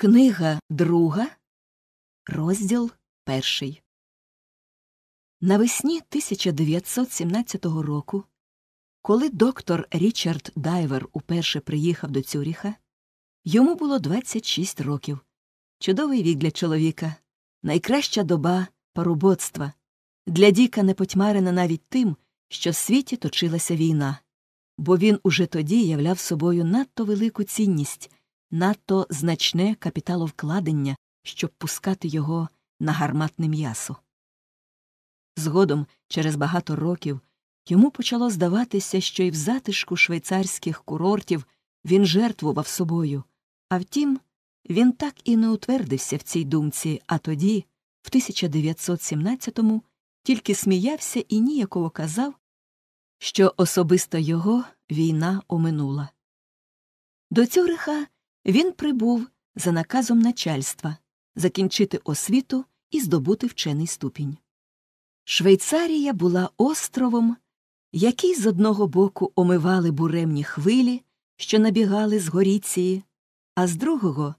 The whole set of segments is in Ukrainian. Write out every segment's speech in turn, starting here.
Книга друга, розділ перший. Навесні 1917 року, коли доктор Річард Дайвер уперше приїхав до Цюріха, йому було 26 років. Чудовий вік для чоловіка, найкраща доба пароботства. Для Діка не потьмарена навіть тим, що в світі точилася війна, бо він уже тоді являв собою надто велику цінність надто значне капіталовкладення, щоб пускати його на гарматне м'ясо. Згодом, через багато років, йому почало здаватися, що й в затишку швейцарських курортів він жертвував собою. А втім, він так і не утвердився в цій думці, а тоді, в 1917-му, тільки сміявся і ніяково казав, що особисто його війна оминула. До Цюриха він прибув за наказом начальства закінчити освіту і здобути вчений ступінь. Швейцарія була островом, який з одного боку омивали буремні хвилі, що набігали з горіції, а з другого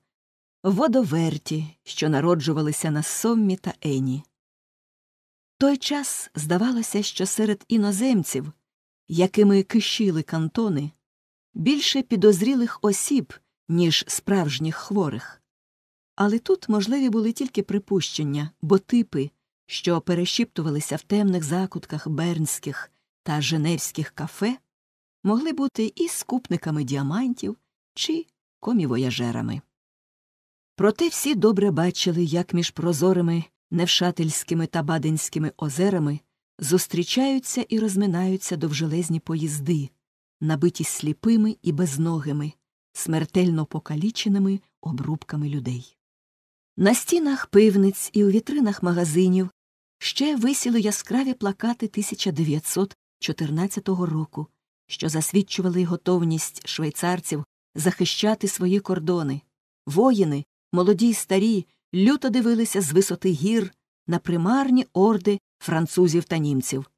водоверті, що народжувалися на Соммі та Ені. Той час здавалося, що серед іноземців, якими кишіли кантони, більше підозрілих осіб ніж справжніх хворих. Але тут можливі були тільки припущення, бо типи, що перешіптувалися в темних закутках бернських та женевських кафе, могли бути і скупниками діамантів чи комівояжерами. Проте всі добре бачили, як між прозорими невшательськими та баденськими озерами зустрічаються і розминаються довжелезні поїзди, набиті сліпими і безногими, смертельно покаліченими обрубками людей. На стінах пивниць і у вітринах магазинів ще висіли яскраві плакати 1914 року, що засвідчували готовність швейцарців захищати свої кордони. Воїни, молоді й старі, люто дивилися з висоти гір на примарні орди французів та німців.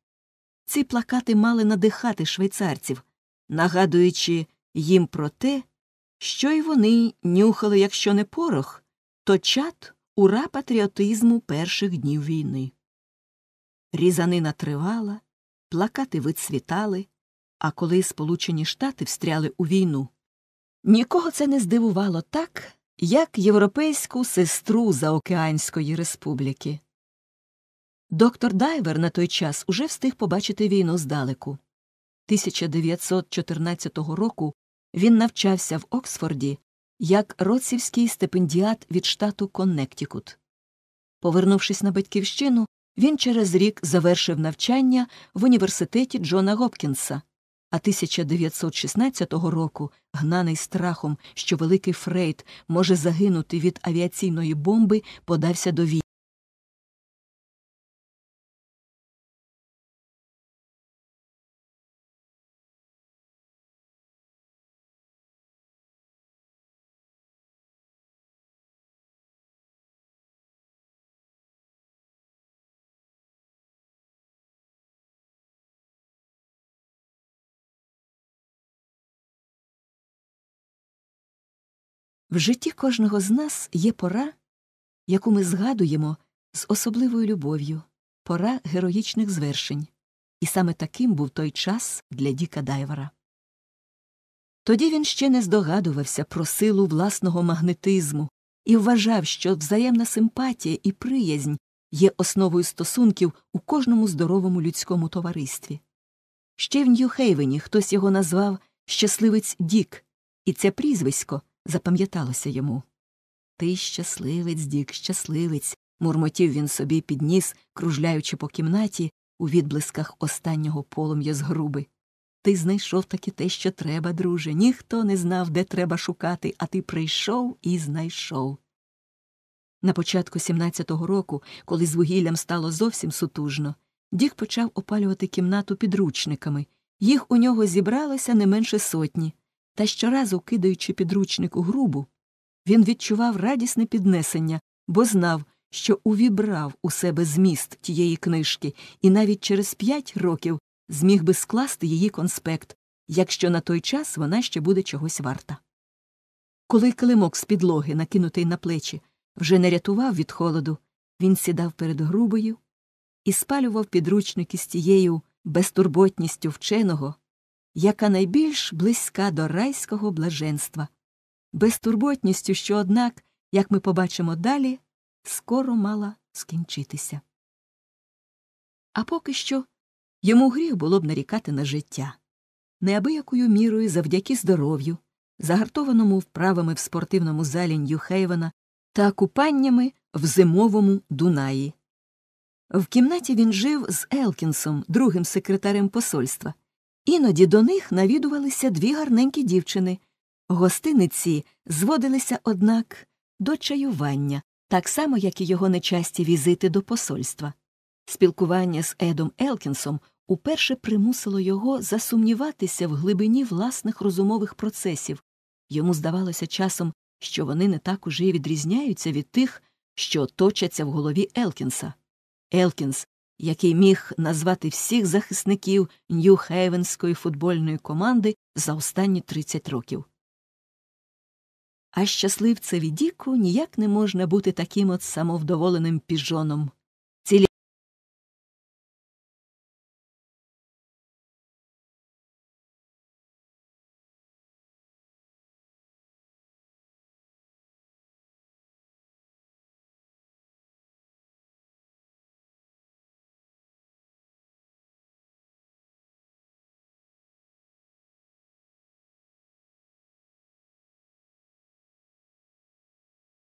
Ці плакати мали надихати швейцарців, нагадуючи їм про те, що й вони нюхали, якщо не порох, то чат ура патріотизму перших днів війни. Різанина тривала, плакати вицвітали, а коли Сполучені Штати встряли у війну. Нікого це не здивувало так, як європейську сестру Заокеанської республіки. Доктор Дайвер на той час уже встиг побачити війну здалеку. 1914 року він навчався в Оксфорді як роцівський стипендіат від штату Коннектикут. Повернувшись на батьківщину, він через рік завершив навчання в університеті Джона Гопкінса, а 1916 року, гнаний страхом, що великий Фрейд може загинути від авіаційної бомби, подався до війни. В житті кожного з нас є пора, яку ми згадуємо з особливою любов'ю, пора героїчних звершень, і саме таким був той час для Діка Дайвера. Тоді він ще не здогадувався про силу власного магнетизму і вважав, що взаємна симпатія і приязнь є основою стосунків у кожному здоровому людському товаристві. Ще в Нью-Хейвені хтось його назвав щасливець Дік, і це прізвисько запам'яталося йому. Ти щасливець, Дік, щасливець, мурмотів він собі під ніс, кружляючи по кімнаті у відблисках останнього полум'я з груби. Ти знайшов таки те, що треба, друже. Ніхто не знав, де треба шукати, а ти прийшов і знайшов. На початку 17-го року, коли з вугіллям стало зовсім сутужно, Дік почав опалювати кімнату підручниками. Їх у нього зібралося не менше сотні. Та щоразу, кидаючи підручнику грубу, він відчував радісне піднесення, бо знав, що увібрав у себе зміст тієї книжки і навіть через п'ять років зміг би скласти її конспект, якщо на той час вона ще буде чогось варта. Коли килимок з підлоги, накинутий на плечі, вже не рятував від холоду, він сідав перед грубою і спалював підручники з тією безтурботністю вченого, яка найбільш близька до райського блаженства, безтурботністю, що, однак, як ми побачимо далі, скоро мала скінчитися. А поки що йому гріх було б нарікати на життя, неабиякою мірою завдяки здоров'ю, загартованому вправами в спортивному залі Нью-Хейвена та купаннями в зимовому Дунаї. В кімнаті він жив з Елкінсом, другим секретарем посольства. Іноді до них навідувалися дві гарненькі дівчини. Гостиниці зводилися, однак, до чаювання, так само, як і його нечасті візити до посольства. Спілкування з Едом Елкінсом уперше примусило його засумніватися в глибині власних розумових процесів. Йому здавалося часом, що вони не так уже й відрізняються від тих, що точаться в голові Елкінса. Елкінс який міг назвати всіх захисників Нью-Хейвенської футбольної команди за останні 30 років. А щасливцеві Діку ніяк не можна бути таким от самовдоволеним піжоном.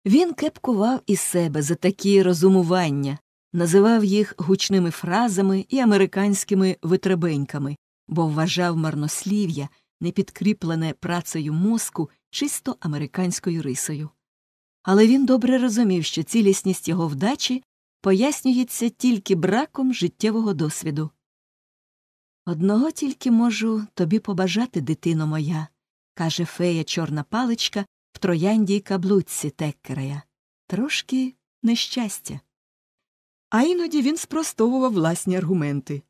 Він кепкував із себе за такі розумування, називав їх гучними фразами і американськими витребеньками, бо вважав марнослів'я, не підкріплене працею мозку, чисто американською рисою. Але він добре розумів, що цілісність його вдачі пояснюється тільки браком життєвого досвіду. Одного тільки можу тобі побажати, дитино моя, каже фея чорна паличка, трояндій каблуці Теккерея. Трошки нещастя. А іноді він спростовував власні аргументи.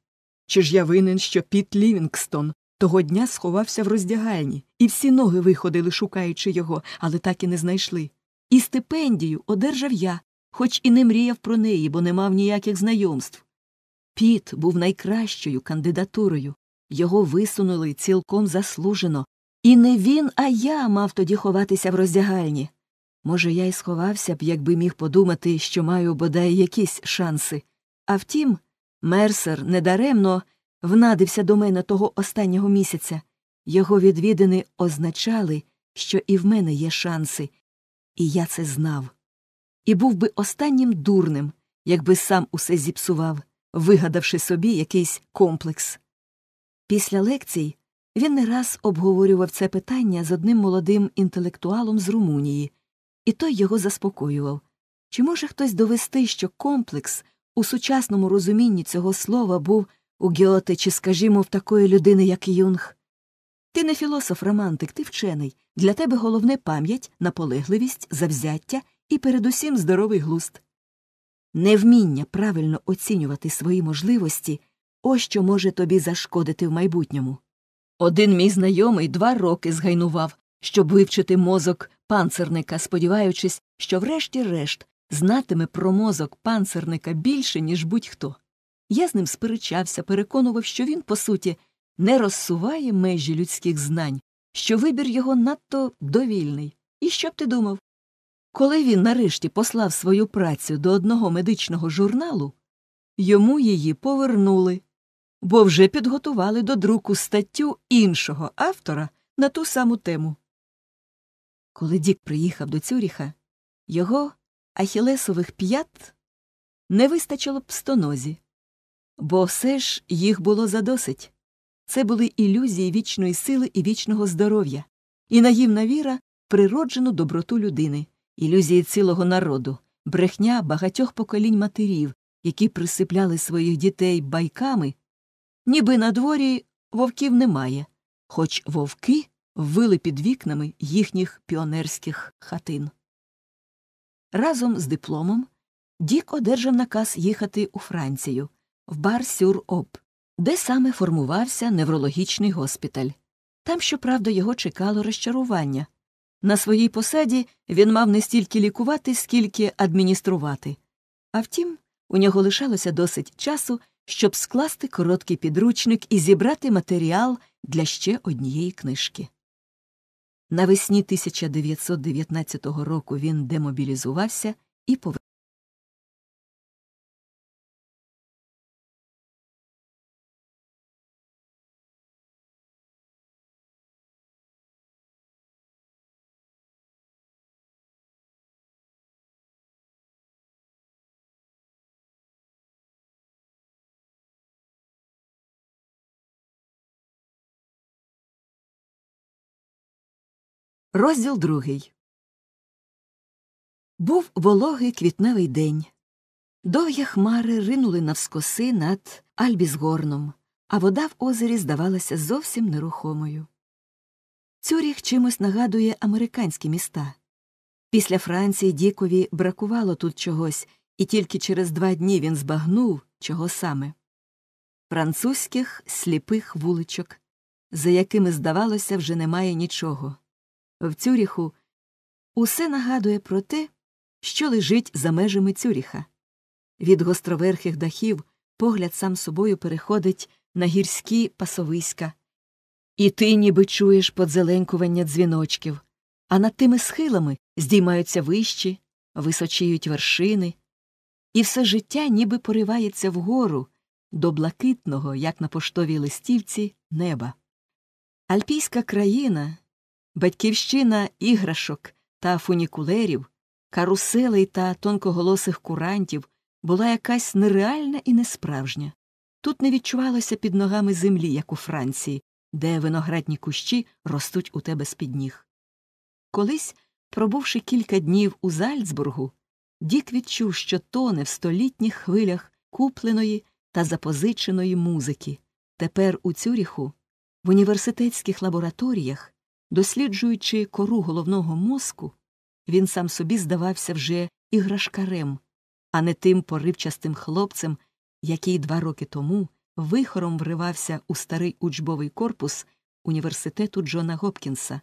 Чи ж я винен, що Піт Лівінгстон того дня сховався в роздягальні, і всі ноги виходили, шукаючи його, але так і не знайшли. І стипендію одержав я, хоч і не мріяв про неї, бо не мав ніяких знайомств. Піт був найкращою кандидатурою. Його висунули цілком заслужено, і не він, а я мав тоді ховатися в роздягальні. Може, я й сховався б, якби міг подумати, що маю бодай якісь шанси. А втім, мерсер недаремно внадився до мене того останнього місяця. Його відвідини означали, що і в мене є шанси, і я це знав. І був би останнім дурним, якби сам усе зіпсував, вигадавши собі якийсь комплекс. Після лекцій він не раз обговорював це питання з одним молодим інтелектуалом з Румунії, і той його заспокоював чи може хтось довести, що комплекс у сучасному розумінні цього слова був у Гьоте чи, скажімо, в такої людини, як Юнг? Ти не філософ романтик, ти вчений. Для тебе головне пам'ять, наполегливість, завзяття і передусім здоровий глуст. Невміння правильно оцінювати свої можливості ось що може тобі зашкодити в майбутньому. Один мій знайомий два роки згайнував, щоб вивчити мозок панцерника, сподіваючись, що, врешті-решт, знатиме про мозок панцерника більше, ніж будь-хто. Я з ним сперечався, переконував, що він, по суті, не розсуває межі людських знань, що вибір його надто довільний. І що б ти думав? Коли він нарешті послав свою працю до одного медичного журналу, йому її повернули бо вже підготували до друку статтю іншого автора на ту саму тему. Коли Дік приїхав до Цюріха, його ахілесових п'ят не вистачило б стонозі, бо все ж їх було задосить це були ілюзії вічної сили і вічного здоров'я, і наївна віра в природжену доброту людини, ілюзії цілого народу, брехня багатьох поколінь матерів, які присипляли своїх дітей байками Ніби на дворі вовків немає, хоч вовки вили під вікнами їхніх піонерських хатин. Разом з дипломом Дік одержав наказ їхати у Францію в бар сюр об де саме формувався неврологічний госпіталь. Там, щоправда, його чекало розчарування. На своїй посаді він мав не стільки лікувати, скільки адмініструвати. А втім, у нього лишалося досить часу, щоб скласти короткий підручник і зібрати матеріал для ще однієї книжки. Навесні 1919 року він демобілізувався і повернувся. Розділ другий. Був вологий квітневий день. Довгі хмари ринули навскоси над Альбізгорном, а вода в озері здавалася зовсім нерухомою. Цюріх чимось нагадує американські міста. Після Франції Дікові бракувало тут чогось, і тільки через два дні він збагнув, чого саме французьких сліпих вуличок, за якими, здавалося, вже немає нічого в Цюріху усе нагадує про те, що лежить за межами Цюріха. Від гостроверхих дахів погляд сам собою переходить на гірські пасовиська. І ти ніби чуєш подзеленкування дзвіночків, а над тими схилами здіймаються вищі, височіють вершини, і все життя ніби поривається вгору до блакитного, як на поштовій листівці, неба. Альпійська країна Батьківщина іграшок та фунікулерів, каруселей та тонкоголосих курантів була якась нереальна і несправжня. Тут не відчувалося під ногами землі, як у Франції, де виноградні кущі ростуть у тебе з під ніг. Колись, пробувши кілька днів у Зальцбургу, Дік відчув, що тоне в столітніх хвилях купленої та запозиченої музики. Тепер у Цюріху, в університетських лабораторіях, Досліджуючи кору головного мозку, він сам собі здавався вже іграшкарем, а не тим поривчастим хлопцем, який два роки тому вихором вривався у старий учбовий корпус університету Джона Гопкінса,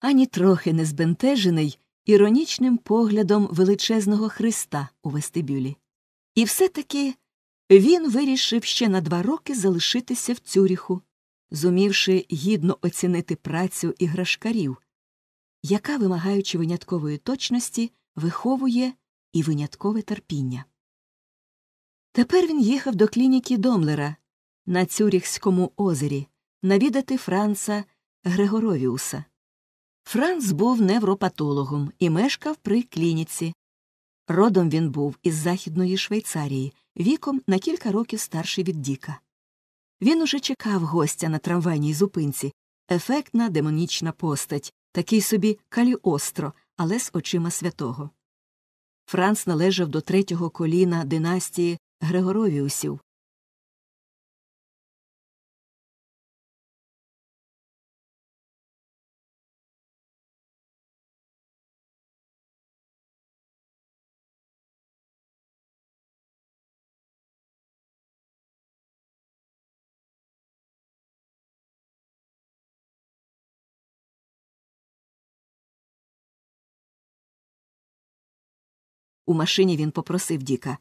ані трохи не збентежений іронічним поглядом величезного Христа у вестибюлі. І все таки він вирішив ще на два роки залишитися в Цюріху, зумівши гідно оцінити працю іграшкарів, яка, вимагаючи виняткової точності, виховує і виняткове терпіння. Тепер він їхав до клініки Домлера на Цюріхському озері навідати Франца Грегоровіуса. Франц був невропатологом і мешкав при клініці. Родом він був із Західної Швейцарії, віком на кілька років старший від Діка. Він уже чекав гостя на трамвайній зупинці ефектна демонічна постать, такий собі каліостро, але з очима святого. Франц належав до третього коліна династії Грегоровіусів, У машині він попросив Діка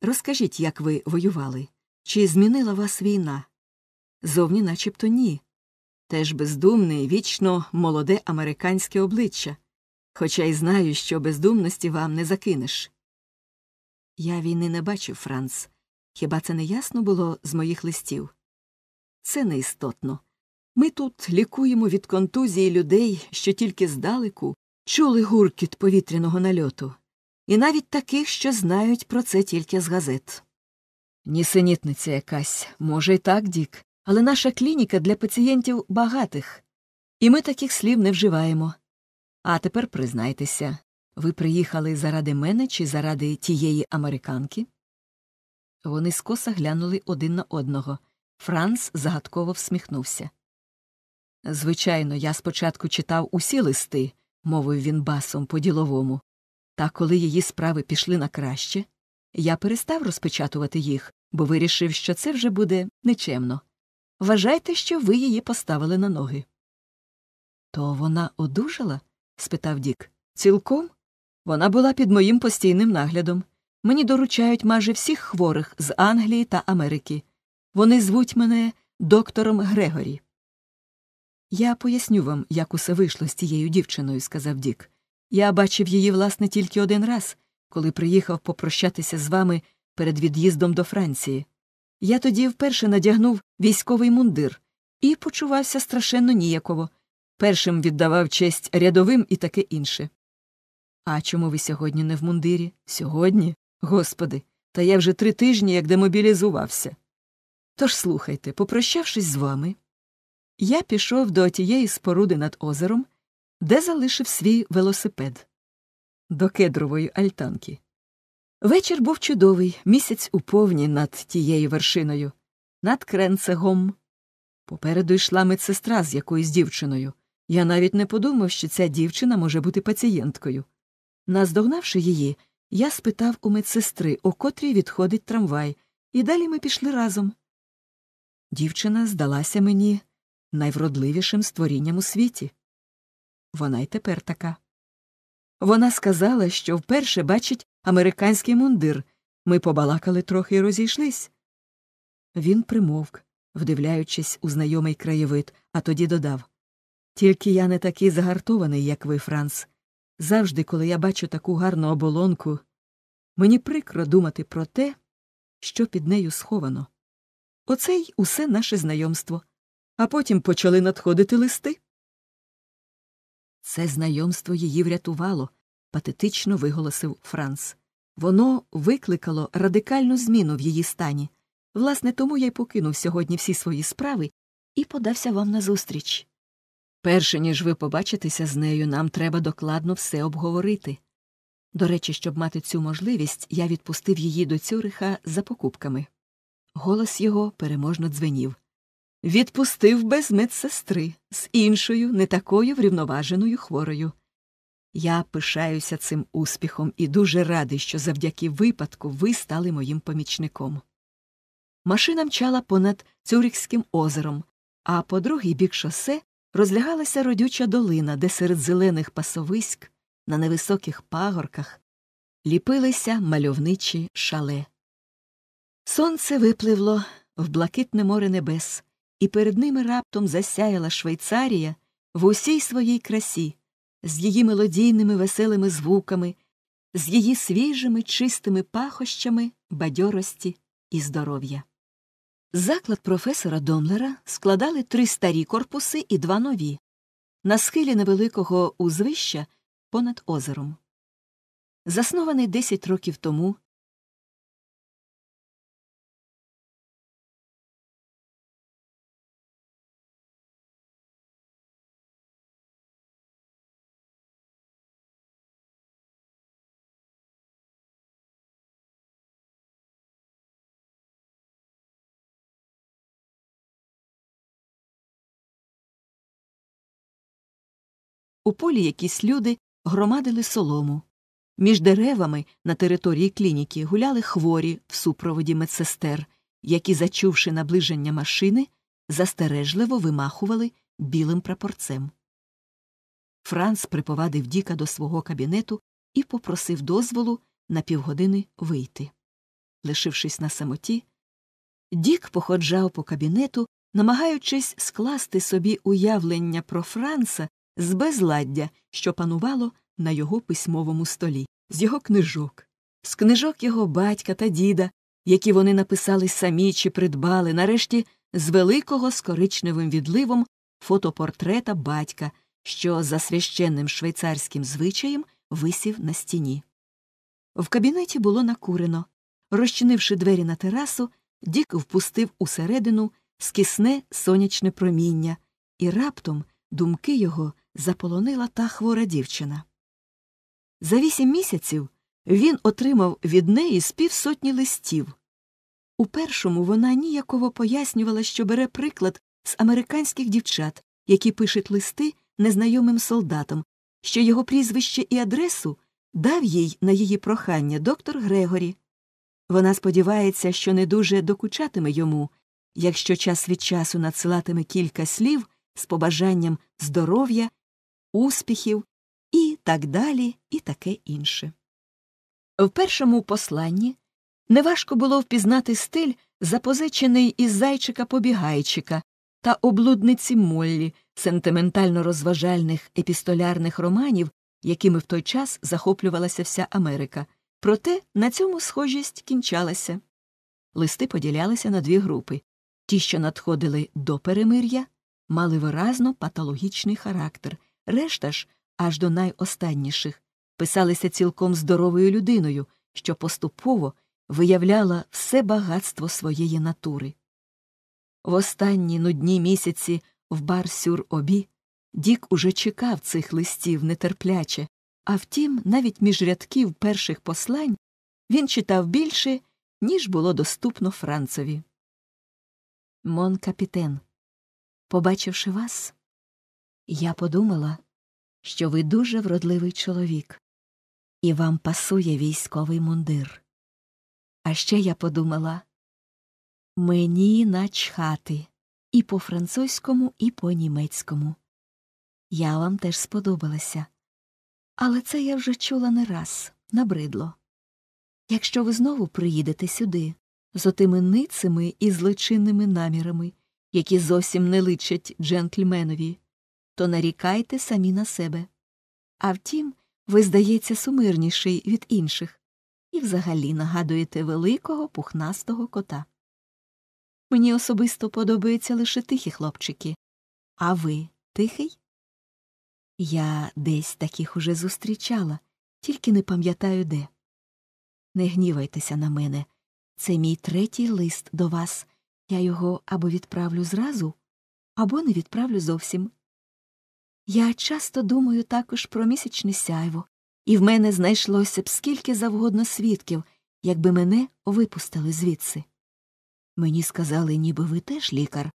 Розкажіть, як ви воювали? Чи змінила вас війна? Зовні начебто ні. Теж бездумне і вічно молоде американське обличчя. Хоча й знаю, що бездумності вам не закинеш. Я війни не бачив, Франц. Хіба це не ясно було з моїх листів? Це не істотно. Ми тут лікуємо від контузії людей, що тільки здалеку чули гуркіт повітряного нальоту і навіть таких, що знають про це тільки з газет. Нісенітниця якась, може, і так, Дік, але наша клініка для пацієнтів багатих, і ми таких слів не вживаємо. А тепер признайтеся ви приїхали заради мене чи заради тієї американки? Вони скоса глянули один на одного. Франц загадково всміхнувся. Звичайно, я спочатку читав усі листи, мовив він басом по діловому, та коли її справи пішли на краще, я перестав розпечатувати їх, бо вирішив, що це вже буде нечемно. Вважайте, що ви її поставили на ноги. То вона одужала? спитав Дік. Цілком? Вона була під моїм постійним наглядом. Мені доручають майже всіх хворих з Англії та Америки. Вони звуть мене доктором Грегорі. Я поясню вам, як усе вийшло з тією дівчиною, сказав Дік. Я бачив її, власне, тільки один раз, коли приїхав попрощатися з вами перед від'їздом до Франції. Я тоді вперше надягнув військовий мундир і почувався страшенно ніяково. Першим віддавав честь рядовим і таке інше. А чому ви сьогодні не в мундирі? Сьогодні? Господи, та я вже три тижні як демобілізувався. Тож слухайте, попрощавшись з вами, я пішов до тієї споруди над озером, де залишив свій велосипед до кедрової альтанки. Вечір був чудовий, місяць уповні над тією вершиною, над кренцегом. Попереду йшла медсестра з якоюсь дівчиною. Я навіть не подумав, що ця дівчина може бути пацієнткою. Наздогнавши її, я спитав у медсестри, о котрій відходить трамвай, і далі ми пішли разом. Дівчина здалася мені найвродливішим створінням у світі. Вона й тепер така. Вона сказала, що вперше бачить американський мундир. Ми побалакали трохи і розійшлись. Він примовк, вдивляючись у знайомий краєвид, а тоді додав Тільки я не такий загартований, як ви, Франц. Завжди, коли я бачу таку гарну оболонку, мені прикро думати про те, що під нею сховано. Оце й усе наше знайомство. А потім почали надходити листи. Це знайомство її врятувало, патетично виголосив Франц. Воно викликало радикальну зміну в її стані. Власне, тому я й покинув сьогодні всі свої справи і подався вам назустріч. Перше ніж ви побачитеся з нею, нам треба докладно все обговорити. До речі, щоб мати цю можливість, я відпустив її до Цюриха за покупками. Голос його переможно дзвенів відпустив без медсестри з іншою, не такою врівноваженою хворою. Я пишаюся цим успіхом і дуже радий, що завдяки випадку ви стали моїм помічником. Машина мчала понад Цюрікським озером, а по другий бік шосе розлягалася родюча долина, де серед зелених пасовиськ на невисоких пагорках ліпилися мальовничі шале. Сонце випливло в блакитне море небес, і перед ними раптом засяяла Швейцарія в усій своїй красі, з її мелодійними веселими звуками, з її свіжими, чистими пахощами бадьорості і здоров'я. Заклад професора Домлера складали три старі корпуси і два нові, на схилі невеликого узвища понад озером. Заснований 10 років тому У полі якісь люди громадили солому. Між деревами на території клініки гуляли хворі в супроводі медсестер, які, зачувши наближення машини, застережливо вимахували білим прапорцем. Франц приповадив Діка до свого кабінету і попросив дозволу на півгодини вийти. Лишившись на самоті, Дік походжав по кабінету, намагаючись скласти собі уявлення про Франца з безладдя, що панувало на його письмовому столі, з його книжок, з книжок його батька та діда, які вони написали самі чи придбали, нарешті з великого з коричневим відливом фотопортрета батька, що за священним швейцарським звичаєм висів на стіні. В кабінеті було накурено. Розчинивши двері на терасу, Дік впустив усередину скисне сонячне проміння, і раптом думки його заполонила та хвора дівчина. За вісім місяців він отримав від неї з півсотні листів. У першому вона ніяково пояснювала, що бере приклад з американських дівчат, які пишуть листи незнайомим солдатам, що його прізвище і адресу дав їй на її прохання доктор Грегорі. Вона сподівається, що не дуже докучатиме йому, якщо час від часу надсилатиме кілька слів з побажанням здоров'я успіхів і так далі, і таке інше. В першому посланні неважко було впізнати стиль, запозичений із зайчика побігайчика та облудниці Моллі, сентиментально розважальних епістолярних романів, якими в той час захоплювалася вся Америка. Проте на цьому схожість кінчалася. Листи поділялися на дві групи ті, що надходили до перемир'я, мали виразно патологічний характер Решта ж, аж до найостанніших, писалися цілком здоровою людиною, що поступово виявляла все багатство своєї натури. В останні нудні місяці в бар сюр обі Дік уже чекав цих листів нетерпляче, а втім, навіть між рядків перших послань він читав більше, ніж було доступно Францеві. Мон капітен, побачивши вас, я подумала, що ви дуже вродливий чоловік, і вам пасує військовий мундир. А ще я подумала мені начхати і по французькому, і по німецькому. Я вам теж сподобалася. Але це я вже чула не раз набридло. Якщо ви знову приїдете сюди з отими ницими і злочинними намірами, які зовсім не личать джентльменові, то нарікайте самі на себе. А втім, ви, здається, сумирніший від інших і взагалі нагадуєте великого пухнастого кота. Мені особисто подобаються лише тихі хлопчики. А ви тихий? Я десь таких уже зустрічала, тільки не пам'ятаю де. Не гнівайтеся на мене. Це мій третій лист до вас. Я його або відправлю зразу, або не відправлю зовсім. Я часто думаю також про місячне сяйво, і в мене знайшлося б скільки завгодно свідків, якби мене випустили звідси. Мені сказали, ніби ви теж лікар,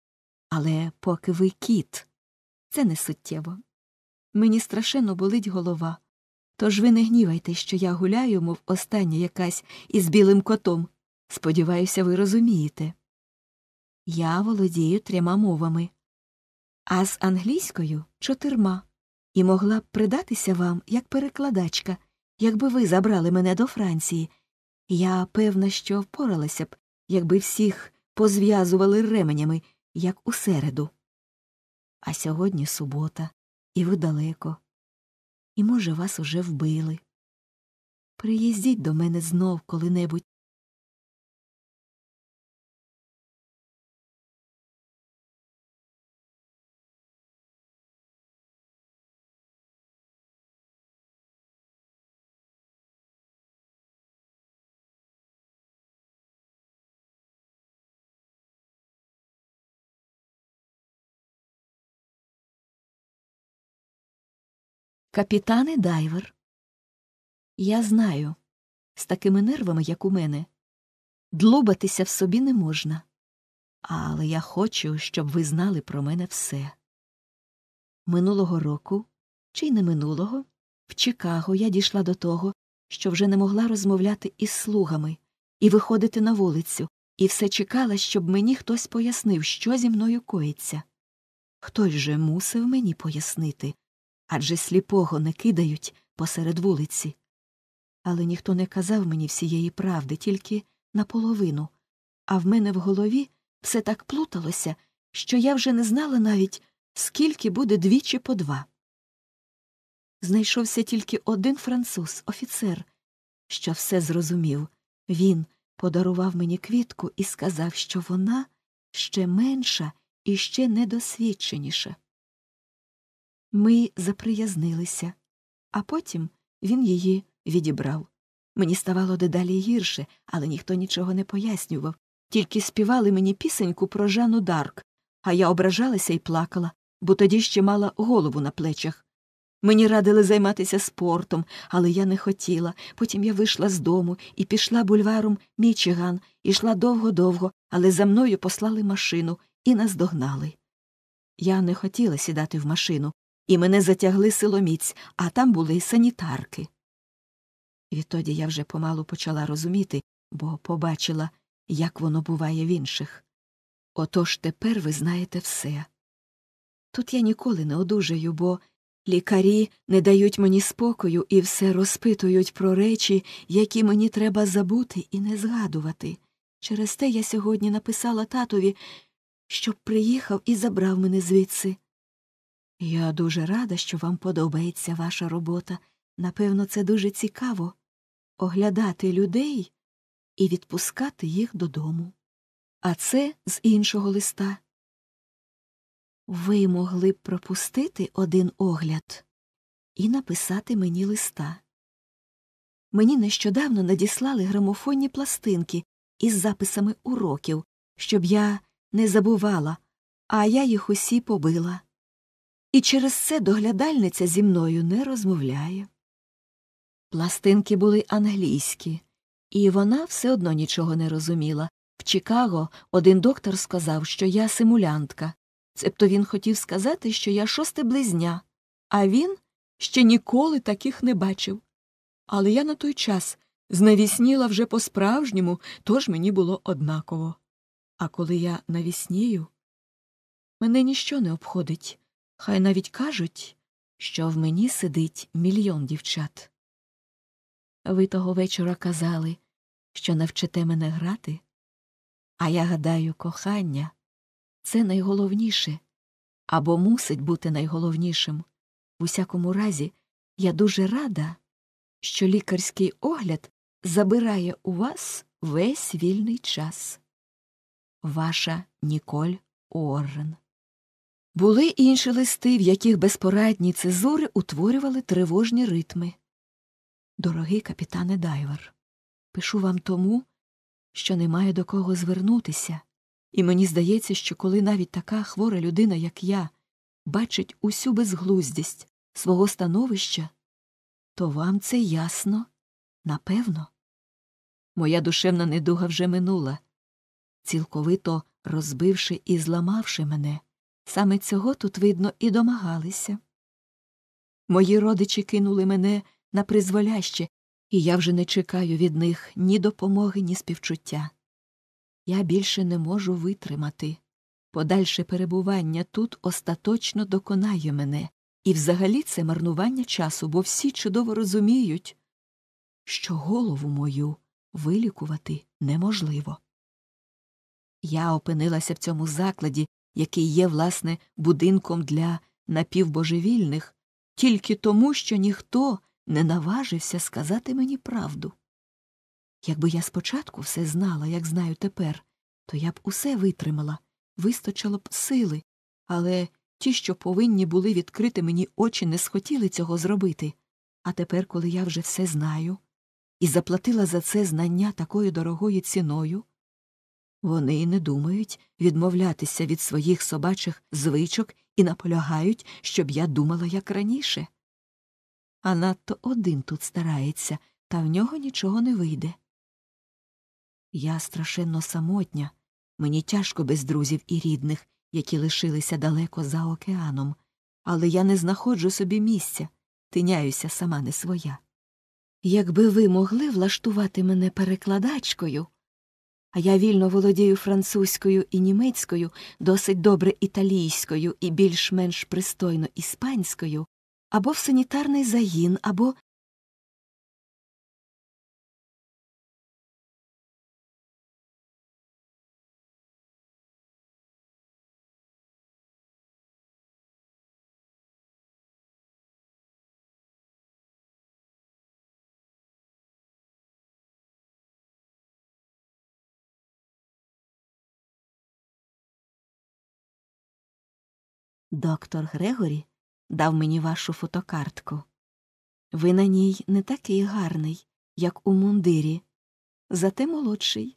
але поки ви кіт, це не суттєво. Мені страшенно болить голова. Тож ви не гнівайте, що я гуляю, мов остання якась із білим котом. Сподіваюся, ви розумієте. Я володію трьома мовами а з англійською чотирма, і могла б придатися вам як перекладачка, якби ви забрали мене до Франції. Я певна, що впоралася б, якби всіх позв'язували ременями, як у середу. А сьогодні субота, і ви далеко. І, може, вас уже вбили. Приїздіть до мене знов коли-небудь, Капітан і дайвер. Я знаю, з такими нервами, як у мене, длубатися в собі не можна. Але я хочу, щоб ви знали про мене все. Минулого року, чи й не минулого, в Чикаго я дійшла до того, що вже не могла розмовляти із слугами і виходити на вулицю, і все чекала, щоб мені хтось пояснив, що зі мною коїться. Хтось же мусив мені пояснити адже сліпого не кидають посеред вулиці. Але ніхто не казав мені всієї правди, тільки наполовину, а в мене в голові все так плуталося, що я вже не знала навіть, скільки буде двічі по два. Знайшовся тільки один француз, офіцер, що все зрозумів. Він подарував мені квітку і сказав, що вона ще менша і ще недосвідченіша. Ми заприязнилися, а потім він її відібрав. Мені ставало дедалі гірше, але ніхто нічого не пояснював, тільки співали мені пісеньку про Жанну Дарк, а я ображалася і плакала, бо тоді ще мала голову на плечах. Мені радили займатися спортом, але я не хотіла. Потім я вийшла з дому і пішла бульваром Мічиган, ішла довго-довго, але за мною послали машину і наздогнали. Я не хотіла сідати в машину, і мене затягли силоміць, а там були санітарки. Відтоді я вже помалу почала розуміти, бо побачила, як воно буває в інших. Отож тепер ви знаєте все. Тут я ніколи не одужаю, бо лікарі не дають мені спокою і все розпитують про речі, які мені треба забути і не згадувати. Через те я сьогодні написала татові, щоб приїхав і забрав мене звідси. Я дуже рада, що вам подобається ваша робота. Напевно, це дуже цікаво оглядати людей і відпускати їх додому. А це з іншого листа. Ви могли б пропустити один огляд і написати мені листа. Мені нещодавно надіслали грамофонні пластинки із записами уроків, щоб я не забувала, а я їх усі побила і через це доглядальниця зі мною не розмовляє. Пластинки були англійські, і вона все одно нічого не розуміла. В Чикаго один доктор сказав, що я симулянтка, цебто він хотів сказати, що я шосте близня, а він ще ніколи таких не бачив. Але я на той час знавісніла вже по справжньому, тож мені було однаково. А коли я навіснію, мене ніщо не обходить. Хай навіть кажуть, що в мені сидить мільйон дівчат. Ви того вечора казали, що навчите мене грати, а я гадаю, кохання це найголовніше або мусить бути найголовнішим. В усякому разі, я дуже рада, що лікарський огляд забирає у вас весь вільний час. Ваша Ніколь Уоррен були інші листи, в яких безпорадні цезури утворювали тривожні ритми. Дорогий капітане Дайвер, пишу вам тому, що немає до кого звернутися, і мені здається, що коли навіть така хвора людина, як я, бачить усю безглуздість свого становища, то вам це ясно, напевно. Моя душевна недуга вже минула, цілковито розбивши і зламавши мене. Саме цього тут, видно, і домагалися. Мої родичі кинули мене на призволяще, і я вже не чекаю від них ні допомоги, ні співчуття. Я більше не можу витримати. Подальше перебування тут остаточно доконає мене, і взагалі це марнування часу, бо всі чудово розуміють, що голову мою вилікувати неможливо. Я опинилася в цьому закладі який є, власне, будинком для напівбожевільних, тільки тому, що ніхто не наважився сказати мені правду. Якби я спочатку все знала, як знаю тепер, то я б усе витримала, вистачило б сили, але ті, що повинні були відкрити мені очі, не схотіли цього зробити. А тепер, коли я вже все знаю і заплатила за це знання такою дорогою ціною, вони і не думають відмовлятися від своїх собачих звичок і наполягають, щоб я думала як раніше. А надто один тут старається, та в нього нічого не вийде. Я страшенно самотня, мені тяжко без друзів і рідних, які лишилися далеко за океаном, але я не знаходжу собі місця, тиняюся сама не своя. Якби ви могли влаштувати мене перекладачкою. А я вільно володію французькою і німецькою, досить добре італійською і більш-менш пристойно іспанською, або в санітарний загін, або Доктор Грегорі дав мені вашу фотокартку. Ви на ній не такий гарний, як у мундирі, зате молодший.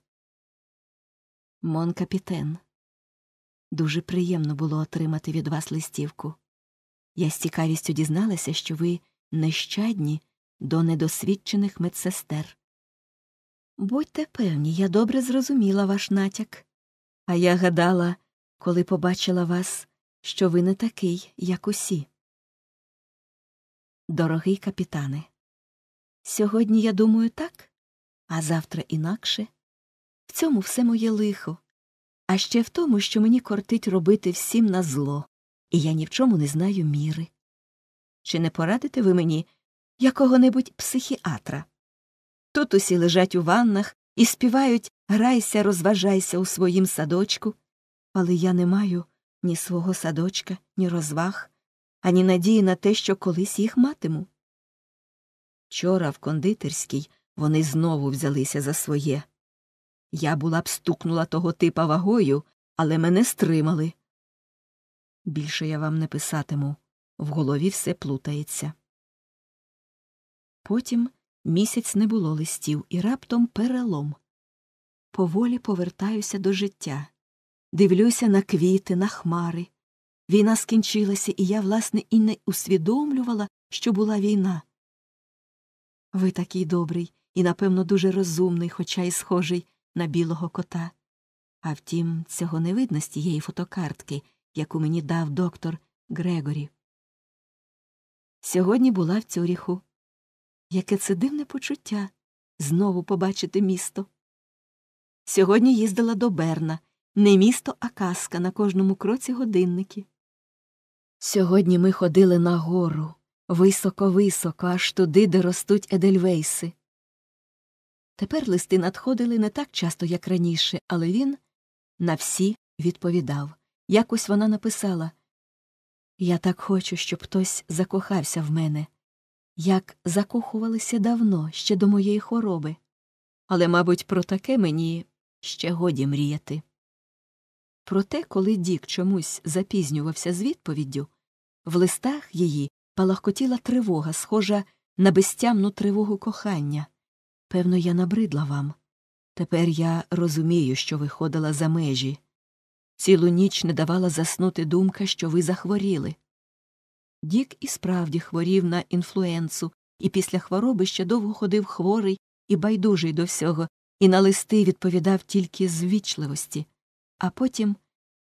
Монкапітен. Дуже приємно було отримати від вас листівку. Я з цікавістю дізналася, що ви нещадні до недосвідчених медсестер. Будьте певні, я добре зрозуміла ваш натяк. А я гадала, коли побачила вас що ви не такий, як усі. Дорогий капітане, сьогодні я думаю так, а завтра інакше. В цьому все моє лихо, а ще в тому, що мені кортить робити всім на зло, і я ні в чому не знаю міри. Чи не порадите ви мені якого небудь психіатра? Тут усі лежать у ваннах і співають грайся, розважайся у своїм садочку, але я не маю ні свого садочка, ні розваг, ані надії на те, що колись їх матиму. Вчора в кондитерській вони знову взялися за своє. Я була б стукнула того типа вагою, але мене стримали. Більше я вам не писатиму, в голові все плутається. Потім місяць не було листів і раптом перелом. Поволі повертаюся до життя дивлюся на квіти, на хмари. Війна скінчилася, і я, власне, і не усвідомлювала, що була війна. Ви такий добрий і, напевно, дуже розумний, хоча й схожий на білого кота. А втім, цього не видно з тієї фотокартки, яку мені дав доктор Грегорі. Сьогодні була в Цюріху. Яке це дивне почуття знову побачити місто. Сьогодні їздила до Берна не місто, а казка на кожному кроці годинники. Сьогодні ми ходили на гору, високо-високо, аж туди, де ростуть едельвейси. Тепер листи надходили не так часто, як раніше, але він на всі відповідав. Якось вона написала Я так хочу, щоб хтось закохався в мене, як закохувалися давно, ще до моєї хвороби. Але, мабуть, про таке мені ще годі мріяти. Проте, коли Дік чомусь запізнювався з відповіддю, в листах її палахкотіла тривога, схожа на безтямну тривогу кохання. Певно, я набридла вам. Тепер я розумію, що виходила за межі. Цілу ніч не давала заснути думка, що ви захворіли. Дік і справді хворів на інфлуенцу, і після хвороби ще довго ходив хворий і байдужий до всього, і на листи відповідав тільки з ввічливості. А потім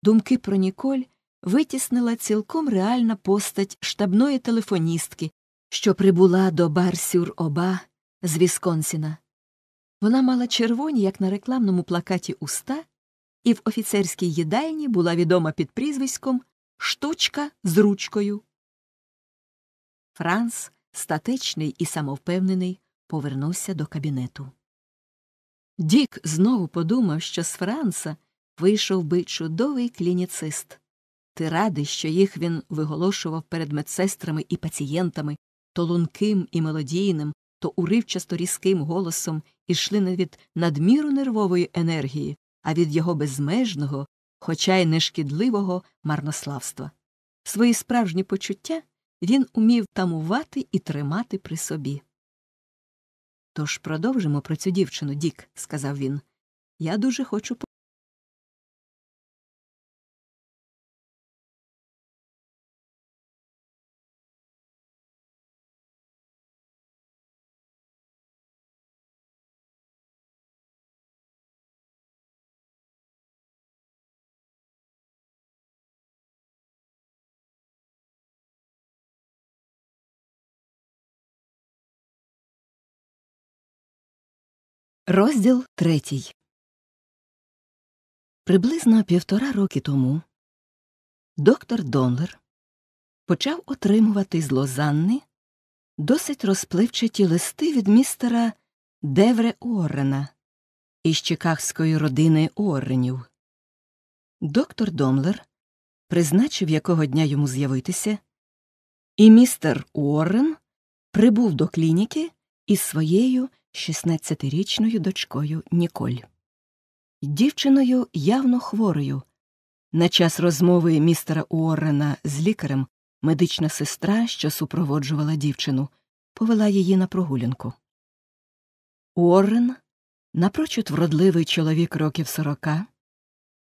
думки про Ніколь витіснила цілком реальна постать штабної телефоністки, що прибула до Барсюр Оба з Вісконсіна. Вона мала червоні, як на рекламному плакаті уста, і в офіцерській їдальні була відома під прізвиськом Штучка з ручкою. Франц, статечний і самовпевнений, повернувся до кабінету. Дік знову подумав, що з Франца вийшов би чудовий клініцист. Ти радий, що їх він виголошував перед медсестрами і пацієнтами, то лунким і мелодійним, то уривчасто різким голосом ішли не від надміру нервової енергії, а від його безмежного, хоча й нешкідливого марнославства. Свої справжні почуття він умів тамувати і тримати при собі. Тож продовжимо про цю дівчину, Дік, сказав він. Я дуже хочу Розділ третій. Приблизно півтора роки тому доктор Донлер почав отримувати з Лозанни досить розпливчаті листи від містера Девре Уоррена із Чикагської родини Уорренів. Доктор Домлер призначив, якого дня йому з'явитися, і містер Уоррен прибув до клініки із своєю 16-річною дочкою Ніколь. Дівчиною явно хворою. На час розмови містера Уоррена з лікарем медична сестра, що супроводжувала дівчину, повела її на прогулянку. Уоррен, напрочуд вродливий чоловік років сорока,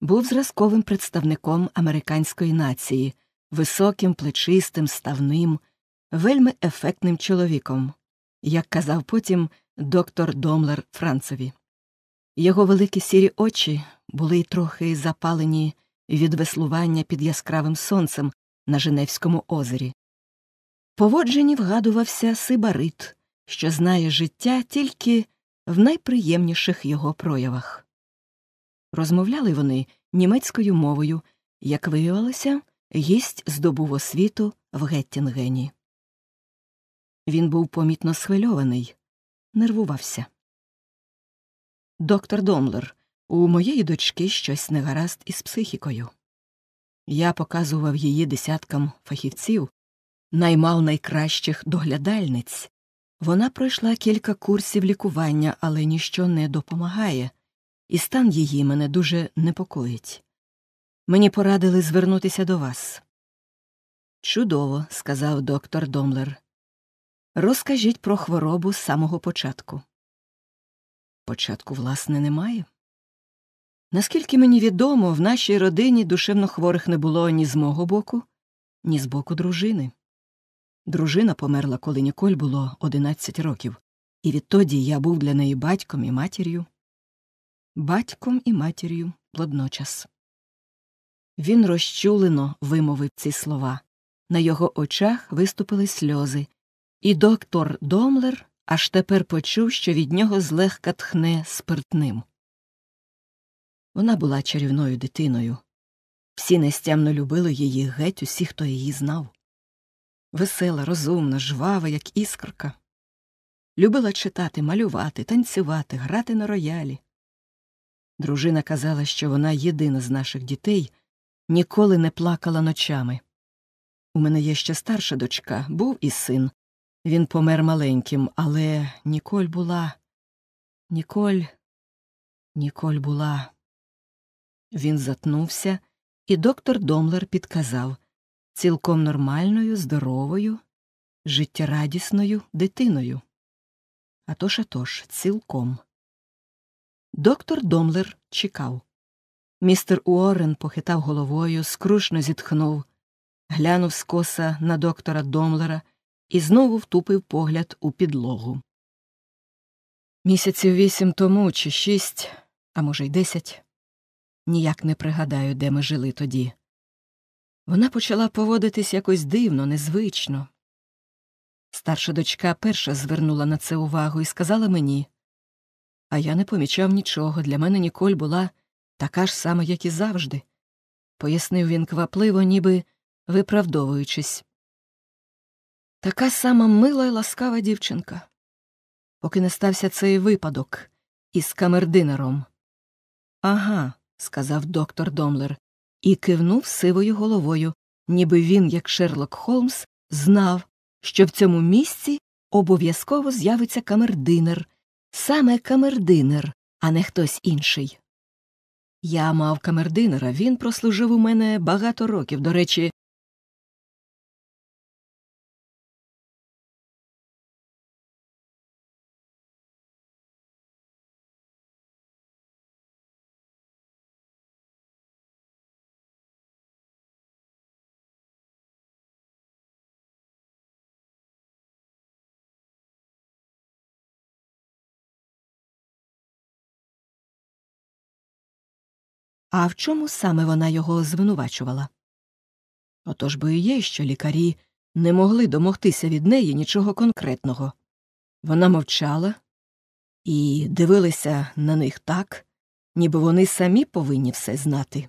був зразковим представником американської нації, високим, плечистим, ставним, вельми ефектним чоловіком. Як казав потім, доктор Домлер Францеві. Його великі сірі очі були й трохи запалені від веслування під яскравим сонцем на Женевському озері. Поводжені вгадувався сибарит, що знає життя тільки в найприємніших його проявах. Розмовляли вони німецькою мовою, як виявилося, гість здобув освіту в Геттінгені. Він був помітно схвильований нервувався. Доктор Домлер, у моєї дочки щось негаразд із психікою. Я показував її десяткам фахівців, наймав найкращих доглядальниць. Вона пройшла кілька курсів лікування, але ніщо не допомагає, і стан її мене дуже непокоїть. Мені порадили звернутися до вас. Чудово, сказав доктор Домлер. Розкажіть про хворобу з самого початку. Початку, власне, немає. Наскільки мені відомо, в нашій родині душевнохворих не було ні з мого боку, ні з боку дружини. Дружина померла, коли Ніколь було 11 років, і відтоді я був для неї батьком і матір'ю. Батьком і матір'ю водночас. Він розчулено вимовив ці слова. На його очах виступили сльози, і доктор Домлер аж тепер почув, що від нього злегка тхне спиртним. Вона була чарівною дитиною. Всі нестямно любили її геть усі, хто її знав. Весела, розумна, жвава, як іскорка. Любила читати, малювати, танцювати, грати на роялі. Дружина казала, що вона єдина з наших дітей, ніколи не плакала ночами. У мене є ще старша дочка, був і син, він помер маленьким, але Ніколь була, Ніколь, Ніколь була. Він затнувся, і доктор Домлер підказав цілком нормальною, здоровою, життєрадісною дитиною. А тож, а тож, цілком. Доктор Домлер чекав. Містер Уоррен похитав головою, скрушно зітхнув, глянув скоса на доктора Домлера і знову втупив погляд у підлогу. Місяців вісім тому чи шість, а може, й десять. Ніяк не пригадаю, де ми жили тоді. Вона почала поводитись якось дивно, незвично. Старша дочка перша звернула на це увагу і сказала мені, а я не помічав нічого, для мене Ніколь була така ж сама, як і завжди, пояснив він квапливо, ніби виправдовуючись така сама мила й ласкава дівчинка, поки не стався цей випадок із камердинером. Ага, сказав доктор Домлер і кивнув сивою головою, ніби він, як Шерлок Холмс, знав, що в цьому місці обов'язково з'явиться камердинер, саме камердинер, а не хтось інший. Я мав камердинера, він прослужив у мене багато років, до речі, А в чому саме вона його звинувачувала? Отож би і є, що лікарі не могли домогтися від неї нічого конкретного. Вона мовчала і дивилися на них так, ніби вони самі повинні все знати.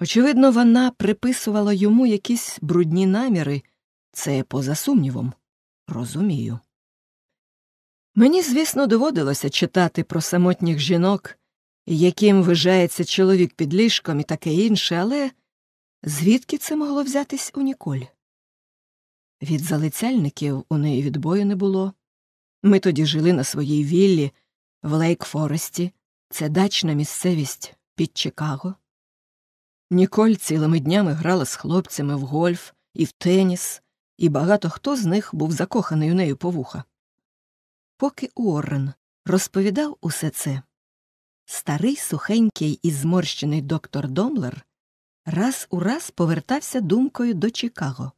Очевидно, вона приписувала йому якісь брудні наміри, це поза сумнівом, розумію. Мені, звісно, доводилося читати про самотніх жінок яким вижається чоловік під ліжком і таке інше, але звідки це могло взятись у Ніколь? Від залицяльників у неї відбою не було. Ми тоді жили на своїй віллі в Лейк Форесті, це дачна місцевість під Чикаго. Ніколь цілими днями грала з хлопцями в гольф і в теніс, і багато хто з них був закоханий у неї по вуха. Поки Уоррен розповідав усе це, Старий сухенький і зморщений доктор Домлер раз у раз повертався думкою до Чикаго.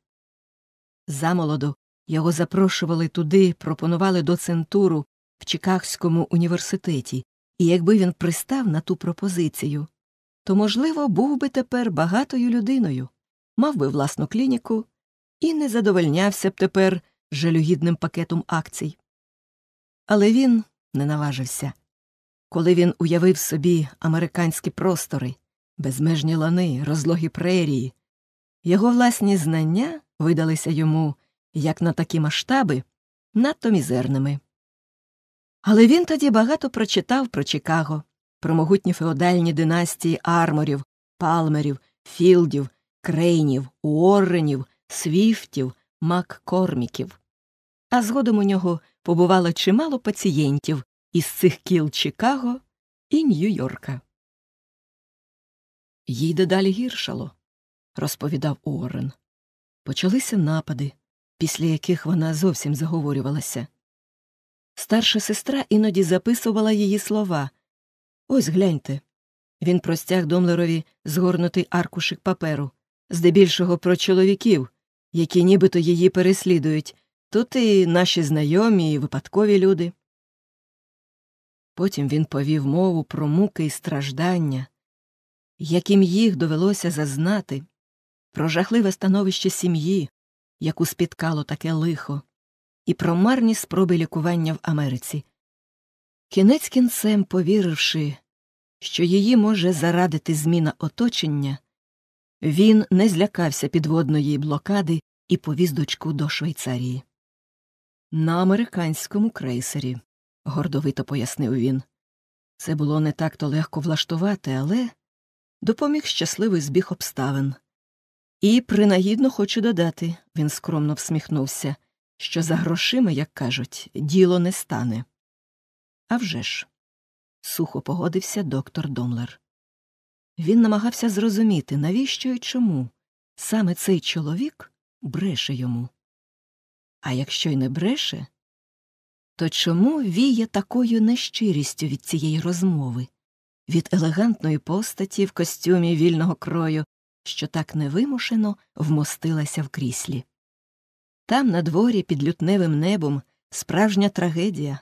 Замолоду його запрошували туди, пропонували доцентуру в Чикагському університеті, і якби він пристав на ту пропозицію, то, можливо, був би тепер багатою людиною, мав би власну клініку і не задовольнявся б тепер жалюгідним пакетом акцій. Але він не наважився. Коли він уявив собі американські простори, безмежні лани, розлогі прерії, його власні знання видалися йому, як на такі масштаби, надто мізерними. Але він тоді багато прочитав про Чикаго, про могутні феодальні династії арморів, палмерів, філдів, крейнів, уорренів, свіфтів, маккорміків. А згодом у нього побувало чимало пацієнтів, із цих кіл Чикаго і Нью-Йорка. Їй дедалі гіршало, розповідав Уоррен. Почалися напади, після яких вона зовсім заговорювалася. Старша сестра іноді записувала її слова. Ось гляньте. Він простяг Домлерові згорнутий аркушик паперу, здебільшого про чоловіків, які нібито її переслідують. Тут і наші знайомі, і випадкові люди. Потім він повів мову про муки і страждання, яким їх довелося зазнати, про жахливе становище сім'ї, яку спіткало таке лихо, і про марні спроби лікування в Америці. Кінець кінцем, повіривши, що її може зарадити зміна оточення, він не злякався підводної блокади і повіз дочку до Швейцарії. На американському крейсері гордовито пояснив він. Це було не так то легко влаштувати, але допоміг щасливий збіг обставин. І принагідно хочу додати, він скромно всміхнувся, що за грошима, як кажуть, діло не стане. «А вже ж», – сухо погодився доктор Домлер. Він намагався зрозуміти, навіщо і чому саме цей чоловік бреше йому. А якщо й не бреше, то чому віє такою нещирістю від цієї розмови, від елегантної постаті в костюмі вільного крою, що так невимушено вмостилася в кріслі? Там, на дворі під лютневим небом, справжня трагедія,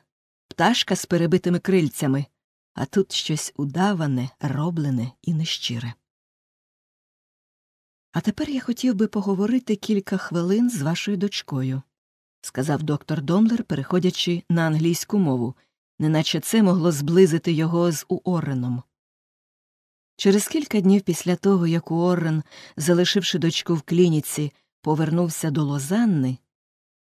пташка з перебитими крильцями, а тут щось удаване, роблене і нещире. А тепер я хотів би поговорити кілька хвилин з вашою дочкою сказав доктор Домлер, переходячи на англійську мову, неначе це могло зблизити його з Уорреном. Через кілька днів після того, як Уоррен, залишивши дочку в клініці, повернувся до Лозанни,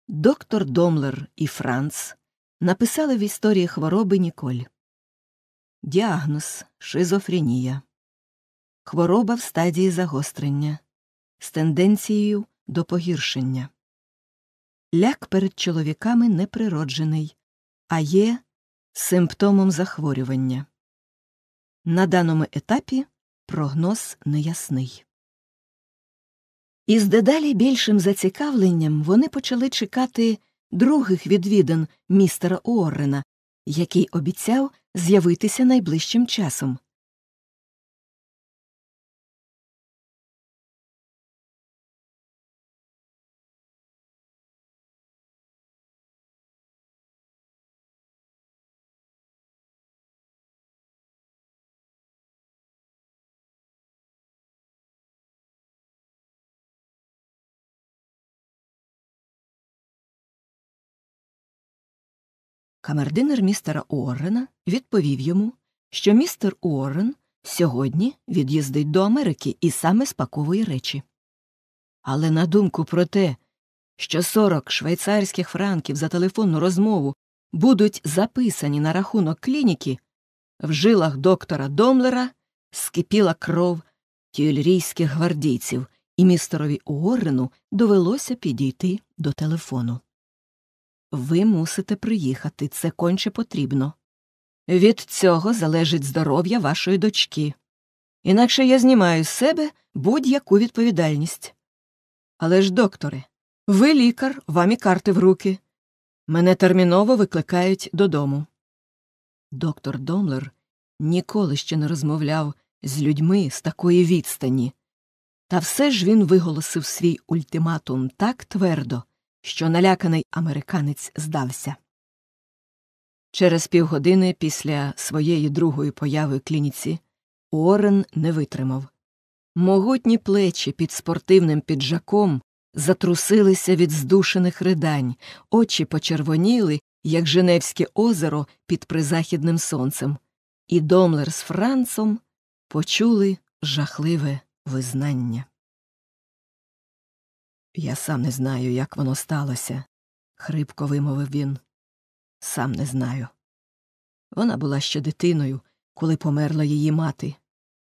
доктор Домлер і Франц написали в історії хвороби Ніколь. Діагноз шизофренія. Хвороба в стадії загострення з тенденцією до погіршення. Ляк перед чоловіками неприроджений, а є симптомом захворювання. На даному етапі прогноз неясний. Із дедалі більшим зацікавленням вони почали чекати других відвідин містера Уоррена, який обіцяв з'явитися найближчим часом. Камердинер містера Уоррена відповів йому, що містер Уоррен сьогодні від'їздить до Америки і саме спаковує речі. Але на думку про те, що 40 швейцарських франків за телефонну розмову будуть записані на рахунок клініки, в жилах доктора Домлера скипіла кров тюльрійських гвардійців, і містерові Уоррену довелося підійти до телефону. Ви мусите приїхати, це конче потрібно. Від цього залежить здоров'я вашої дочки. Інакше я знімаю з себе будь-яку відповідальність. Але ж, докторе, ви лікар, вам і карти в руки. Мене терміново викликають додому. Доктор Домлер ніколи ще не розмовляв з людьми з такої відстані. Та все ж він виголосив свій ультиматум так твердо що наляканий американець здався. Через півгодини після своєї другої появи клініці Уоррен не витримав. Могутні плечі під спортивним піджаком затрусилися від здушених ридань, очі почервоніли, як Женевське озеро під призахідним сонцем, і Домлер з Францом почули жахливе визнання. Я сам не знаю, як воно сталося, хрипко вимовив він. Сам не знаю. Вона була ще дитиною, коли померла її мати,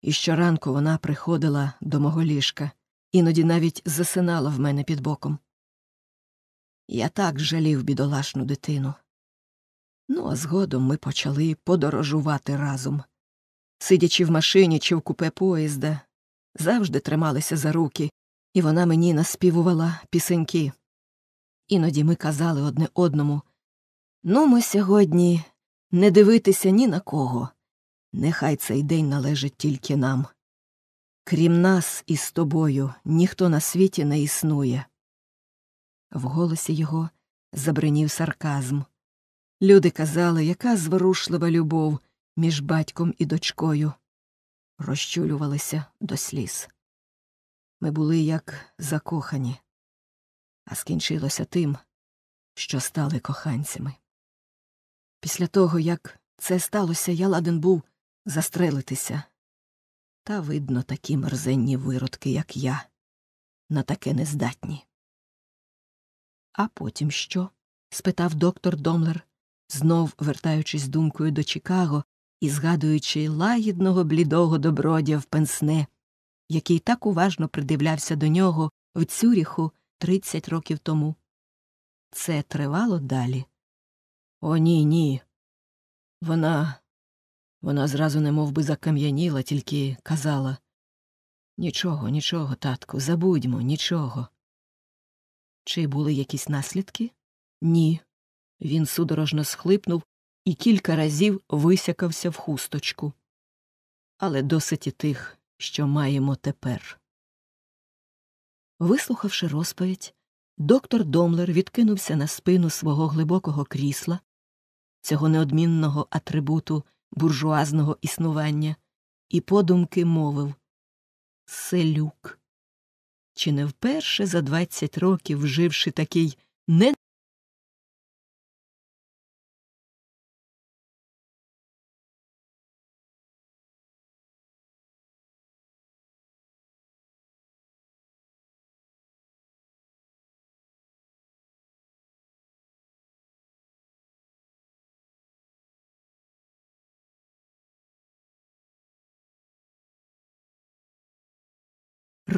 і щоранку вона приходила до мого ліжка, іноді навіть засинала в мене під боком. Я так жалів бідолашну дитину. Ну, а згодом ми почали подорожувати разом. Сидячи в машині чи в купе поїзда, завжди трималися за руки і вона мені наспівувала пісеньки. Іноді ми казали одне одному Ну, ми сьогодні не дивитися ні на кого. Нехай цей день належить тільки нам. Крім нас із тобою, ніхто на світі не існує. В голосі його забринів сарказм. Люди казали, яка зворушлива любов між батьком і дочкою. Розчулювалися до сліз. Ми були як закохані, а скінчилося тим, що стали коханцями. Після того, як це сталося, я ладен був застрелитися. Та, видно, такі мерзенні виродки, як я, на таке нездатні. А потім що? спитав доктор Домлер, знов вертаючись думкою до Чикаго і згадуючи лагідного блідого добродя в пенсне який так уважно придивлявся до нього в Цюріху 30 років тому. Це тривало далі. О, ні, ні. Вона вона зразу не би, закам'яніла, тільки казала нічого, нічого, татку, забудьмо, нічого. Чи були якісь наслідки? Ні. Він судорожно схлипнув і кілька разів висякався в хусточку. Але досить і тих що маємо тепер. Вислухавши розповідь, доктор Домлер відкинувся на спину свого глибокого крісла, цього неодмінного атрибуту буржуазного існування, і подумки мовив Селюк. Чи не вперше за 20 років, вживши такий не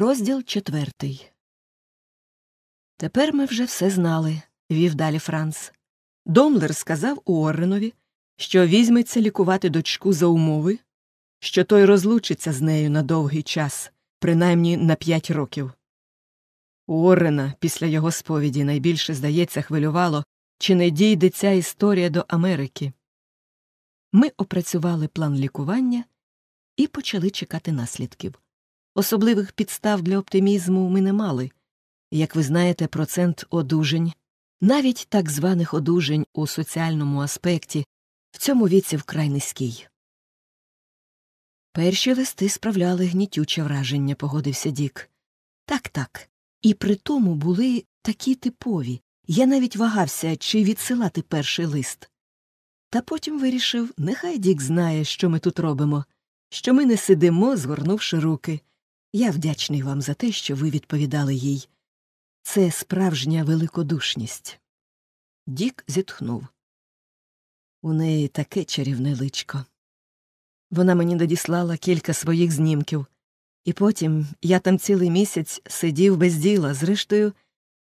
Розділ четвертий. Тепер ми вже все знали, вів далі Франц. Домлер сказав Уорренові, що візьметься лікувати дочку за умови, що той розлучиться з нею на довгий час, принаймні на п'ять років. Уоррена після його сповіді найбільше, здається, хвилювало, чи не дійде ця історія до Америки. Ми опрацювали план лікування і почали чекати наслідків. Особливих підстав для оптимізму ми не мали. Як ви знаєте, процент одужень, навіть так званих одужень у соціальному аспекті, в цьому віці вкрай низький. Перші листи справляли гнітюче враження, погодився Дік. Так, так. І при тому були такі типові. Я навіть вагався, чи відсилати перший лист. Та потім вирішив, нехай Дік знає, що ми тут робимо, що ми не сидимо, згорнувши руки. Я вдячний вам за те, що ви відповідали їй. Це справжня великодушність. Дік зітхнув. У неї таке чарівне личко. Вона мені надіслала кілька своїх знімків, і потім я там цілий місяць сидів без діла. Зрештою,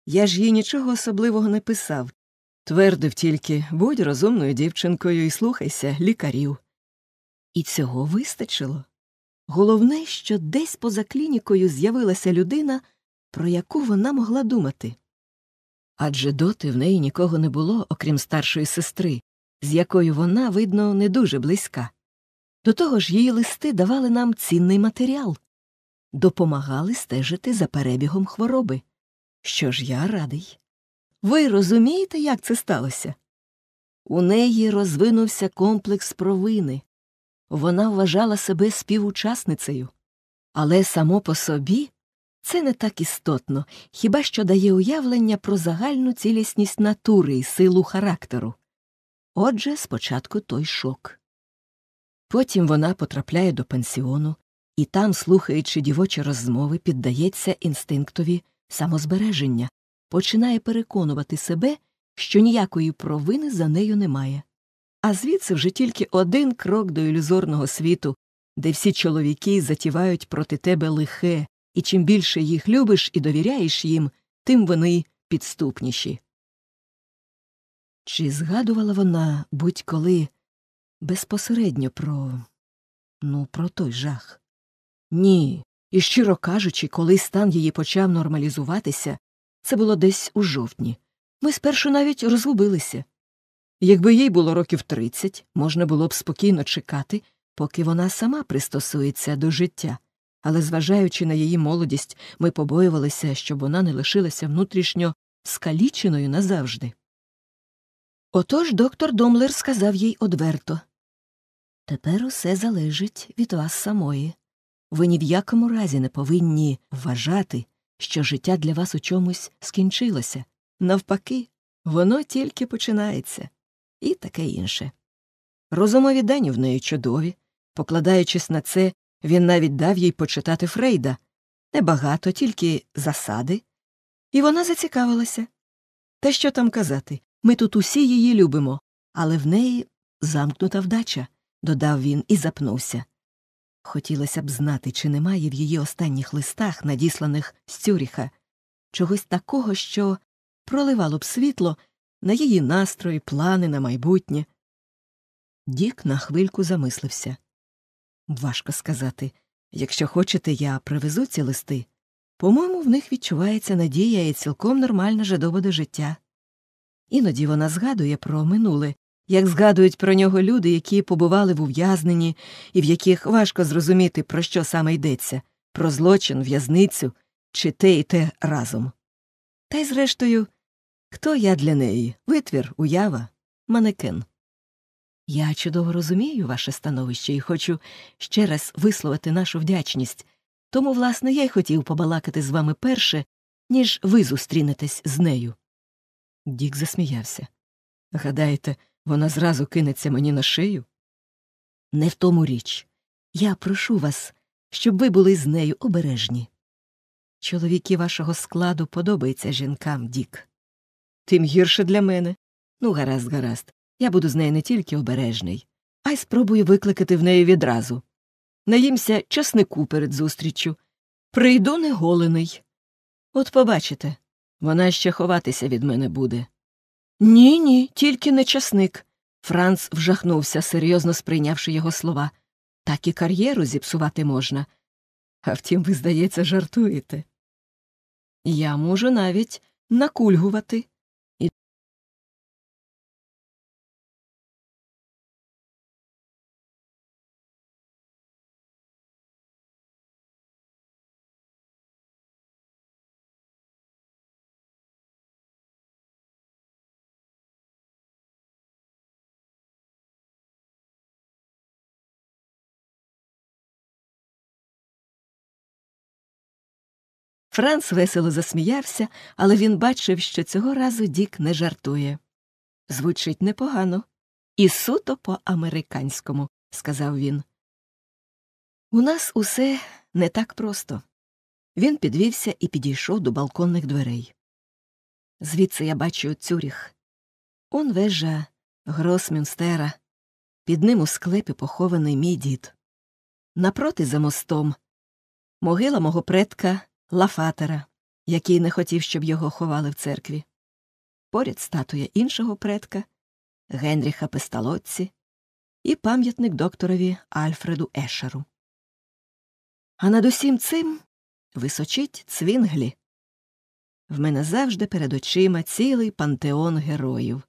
я ж їй нічого особливого не писав. Твердив тільки будь розумною дівчинкою і слухайся лікарів. І цього вистачило. Головне, що десь поза клінікою з'явилася людина, про яку вона могла думати. Адже доти в неї нікого не було, окрім старшої сестри, з якою вона, видно, не дуже близька. До того ж, її листи давали нам цінний матеріал, допомагали стежити за перебігом хвороби. Що ж я радий. Ви розумієте, як це сталося? У неї розвинувся комплекс провини вона вважала себе співучасницею. Але само по собі це не так істотно, хіба що дає уявлення про загальну цілісність натури і силу характеру. Отже, спочатку той шок. Потім вона потрапляє до пансіону і там, слухаючи дівочі розмови, піддається інстинктові самозбереження, починає переконувати себе, що ніякої провини за нею немає а звідси вже тільки один крок до ілюзорного світу, де всі чоловіки затівають проти тебе лихе, і чим більше їх любиш і довіряєш їм, тим вони підступніші. Чи згадувала вона будь коли безпосередньо про ну, про той жах? Ні. І, щиро кажучи, коли стан її почав нормалізуватися, це було десь у жовтні. Ми спершу навіть розгубилися. Якби їй було років 30, можна було б спокійно чекати, поки вона сама пристосується до життя. Але, зважаючи на її молодість, ми побоювалися, щоб вона не лишилася внутрішньо скаліченою назавжди. Отож доктор Домлер сказав їй одверто тепер усе залежить від вас самої. Ви ні в якому разі не повинні вважати, що життя для вас у чомусь скінчилося. Навпаки, воно тільки починається і таке інше. Розумові дані в неї чудові. Покладаючись на це, він навіть дав їй почитати Фрейда небагато, тільки засади. І вона зацікавилася. Та що там казати? Ми тут усі її любимо, але в неї замкнута вдача, додав він і запнувся. Хотілося б знати, чи немає в її останніх листах, надісланих з Цюріха, чогось такого, що проливало б світло на її настрої, плани на майбутнє. Дік на хвильку замислився. Важко сказати якщо хочете, я привезу ці листи. По-моєму, в них відчувається надія і цілком нормальна жадоба до життя. Іноді вона згадує про минуле, як згадують про нього люди, які побували в ув'язненні і в яких важко зрозуміти, про що саме йдеться про злочин, в'язницю чи те і те разом. Та й, зрештою, Хто я для неї? Витвір, уява, манекен. Я чудово розумію ваше становище і хочу ще раз висловити нашу вдячність, тому, власне, я й хотів побалакати з вами перше, ніж ви зустрінетесь з нею. Дік засміявся. Гадаєте, вона зразу кинеться мені на шию? Не в тому річ. Я прошу вас, щоб ви були з нею обережні. Чоловіки вашого складу подобається жінкам, Дік тим гірше для мене. Ну, гаразд, гаразд, я буду з нею не тільки обережний, а й спробую викликати в неї відразу. Наїмся часнику перед зустріччю. Прийду неголений. От побачите, вона ще ховатися від мене буде. Ні, ні, тільки не часник. Франц вжахнувся, серйозно сприйнявши його слова. Так і кар'єру зіпсувати можна. А втім, ви, здається, жартуєте. Я можу навіть накульгувати. Франц весело засміявся, але він бачив, що цього разу Дік не жартує. Звучить непогано. І суто по американському, сказав він. У нас усе не так просто. Він підвівся і підійшов до балконних дверей. Звідси я бачу цюріх. Он вежа Гросмюнстера. Під ним у склепі похований мій дід. Напроти за мостом. Могила мого предка Лафатера, який не хотів, щоб його ховали в церкві. Поряд статуя іншого предка, Генріха Песталоцці і пам'ятник докторові Альфреду Ешеру. А над усім цим височить цвінглі. В мене завжди перед очима цілий пантеон героїв.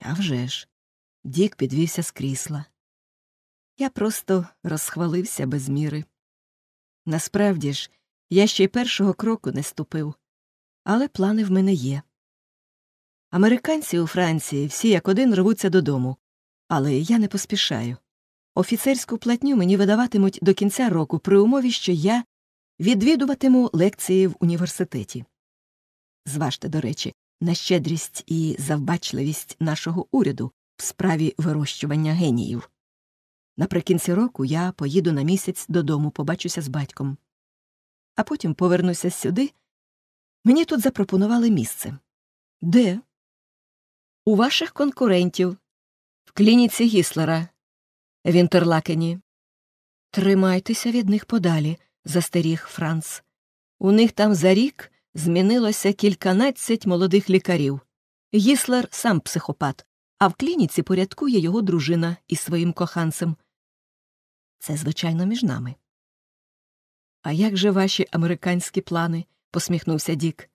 А вже ж, Дік підвівся з крісла. Я просто розхвалився без міри. Насправді ж, я ще й першого кроку не ступив, але плани в мене є. Американці у Франції всі як один рвуться додому, але я не поспішаю. Офіцерську платню мені видаватимуть до кінця року при умові, що я відвідуватиму лекції в університеті. Зважте, до речі, на щедрість і завбачливість нашого уряду в справі вирощування геніїв. Наприкінці року я поїду на місяць додому, побачуся з батьком а потім повернуся сюди. Мені тут запропонували місце. Де? У ваших конкурентів, в клініці Гіслера, в Інтерлакені. Тримайтеся від них подалі, застеріг Франц. У них там за рік змінилося кільканадцять молодих лікарів. Гіслер сам психопат, а в клініці порядкує його дружина із своїм коханцем. Це, звичайно, між нами. А як же ваші американські плани? посміхнувся Дік.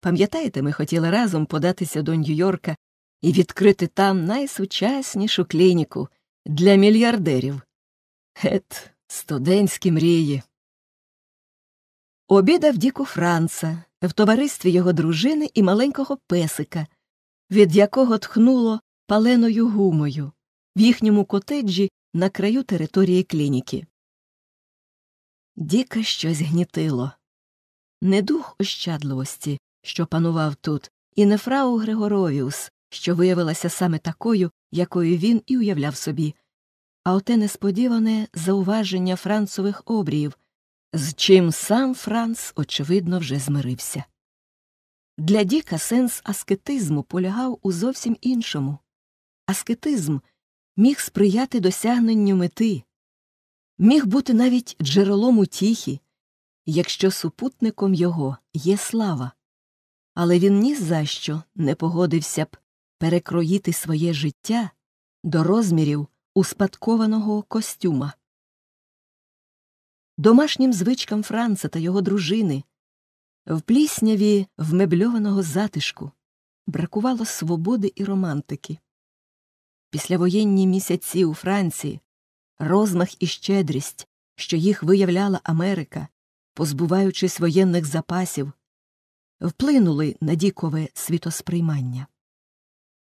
Пам'ятаєте, ми хотіли разом податися до Нью-Йорка і відкрити там найсучаснішу клініку для мільярдерів. Ет, студентські мрії. Обідав Діку Франца в товаристві його дружини і маленького песика, від якого тхнуло паленою гумою в їхньому котеджі на краю території клініки. Діка щось гнітило. Не дух ощадливості, що панував тут, і не фрау Григоровіус, що виявилася саме такою, якою він і уявляв собі, а оте несподіване зауваження Францових обріїв, з чим сам Франц, очевидно, вже змирився. Для Діка сенс аскетизму полягав у зовсім іншому. Аскетизм міг сприяти досягненню мети міг бути навіть джерелом утіхи, якщо супутником його є слава, але він ні за що не погодився б перекроїти своє життя до розмірів успадкованого костюма. Домашнім звичкам Франца та його дружини, в плісняві вмебльованого затишку, бракувало свободи і романтики. Післявоєнні місяці у Франції розмах і щедрість, що їх виявляла Америка, позбуваючись воєнних запасів, вплинули на дікове світосприймання.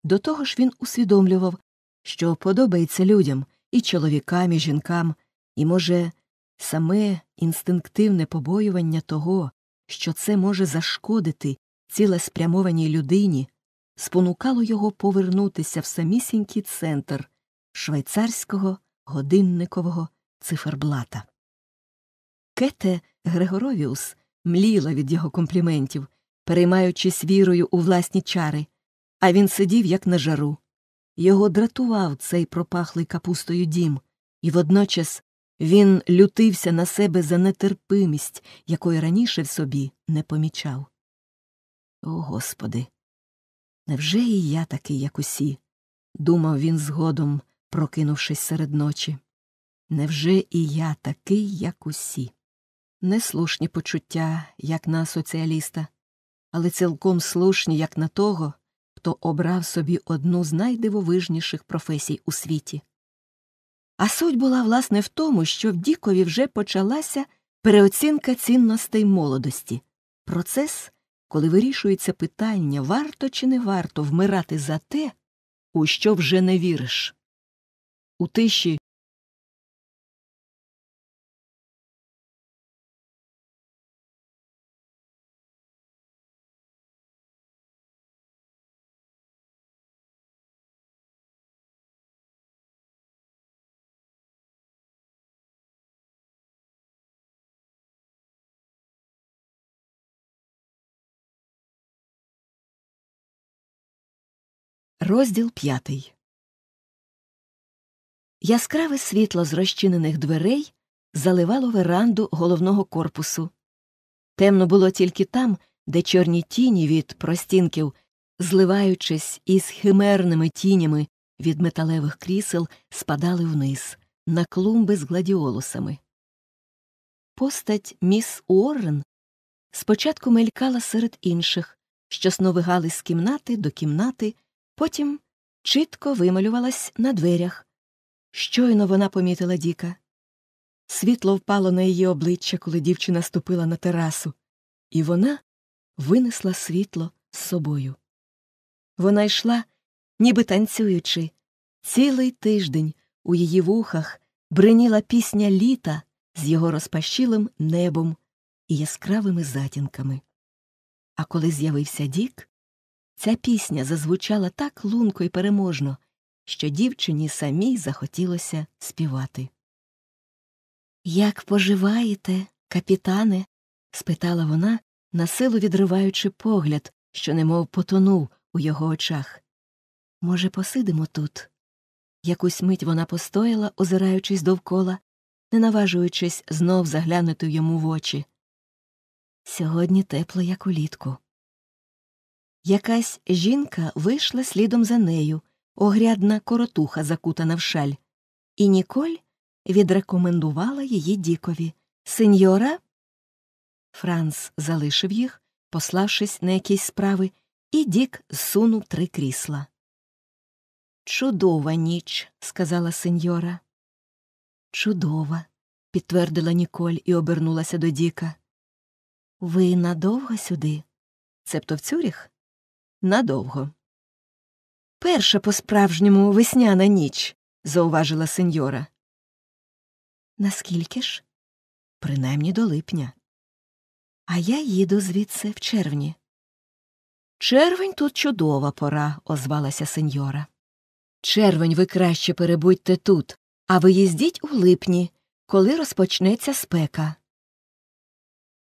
До того ж він усвідомлював, що подобається людям і чоловікам, і жінкам, і, може, саме інстинктивне побоювання того, що це може зашкодити цілеспрямованій людині, спонукало його повернутися в самісінький центр швейцарського годинникового циферблата. Кете Грегоровіус мліла від його компліментів, переймаючись вірою у власні чари, а він сидів, як на жару. Його дратував цей пропахлий капустою дім, і водночас він лютився на себе за нетерпимість, якої раніше в собі не помічав. О, Господи, невже і я такий, як усі? думав він згодом, прокинувшись серед ночі. Невже і я такий, як усі? Неслушні почуття, як на соціаліста, але цілком слушні, як на того, хто обрав собі одну з найдивовижніших професій у світі. А суть була, власне, в тому, що в Дікові вже почалася переоцінка цінностей молодості, процес, коли вирішується питання, варто чи не варто вмирати за те, у що вже не віриш. у тиші. Розділ п'ятий Яскраве світло з розчинених дверей заливало веранду головного корпусу. Темно було тільки там, де чорні тіні від простінків, зливаючись із химерними тінями від металевих крісел, спадали вниз, на клумби з гладіолусами. Постать міс Уоррен спочатку мелькала серед інших, що сновигали з кімнати до кімнати, потім чітко вималювалась на дверях. Щойно вона помітила Діка. Світло впало на її обличчя, коли дівчина ступила на терасу, і вона винесла світло з собою. Вона йшла, ніби танцюючи, цілий тиждень у її вухах бриніла пісня літа з його розпашілим небом і яскравими затінками. А коли з'явився Дік, ця пісня зазвучала так лунко й переможно що дівчині самій захотілося співати. Як поживаєте, капітане? спитала вона, на силу відриваючи погляд, що немов потонув у його очах. Може, посидимо тут? Якусь мить вона постояла, озираючись довкола, не наважуючись знов заглянути йому в очі. Сьогодні тепло, як улітку. Якась жінка вийшла слідом за нею, огрядна коротуха, закутана в шаль, і Ніколь відрекомендувала її Дікові. Сеньора? Франц залишив їх, пославшись на якісь справи, і Дік зсунув три крісла. Чудова ніч, сказала сеньора. Чудова, підтвердила Ніколь і обернулася до Діка. Ви надовго сюди? Цебто в Цюріх? Надовго. Перша по-справжньому весняна ніч, зауважила сеньора. Наскільки ж? Принаймні до липня. А я їду звідси в червні. Червень тут чудова пора, озвалася сеньора. Червень ви краще перебудьте тут, а виїздіть у липні, коли розпочнеться спека.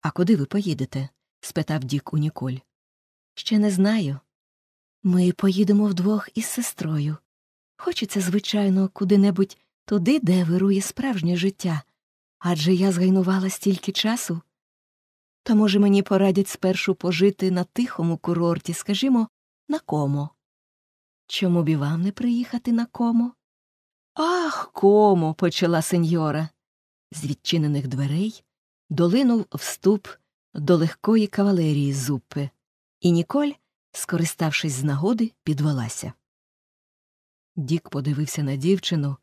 А куди ви поїдете? спитав Дік у Ніколь. Ще не знаю. Ми поїдемо вдвох із сестрою. Хочеться, звичайно, куди-небудь туди, де вирує справжнє життя, адже я згайнувала стільки часу. Та, може, мені порадять спершу пожити на тихому курорті, скажімо, на комо. Чому б і вам не приїхати на комо? Ах, комо, почала сеньора. З відчинених дверей долинув вступ до легкої кавалерії зупи, і Ніколь скориставшись з нагоди, підвелася. Дік подивився на дівчину,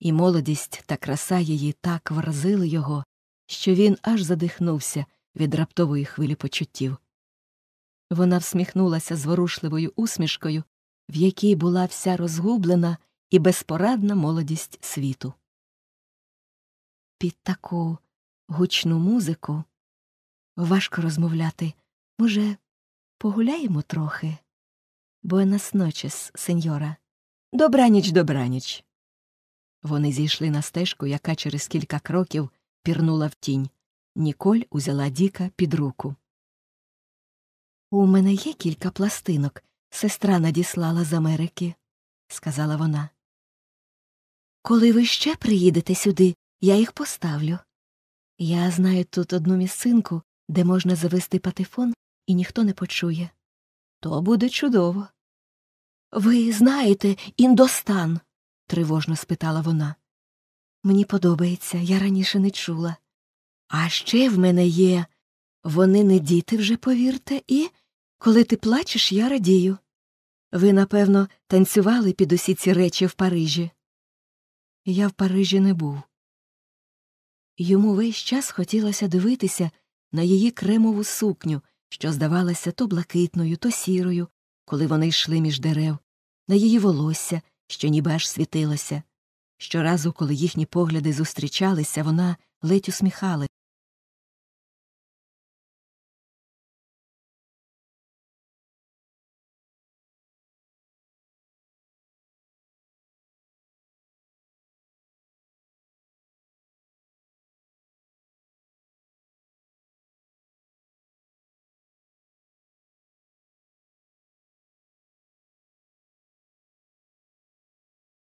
і молодість та краса її так вразили його, що він аж задихнувся від раптової хвилі почуттів. Вона всміхнулася зворушливою усмішкою, в якій була вся розгублена і безпорадна молодість світу. Під таку гучну музику важко розмовляти, може, Погуляємо трохи. Буенас ночес, сеньора. Добраніч, добраніч. Вони зійшли на стежку, яка через кілька кроків пірнула в тінь. Ніколь узяла Діка під руку. У мене є кілька пластинок. Сестра надіслала з Америки, сказала вона. Коли ви ще приїдете сюди, я їх поставлю. Я знаю тут одну місцинку, де можна завести патефон і ніхто не почує. То буде чудово. Ви знаєте індостан? тривожно спитала вона. Мені подобається, я раніше не чула. А ще в мене є. Вони не діти вже, повірте, і коли ти плачеш, я радію. Ви, напевно, танцювали під усі ці речі в Парижі. Я в Парижі не був. Йому весь час хотілося дивитися на її кремову сукню, що здавалася то блакитною, то сірою, коли вони йшли між дерев, на її волосся, що ніби аж світилося. Щоразу, коли їхні погляди зустрічалися, вона ледь усміхала.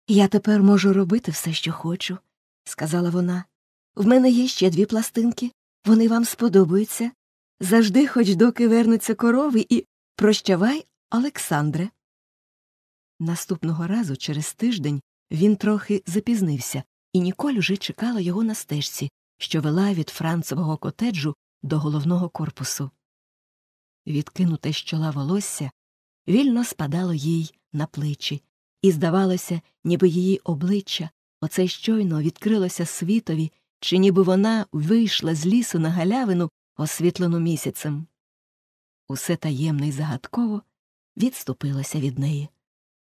Я тепер можу робити все, що хочу, сказала вона. В мене є ще дві пластинки, вони вам сподобаються. Завжди, хоч доки вернуться корови, і прощавай, Олександре. Наступного разу, через тиждень, він трохи запізнився, і Ніколь уже чекала його на стежці, що вела від францевого котеджу до головного корпусу. Відкинуте з чола волосся вільно спадало їй на плечі і здавалося, ніби її обличчя оце щойно відкрилося світові, чи ніби вона вийшла з лісу на галявину, освітлену місяцем. Усе таємне й загадково відступилося від неї.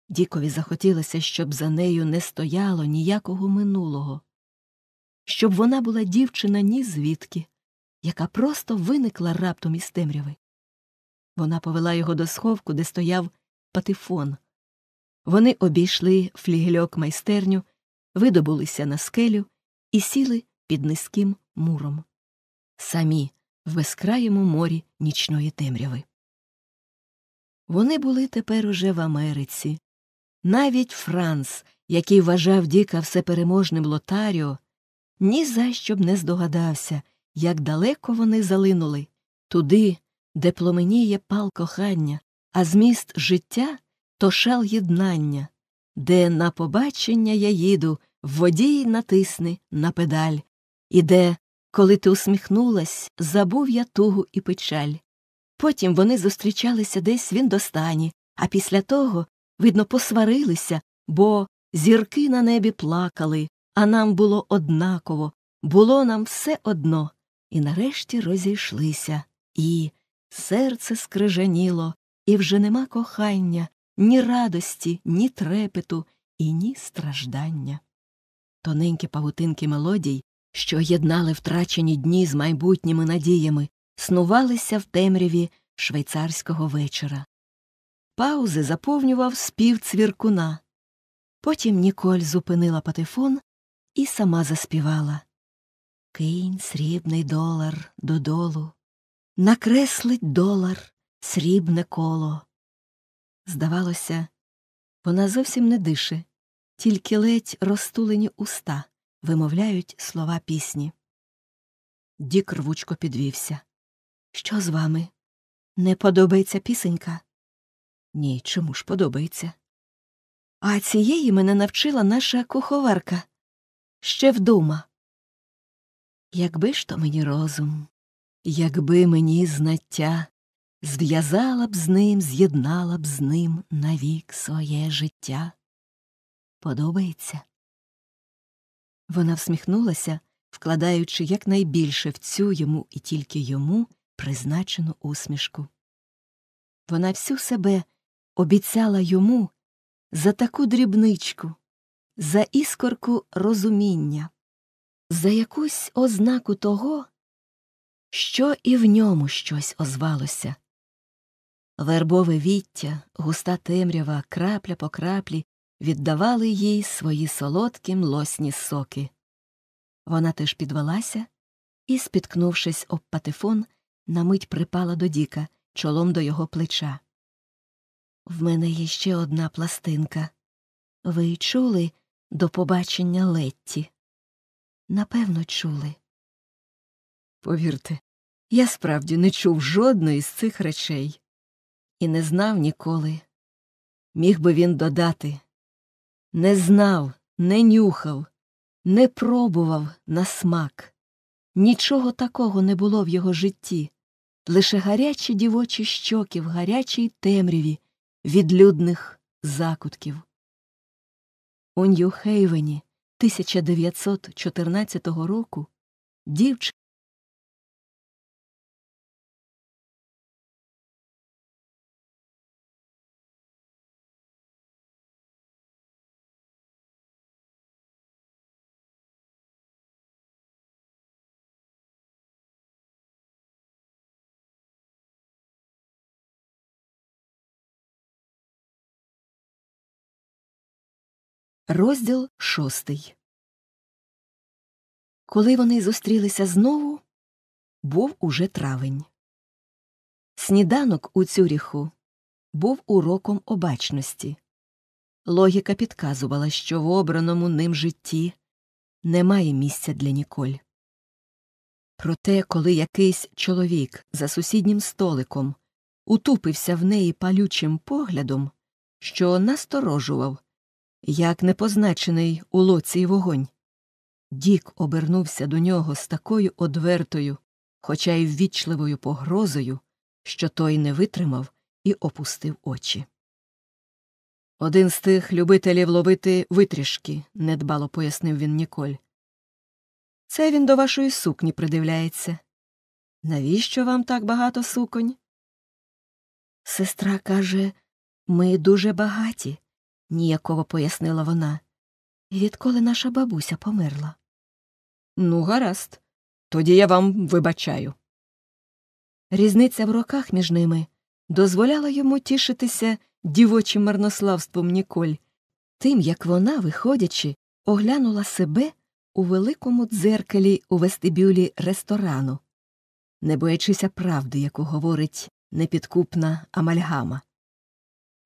Дікові захотілося, щоб за нею не стояло ніякого минулого, щоб вона була дівчина ні звідки, яка просто виникла раптом із темряви. Вона повела його до сховку, де стояв патефон, вони обійшли флігельок майстерню, видобулися на скелю і сіли під низьким муром. Самі в безкраєму морі нічної темряви. Вони були тепер уже в Америці. Навіть Франц, який вважав Діка всепереможним лотаріо, ні за що б не здогадався, як далеко вони залинули туди, де пломеніє пал кохання, а зміст життя то шал єднання, де на побачення я їду, в водій натисни на педаль, і де, коли ти усміхнулась, забув я тугу і печаль. Потім вони зустрічалися десь в індостані, а після того, видно, посварилися, бо зірки на небі плакали, а нам було однаково, було нам все одно, і нарешті розійшлися, і серце скрижаніло, і вже нема кохання, ні радості, ні трепету і ні страждання. Тоненькі павутинки мелодій, що єднали втрачені дні з майбутніми надіями, снувалися в темряві швейцарського вечора. Паузи заповнював спів цвіркуна. Потім Ніколь зупинила патефон і сама заспівала. Кинь срібний долар додолу, накреслить долар срібне коло. Здавалося, вона зовсім не дише, тільки ледь розтулені уста вимовляють слова пісні. Дік рвучко підвівся. Що з вами? Не подобається пісенька? Ні, чому ж подобається. А цієї мене навчила наша куховарка ще вдома. Якби ж то мені розум, якби мені знаття, зв'язала б з ним, з'єднала б з ним навік своє життя. Подобається? Вона всміхнулася, вкладаючи якнайбільше в цю йому і тільки йому призначену усмішку. Вона всю себе обіцяла йому за таку дрібничку, за іскорку розуміння, за якусь ознаку того, що і в ньому щось озвалося, Вербове віття, густа темрява, крапля по краплі віддавали їй свої солодкі млосні соки. Вона теж підвелася і, спіткнувшись об патефон, на мить припала до Діка, чолом до його плеча. В мене є ще одна пластинка. Ви чули до побачення Летті? Напевно, чули. Повірте, я справді не чув жодної з цих речей і не знав ніколи. Міг би він додати не знав, не нюхав, не пробував на смак. Нічого такого не було в його житті, лише гарячі дівочі щоки в гарячій темряві відлюдних закутків. У Нью-Хейвені 1914 року дівчина Розділ шостий. Коли вони зустрілися знову, був уже травень. Сніданок у Цюріху був уроком обачності. Логіка підказувала, що в обраному ним житті немає місця для Ніколь. Проте, коли якийсь чоловік за сусіднім столиком утупився в неї палючим поглядом, що насторожував як непозначений у лоці й вогонь. Дік обернувся до нього з такою одвертою, хоча й ввічливою погрозою, що той не витримав і опустив очі. Один з тих любителів ловити витрішки, недбало пояснив він Ніколь. Це він до вашої сукні придивляється. Навіщо вам так багато суконь? Сестра каже, ми дуже багаті ніяково пояснила вона. Відколи наша бабуся померла. Ну, гаразд, тоді я вам вибачаю. Різниця в роках між ними дозволяла йому тішитися дівочим марнославством Ніколь, тим як вона, виходячи, оглянула себе у великому дзеркалі у вестибюлі ресторану, не боячися правди, яку говорить непідкупна амальгама.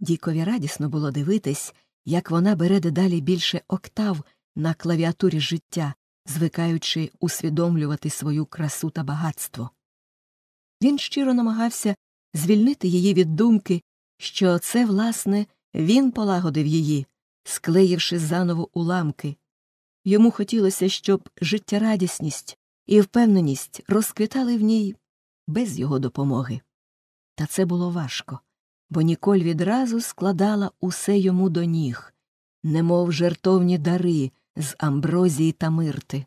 Дікові радісно було дивитись, як вона бере дедалі більше октав на клавіатурі життя, звикаючи усвідомлювати свою красу та багатство. Він щиро намагався звільнити її від думки, що це, власне, він полагодив її, склеївши заново уламки. Йому хотілося, щоб життєрадісність і впевненість розквітали в ній без його допомоги. Та це було важко бо Ніколь відразу складала усе йому до ніг, немов жертовні дари з амброзії та мирти.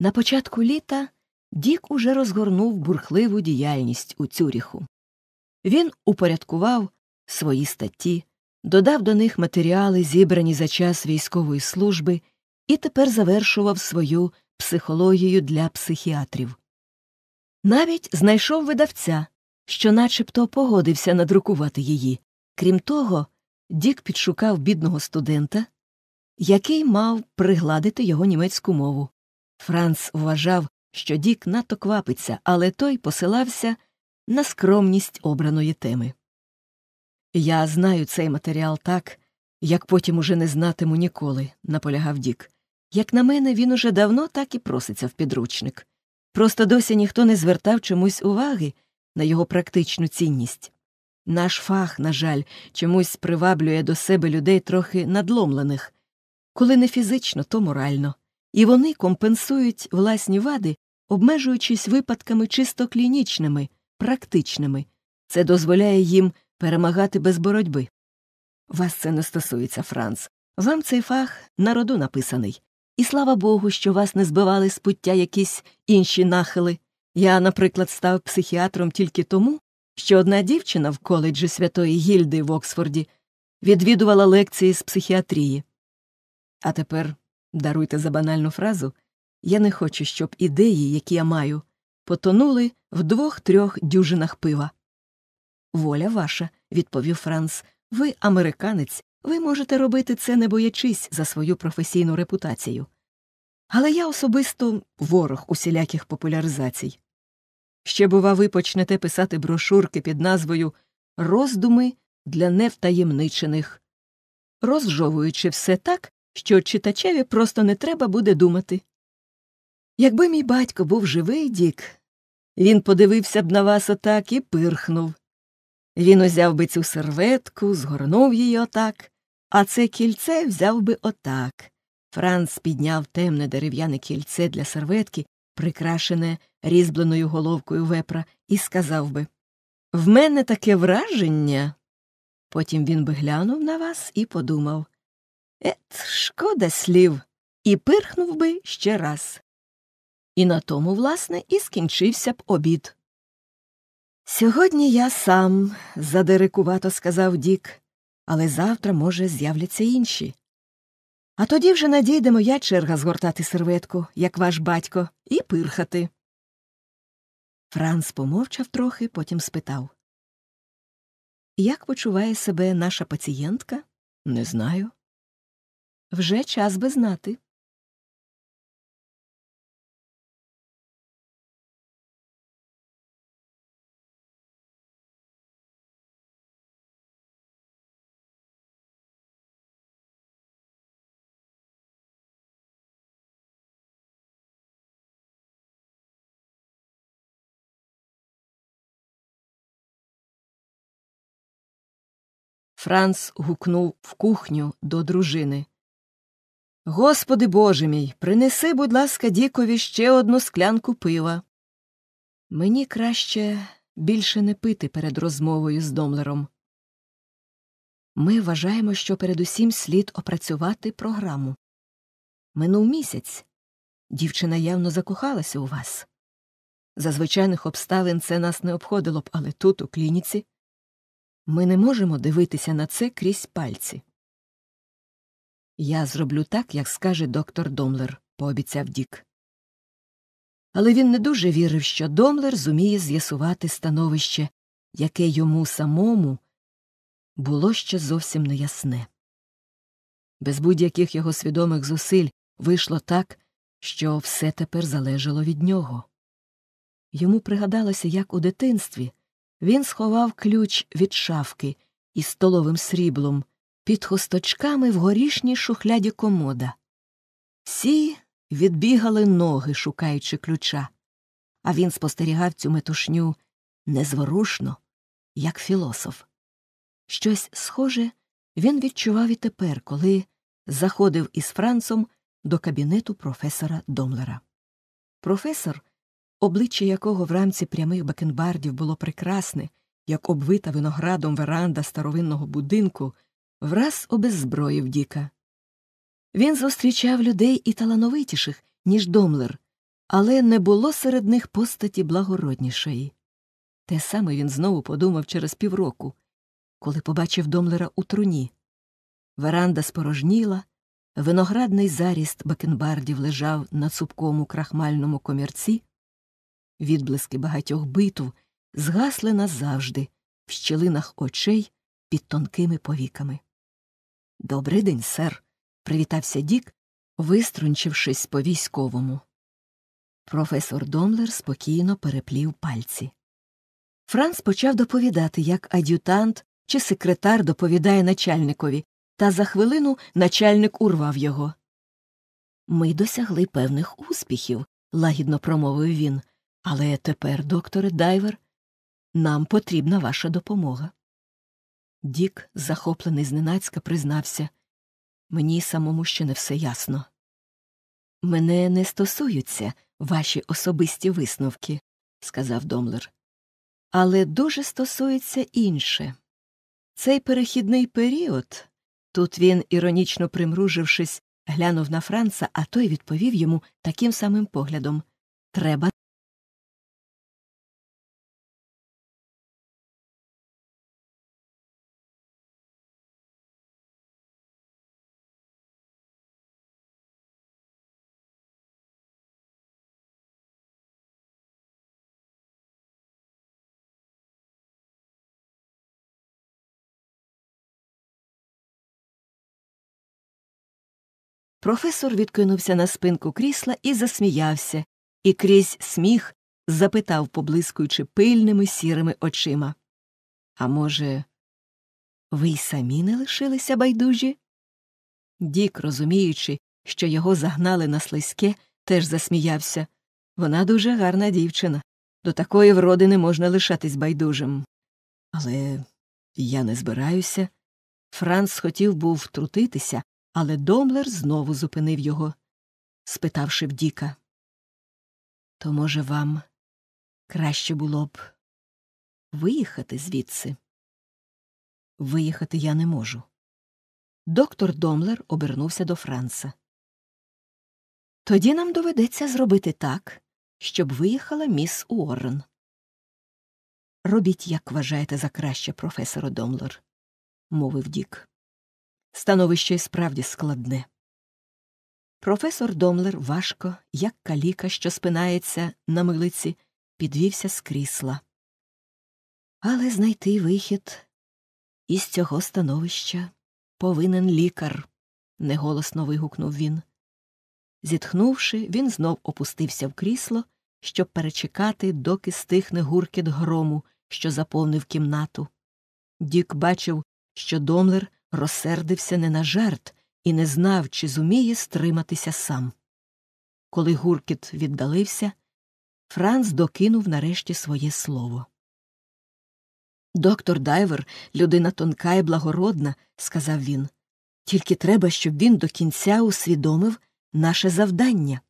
На початку літа Дік уже розгорнув бурхливу діяльність у Цюріху. Він упорядкував свої статті, додав до них матеріали, зібрані за час військової служби, і тепер завершував свою психологію для психіатрів. Навіть знайшов видавця, що начебто погодився надрукувати її. Крім того, Дік підшукав бідного студента, який мав пригладити його німецьку мову. Франц вважав, що Дік надто квапиться, але той посилався на скромність обраної теми. Я знаю цей матеріал так, як потім уже не знатиму ніколи, наполягав Дік. Як на мене, він уже давно так і проситься в підручник. Просто досі ніхто не звертав чомусь уваги, на його практичну цінність. Наш фах, на жаль, чомусь приваблює до себе людей трохи надломлених, коли не фізично, то морально, і вони компенсують власні вади, обмежуючись випадками чисто клінічними, практичними. Це дозволяє їм перемагати без боротьби. Вас це не стосується, Франц. Вам цей фах народу написаний. І слава Богу, що вас не збивали з пуття якісь інші нахили, я, наприклад, став психіатром тільки тому, що одна дівчина в коледжі Святої Гільди в Оксфорді відвідувала лекції з психіатрії. А тепер, даруйте за банальну фразу, я не хочу, щоб ідеї, які я маю, потонули в двох-трьох дюжинах пива. Воля ваша, відповів Франц, ви американець, ви можете робити це, не боячись за свою професійну репутацію. Але я особисто ворог усіляких популяризацій. Ще, бува, ви почнете писати брошурки під назвою Роздуми для невтаємничених, розжовуючи все так, що читачеві просто не треба буде думати. Якби мій батько був живий Дік, він подивився б на вас отак і пирхнув. Він узяв би цю серветку, згорнув її отак, а це кільце взяв би отак. Франц підняв темне дерев'яне кільце для серветки прикрашене різьбленою головкою вепра, і сказав би В мене таке враження. Потім він би глянув на вас і подумав Ет, шкода слів, і пирхнув би ще раз. І на тому, власне, і скінчився б обід. Сьогодні я сам, задирикувато сказав Дік, але завтра, може, з'являться інші. А тоді вже надійде моя черга згортати серветку, як ваш батько, і пирхати. Франц помовчав трохи, потім спитав Як почуває себе наша пацієнтка? Не знаю. Вже час би знати. Франц гукнув в кухню до дружини. Господи боже мій, принеси, будь ласка, Дікові ще одну склянку пива. Мені краще більше не пити перед розмовою з Домлером. Ми вважаємо, що передусім слід опрацювати програму. Минув місяць. Дівчина явно закохалася у вас. За звичайних обставин це нас не обходило б, але тут, у клініці, ми не можемо дивитися на це крізь пальці. Я зроблю так, як скаже доктор Домлер, пообіцяв Дік. Але він не дуже вірив, що Домлер зуміє з'ясувати становище, яке йому самому було ще зовсім неясне. Без будь яких його свідомих зусиль вийшло так, що все тепер залежало від нього. Йому пригадалося, як у дитинстві він сховав ключ від шафки із столовим сріблом під хусточками в горішній шухляді комода. Всі відбігали ноги, шукаючи ключа, а він спостерігав цю метушню незворушно, як філософ. Щось схоже він відчував і тепер, коли заходив із Францом до кабінету професора Домлера. Професор обличчя якого в рамці прямих бакенбардів було прекрасне, як обвита виноградом веранда старовинного будинку, враз обеззброїв Діка. Він зустрічав людей і талановитіших, ніж Домлер, але не було серед них постаті благороднішої. Те саме він знову подумав через півроку, коли побачив Домлера у труні. Веранда спорожніла, виноградний заріст бакенбардів лежав на цупкому крахмальному комірці, відблиски багатьох битв згасли назавжди в щелинах очей під тонкими повіками. «Добрий день, сер, привітався Дік, виструнчившись по військовому. Професор Домлер спокійно переплів пальці. Франц почав доповідати, як ад'ютант чи секретар доповідає начальникові, та за хвилину начальник урвав його. Ми досягли певних успіхів, лагідно промовив він. Але тепер, докторе Дайвер, нам потрібна ваша допомога. Дік, захоплений зненацька, признався мені самому ще не все ясно. Мене не стосуються ваші особисті висновки, сказав Домлер. Але дуже стосується інше. Цей перехідний період. Тут він, іронічно примружившись, глянув на Франца, а той відповів йому таким самим поглядом треба Професор відкинувся на спинку крісла і засміявся, і крізь сміх запитав, поблискуючи пильними сірими очима. А може, ви й самі не лишилися байдужі? Дік, розуміючи, що його загнали на слизьке, теж засміявся. Вона дуже гарна дівчина. До такої вроди не можна лишатись байдужим. Але я не збираюся. Франц хотів був втрутитися, але Домлер знову зупинив його, спитавши в Діка. То, може, вам краще було б виїхати звідси? Виїхати я не можу. Доктор Домлер обернувся до Франца. Тоді нам доведеться зробити так, щоб виїхала міс Уоррен. Робіть, як вважаєте, за краще, професор Домлер, мовив Дік. Становище і справді складне. Професор Домлер важко, як каліка, що спинається на милиці, підвівся з крісла. Але знайти вихід із цього становища повинен лікар, неголосно вигукнув він. Зітхнувши, він знов опустився в крісло, щоб перечекати, доки стихне гуркіт грому, що заповнив кімнату. Дік бачив, що Домлер розсердився не на жарт і не знав, чи зуміє стриматися сам. Коли гуркіт віддалився, Франц докинув нарешті своє слово. Доктор Дайвер, людина тонка і благородна, сказав він, тільки треба, щоб він до кінця усвідомив наше завдання.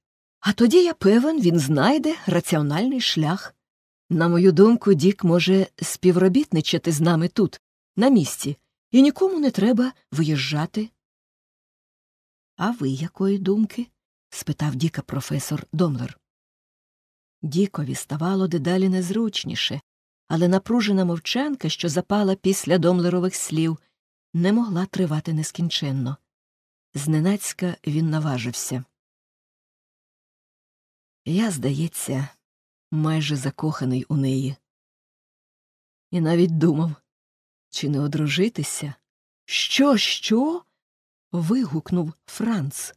А тоді, я певен, він знайде раціональний шлях. На мою думку, Дік може співробітничати з нами тут, на місці, і нікому не треба виїжджати. А ви якої думки? спитав Діка професор Домлер. Дікові ставало дедалі незручніше, але напружена мовчанка, що запала після домлерових слів, не могла тривати нескінченно. Зненацька він наважився. Я, здається, майже закоханий у неї. І навіть думав, чи не одружитися? Що, що? вигукнув Франц.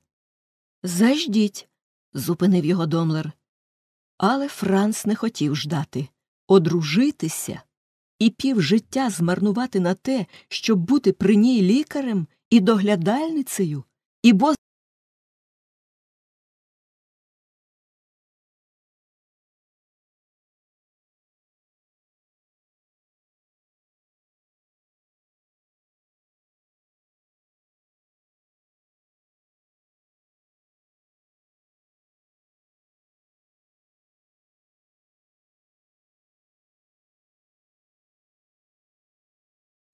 Заждіть, зупинив його Домлер. Але Франц не хотів ждати, одружитися і півжиття змарнувати на те, щоб бути при ній лікарем і доглядальницею, і бо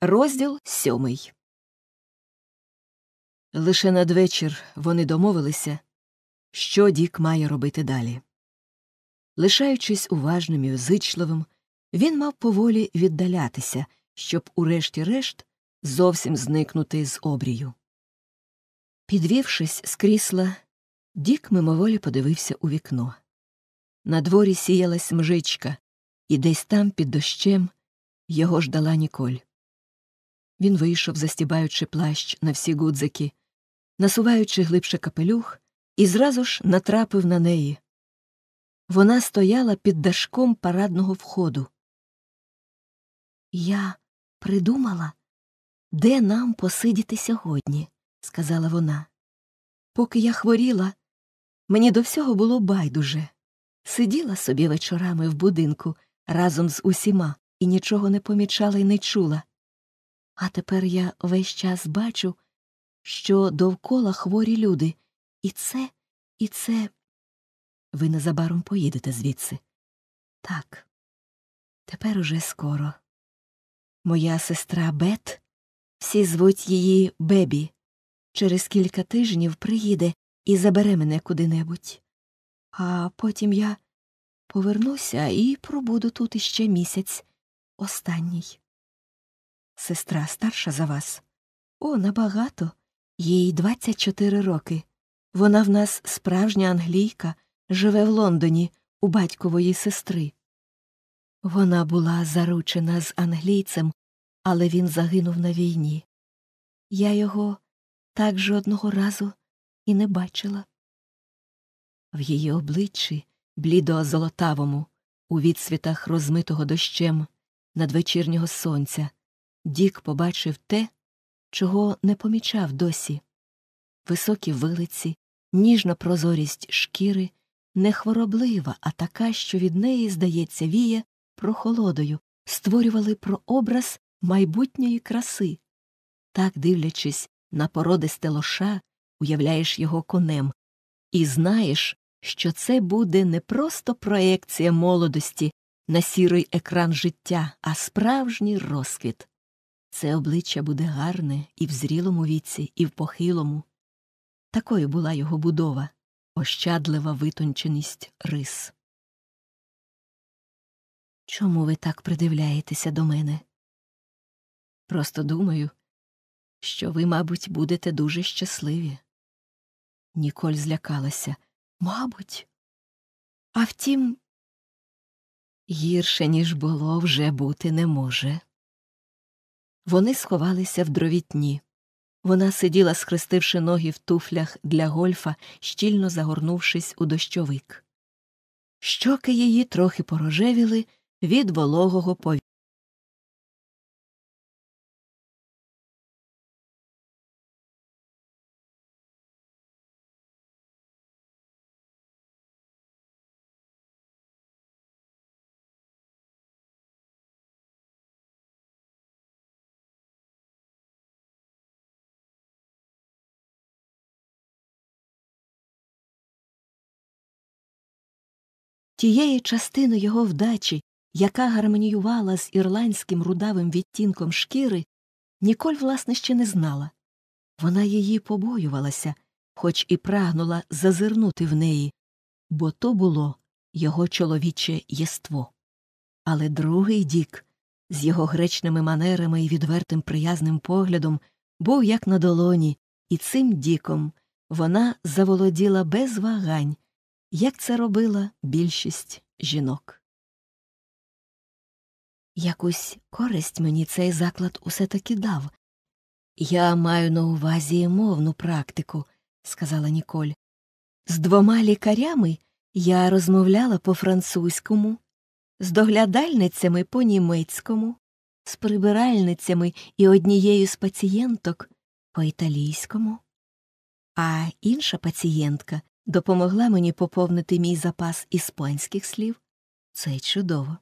Розділ сьомий. Лише надвечір вони домовилися, що Дік має робити далі. Лишаючись уважним і озичливим, він мав поволі віддалятися, щоб, урешті-решт, зовсім зникнути з обрію. Підвівшись з крісла, Дік мимоволі подивився у вікно. На дворі сіялась мжичка, і десь там під дощем його ждала Ніколь. Він вийшов, застібаючи плащ на всі гудзики, насуваючи глибше капелюх, і зразу ж натрапив на неї. Вона стояла під дашком парадного входу. Я придумала, де нам посидіти сьогодні, сказала вона. Поки я хворіла, мені до всього було байдуже. Сиділа собі вечорами в будинку разом з усіма і нічого не помічала і не чула. А тепер я весь час бачу, що довкола хворі люди. І це, і це. Ви незабаром поїдете звідси. Так, тепер уже скоро. Моя сестра Бет, всі звуть її Бебі, через кілька тижнів приїде і забере мене куди-небудь. А потім я повернуся і пробуду тут іще місяць, останній сестра старша за вас. О, набагато. Їй 24 роки. Вона в нас справжня англійка, живе в Лондоні у батькової сестри. Вона була заручена з англійцем, але він загинув на війні. Я його так жодного разу і не бачила. В її обличчі, блідо золотавому, у відсвітах розмитого дощем надвечірнього сонця, Дік побачив те, чого не помічав досі високі вилиці, ніжна прозорість шкіри, не хвороблива, а така, що від неї, здається, віє прохолодою, створювали прообраз майбутньої краси. Так, дивлячись на породисте лоша, уявляєш його конем, і знаєш, що це буде не просто проекція молодості на сірий екран життя, а справжній розквіт. Це обличчя буде гарне і в зрілому віці, і в похилому. Такою була його будова, ощадлива витонченість рис. Чому ви так придивляєтеся до мене? Просто думаю, що ви, мабуть, будете дуже щасливі. Ніколь злякалася. Мабуть. А втім, гірше, ніж було, вже бути не може. Вони сховалися в дровітні. Вона сиділа, схрестивши ноги в туфлях для гольфа, щільно загорнувшись у дощовик. Щоки її трохи порожевіли від вологого повітря. тієї частини його вдачі, яка гармоніювала з ірландським рудавим відтінком шкіри, Ніколь, власне, ще не знала. Вона її побоювалася, хоч і прагнула зазирнути в неї, бо то було його чоловіче єство. Але другий Дік, з його гречними манерами і відвертим приязним поглядом, був як на долоні, і цим Діком вона заволоділа без вагань, як це робила більшість жінок. Якусь користь мені цей заклад усе таки дав. Я маю на увазі мовну практику, сказала Ніколь. З двома лікарями я розмовляла по французькому, з доглядальницями по німецькому, з прибиральницями і однією з пацієнток по італійському. А інша пацієнтка допомогла мені поповнити мій запас іспанських слів, це чудово.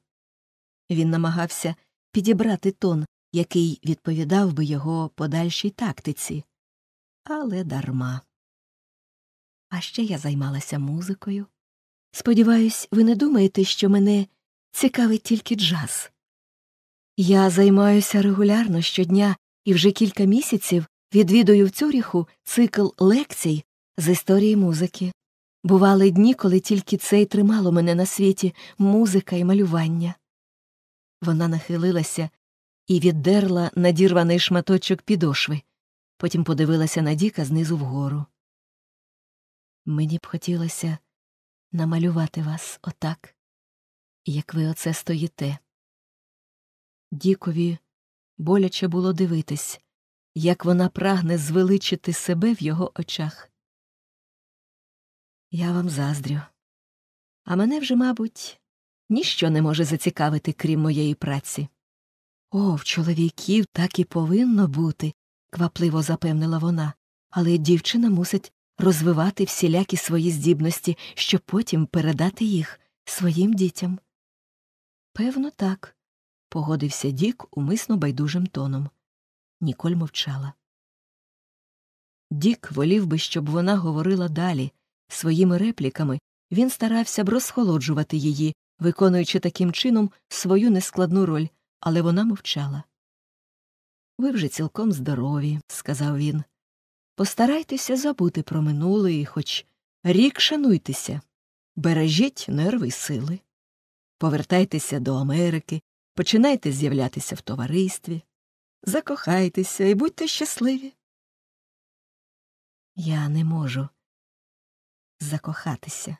Він намагався підібрати тон, який відповідав би його подальшій тактиці, але дарма. А ще я займалася музикою. Сподіваюсь, ви не думаєте, що мене цікавить тільки джаз. Я займаюся регулярно щодня і вже кілька місяців відвідую в Цюріху цикл лекцій з історії музики. Бували дні, коли тільки це й тримало мене на світі музика і малювання. Вона нахилилася і віддерла надірваний шматочок підошви, потім подивилася на Діка знизу вгору. Мені б хотілося намалювати вас отак, як ви оце стоїте. Дікові боляче було дивитись, як вона прагне звеличити себе в його очах. Я вам заздрю. А мене вже, мабуть, ніщо не може зацікавити, крім моєї праці. О, в чоловіків так і повинно бути, квапливо запевнила вона, але дівчина мусить розвивати всілякі свої здібності, щоб потім передати їх своїм дітям. Певно, так, погодився Дік умисно байдужим тоном. Ніколь мовчала. Дік волів би, щоб вона говорила далі. Своїми репліками він старався б розхолоджувати її, виконуючи таким чином свою нескладну роль, але вона мовчала. Ви вже цілком здорові, сказав він. Постарайтеся забути про минуле і хоч рік шануйтеся, бережіть нерви й сили. Повертайтеся до Америки, починайте з'являтися в товаристві, закохайтеся і будьте щасливі. Я не можу закохатися.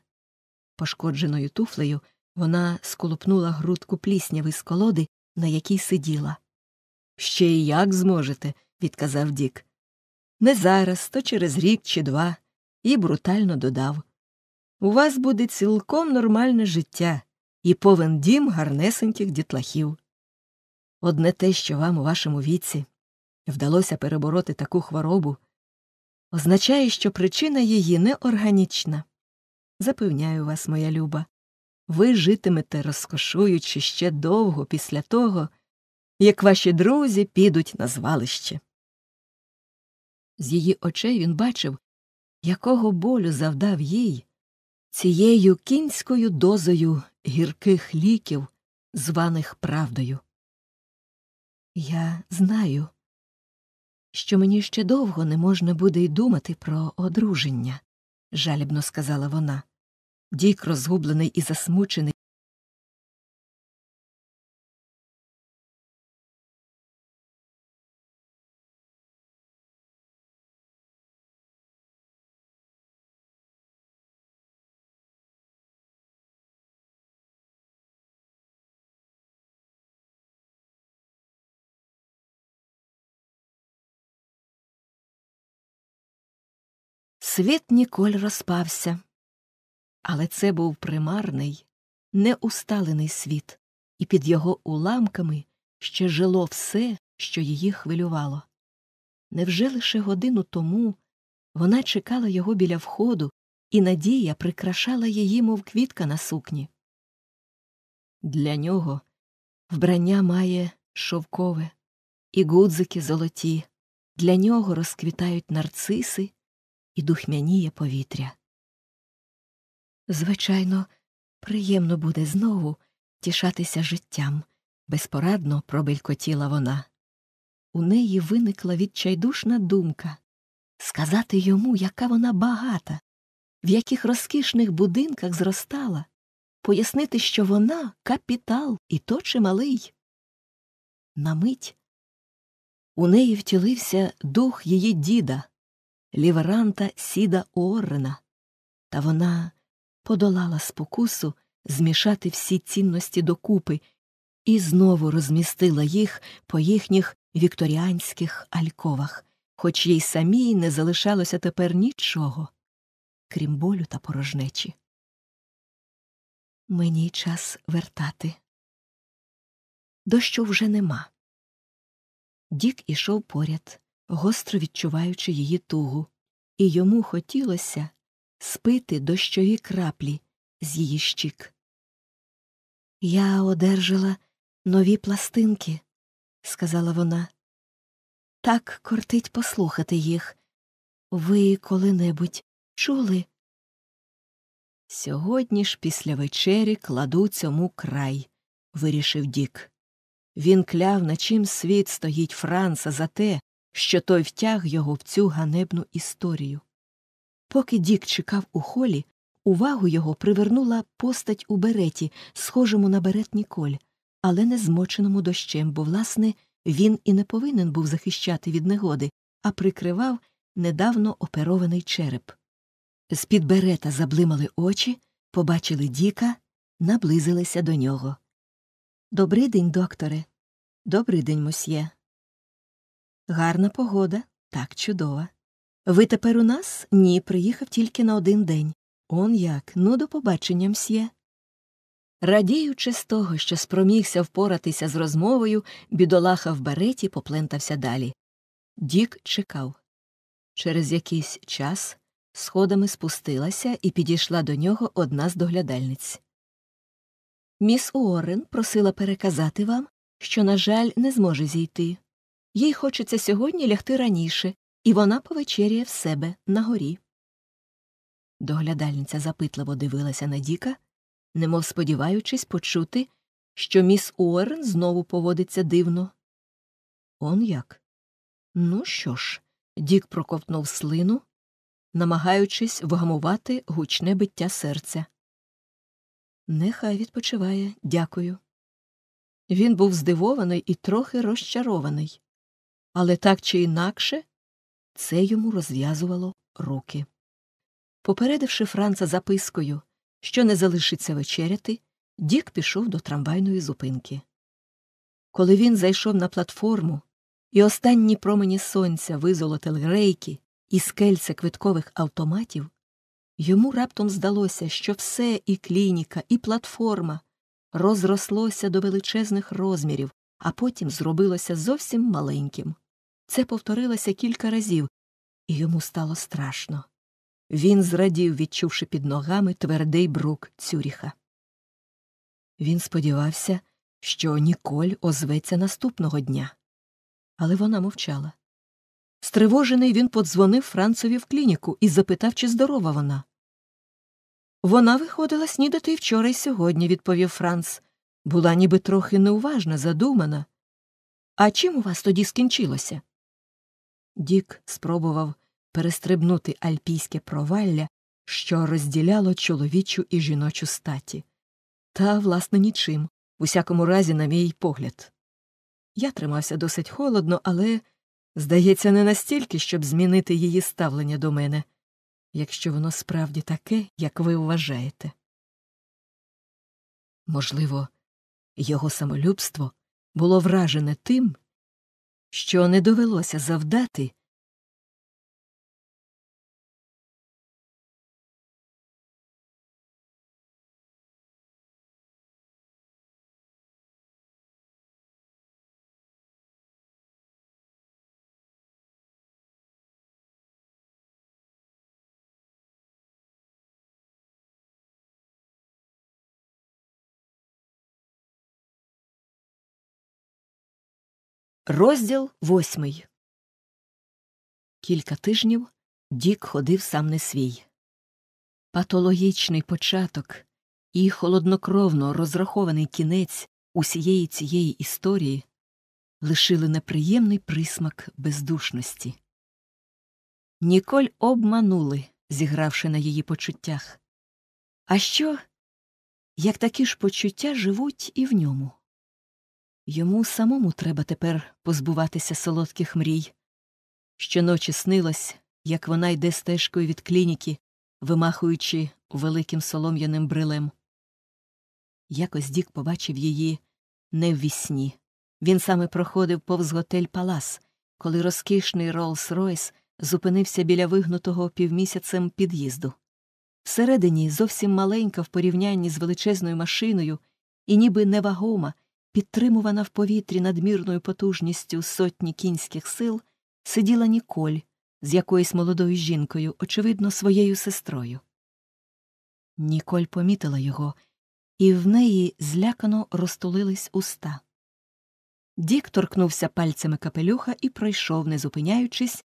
Пошкодженою туфлею вона сколопнула грудку плісняви з колоди, на якій сиділа. Ще й як зможете, відказав Дік. Не зараз, то через рік чи два, і брутально додав. У вас буде цілком нормальне життя і повен дім гарнесеньких дітлахів. Одне те, що вам у вашому віці вдалося перебороти таку хворобу, означає, що причина її неорганічна. Запевняю вас, моя люба, ви житимете, розкошуючи ще довго після того, як ваші друзі підуть на звалище. З її очей він бачив, якого болю завдав їй цією кінською дозою гірких ліків, званих правдою. Я знаю, що мені ще довго не можна буде й думати про одруження, жалібно сказала вона. Дік, розгублений і засмучений, Світ ніколь розпався. Але це був примарний, неусталений світ, і під його уламками ще жило все, що її хвилювало. Невже лише годину тому вона чекала його біля входу, і надія прикрашала її, мов квітка на сукні? Для нього вбрання має шовкове, і гудзики золоті, для нього розквітають нарциси і духмяніє повітря. Звичайно, приємно буде знову тішатися життям, безпорадно пробелькотіла вона. У неї виникла відчайдушна думка сказати йому, яка вона багата, в яких розкішних будинках зростала, пояснити, що вона капітал і то чималий. На мить у неї втілився дух її діда, ліверанта Сіда Уоррена, та вона подолала спокусу змішати всі цінності докупи і знову розмістила їх по їхніх вікторіанських альковах, хоч їй самій не залишалося тепер нічого, крім болю та порожнечі. Мені час вертати. Дощу вже нема. Дік ішов поряд гостро відчуваючи її тугу, і йому хотілося спити дощові краплі з її щік. Я одержала нові пластинки, сказала вона. Так кортить послухати їх. Ви коли-небудь чули? Сьогодні ж після вечері кладу цьому край, вирішив Дік. Він кляв, на чим світ стоїть Франца за те, що той втяг його в цю ганебну історію. Поки Дік чекав у холі, увагу його привернула постать у береті, схожому на берет Ніколь, але не змоченому дощем, бо, власне, він і не повинен був захищати від негоди, а прикривав недавно оперований череп. З під берета заблимали очі, побачили Діка, наблизилися до нього. «Добрий день, докторе. Добрий день, мосьє. Гарна погода, так чудова. Ви тепер у нас? Ні, приїхав тільки на один день. Он як, ну, до побачення мсьє. Радіючи з того, що спромігся впоратися з розмовою, бідолаха в бареті поплентався далі. Дік чекав. Через якийсь час сходами спустилася і підійшла до нього одна з доглядальниць. Міс Уоррен просила переказати вам, що, на жаль, не зможе зійти. Їй хочеться сьогодні лягти раніше, і вона повечеряє в себе на горі. Доглядальниця запитливо дивилася на Діка, немов сподіваючись почути, що міс Уоррен знову поводиться дивно. Он як? Ну що ж, Дік проковтнув слину, намагаючись вгамувати гучне биття серця. Нехай відпочиває, дякую. Він був здивований і трохи розчарований але так чи інакше це йому розв'язувало руки. Попередивши Франца запискою, що не залишиться вечеряти, Дік пішов до трамвайної зупинки. Коли він зайшов на платформу, і останні промені сонця визолотили рейки і скельце квиткових автоматів, йому раптом здалося, що все і клініка, і платформа розрослося до величезних розмірів, а потім зробилося зовсім маленьким. Це повторилося кілька разів, і йому стало страшно. Він зрадів, відчувши під ногами твердий брук Цюріха. Він сподівався, що Ніколь озветься наступного дня. Але вона мовчала. Стривожений він подзвонив Францові в клініку і запитав, чи здорова вона. Вона виходила снідати і вчора і сьогодні, відповів Франц. Була ніби трохи неуважна, задумана. А чим у вас тоді скінчилося? Дік спробував перестрибнути альпійське провалля, що розділяло чоловічу і жіночу статі. Та, власне, нічим, в усякому разі, на мій погляд. Я тримався досить холодно, але, здається, не настільки, щоб змінити її ставлення до мене, якщо воно справді таке, як ви вважаєте. Можливо, його самолюбство було вражене тим, що не довелося завдати Розділ восьмий. Кілька тижнів Дік ходив сам не свій. Патологічний початок і холоднокровно розрахований кінець усієї цієї історії лишили неприємний присмак бездушності. Ніколь обманули, зігравши на її почуттях. А що, як такі ж почуття живуть і в ньому? Йому самому треба тепер позбуватися солодких мрій. Щоночі снилось, як вона йде стежкою від клініки, вимахуючи великим солом'яним брилем. Якось Дік побачив її не в вісні. Він саме проходив повз готель Палас, коли розкішний Роллс Ройс зупинився біля вигнутого півмісяцем під'їзду. Всередині зовсім маленька в порівнянні з величезною машиною і ніби невагома. Підтримувана в повітрі надмірною потужністю сотні кінських сил, сиділа Ніколь з якоюсь молодою жінкою, очевидно, своєю сестрою. Ніколь помітила його, і в неї злякано розтулились уста. Дік торкнувся пальцями капелюха і пройшов, не зупиняючись,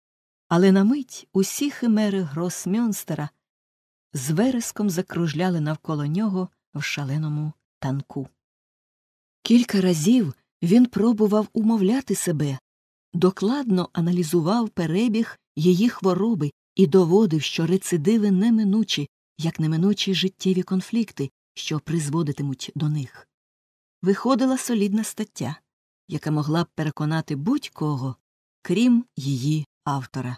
але на мить усі химери Гросмюнстера з вереском закружляли навколо нього в шаленому танку. Кілька разів він пробував умовляти себе, докладно аналізував перебіг її хвороби і доводив, що рецидиви неминучі, як неминучі життєві конфлікти, що призводитимуть до них. Виходила солідна стаття, яка могла б переконати будь-кого, крім її автора.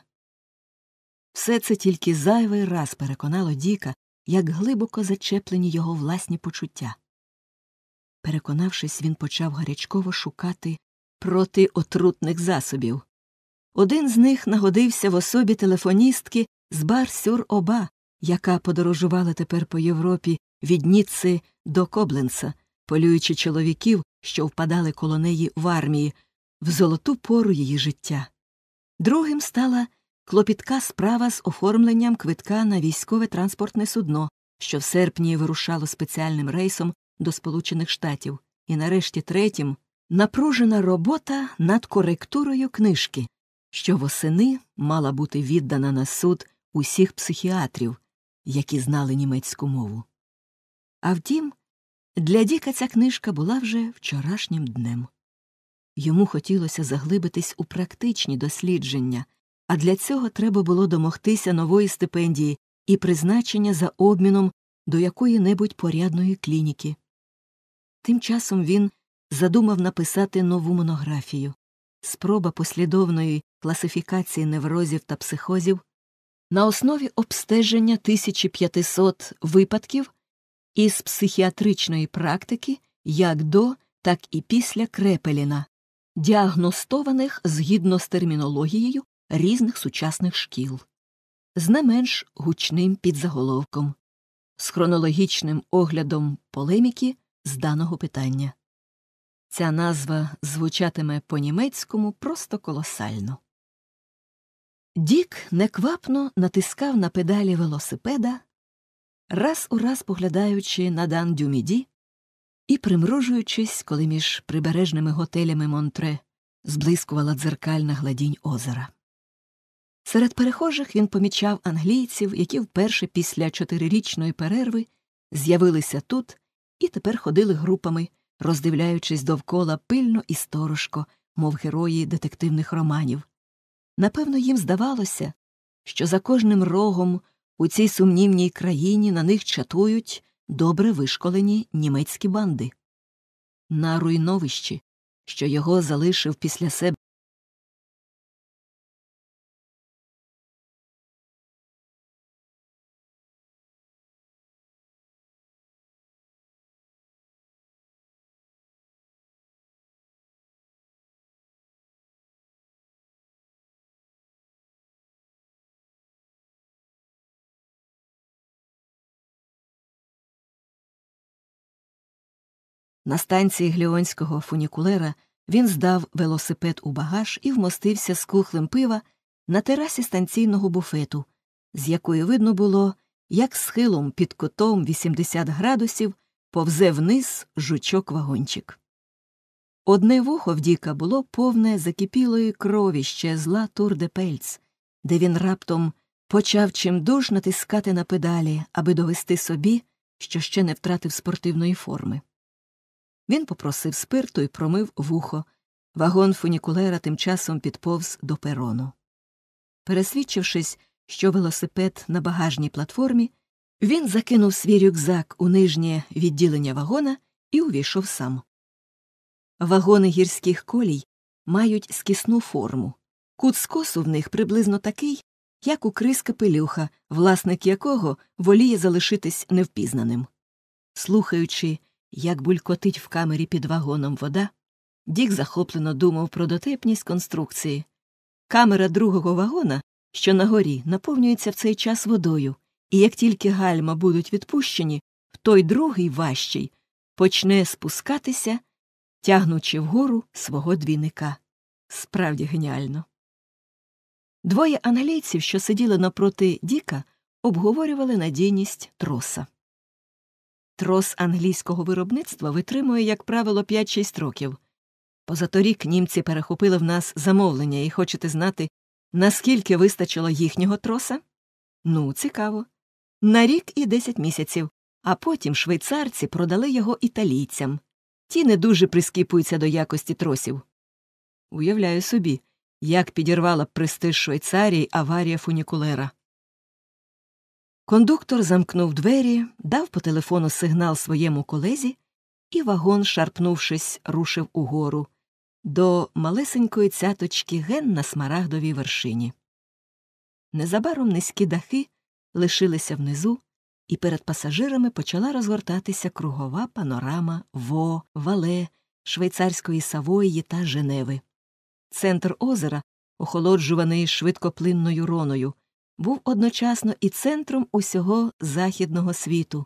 Все це тільки зайвий раз переконало Діка, як глибоко зачеплені його власні почуття. Переконавшись, він почав гарячково шукати протиотрутних засобів. Один з них нагодився в особі телефоністки з бар сюр Оба, яка подорожувала тепер по Європі від Ніцци до Кобленса, полюючи чоловіків, що впадали коло неї в армії, в золоту пору її життя. Другим стала клопітка справа з оформленням квитка на військове транспортне судно, що в серпні вирушало спеціальним рейсом до Сполучених Штатів, і нарешті третім напружена робота над коректурою книжки, що восени мала бути віддана на суд усіх психіатрів, які знали німецьку мову. А втім, для Діка ця книжка була вже вчорашнім днем. Йому хотілося заглибитись у практичні дослідження, а для цього треба було домогтися нової стипендії і призначення за обміном до якої небудь порядної клініки. Тим часом він задумав написати нову монографію спроба послідовної класифікації неврозів та психозів на основі обстеження 1500 випадків із психіатричної практики як до, так і після крепеліна, діагностованих згідно з термінологією різних сучасних шкіл, з не менш гучним підзаголовком, з хронологічним оглядом полеміки з даного питання. Ця назва звучатиме по німецькому просто колосально. Дік неквапно натискав на педалі велосипеда, раз у раз поглядаючи на дан Дюміді і примружуючись, коли між прибережними готелями Монтре зблискувала дзеркальна гладінь озера. Серед перехожих він помічав англійців, які вперше після чотирирічної перерви з'явилися тут і тепер ходили групами, роздивляючись довкола пильно і сторожко, мов герої детективних романів. Напевно, їм здавалося, що за кожним рогом у цій сумнівній країні на них чатують добре вишколені німецькі банди. На руйновищі, що його залишив після себе На станції гліонського фунікулера він здав велосипед у багаж і вмостився з кухлем пива на терасі станційного буфету, з якої видно було, як схилом під кутом 80 градусів повзе вниз жучок вагончик. Одне вухо в Діка було повне закипілої крові ще зла тур пельц де він раптом почав чимдуж натискати на педалі, аби довести собі, що ще не втратив спортивної форми. Він попросив спирту і промив вухо. Вагон фунікулера тим часом підповз до перону. Пересвідчившись, що велосипед на багажній платформі, він закинув свій рюкзак у нижнє відділення вагона і увійшов сам. Вагони гірських колій мають скісну форму. Кут скосу в них приблизно такий, як у крис капелюха, власник якого воліє залишитись невпізнаним. Слухаючи як булькотить в камері під вагоном вода, Дік захоплено думав про дотепність конструкції. Камера другого вагона, що на горі, наповнюється в цей час водою, і як тільки гальма будуть відпущені, в той другий важчий почне спускатися, тягнучи вгору свого двійника. Справді геніально. Двоє англійців, що сиділи напроти Діка, обговорювали надійність троса трос англійського виробництва витримує, як правило, 5-6 років. Позаторік німці перехопили в нас замовлення і хочете знати, наскільки вистачило їхнього троса? Ну, цікаво. На рік і 10 місяців, а потім швейцарці продали його італійцям. Ті не дуже прискіпуються до якості тросів. Уявляю собі, як підірвала престиж Швейцарії аварія фунікулера. Кондуктор замкнув двері, дав по телефону сигнал своєму колезі, і вагон, шарпнувшись, рушив угору до малесенької цяточки ген на смарагдовій вершині. Незабаром низькі дахи лишилися внизу, і перед пасажирами почала розгортатися кругова панорама Во, Вале, швейцарської Савої та Женеви. Центр озера, охолоджуваний швидкоплинною роною був одночасно і центром усього західного світу.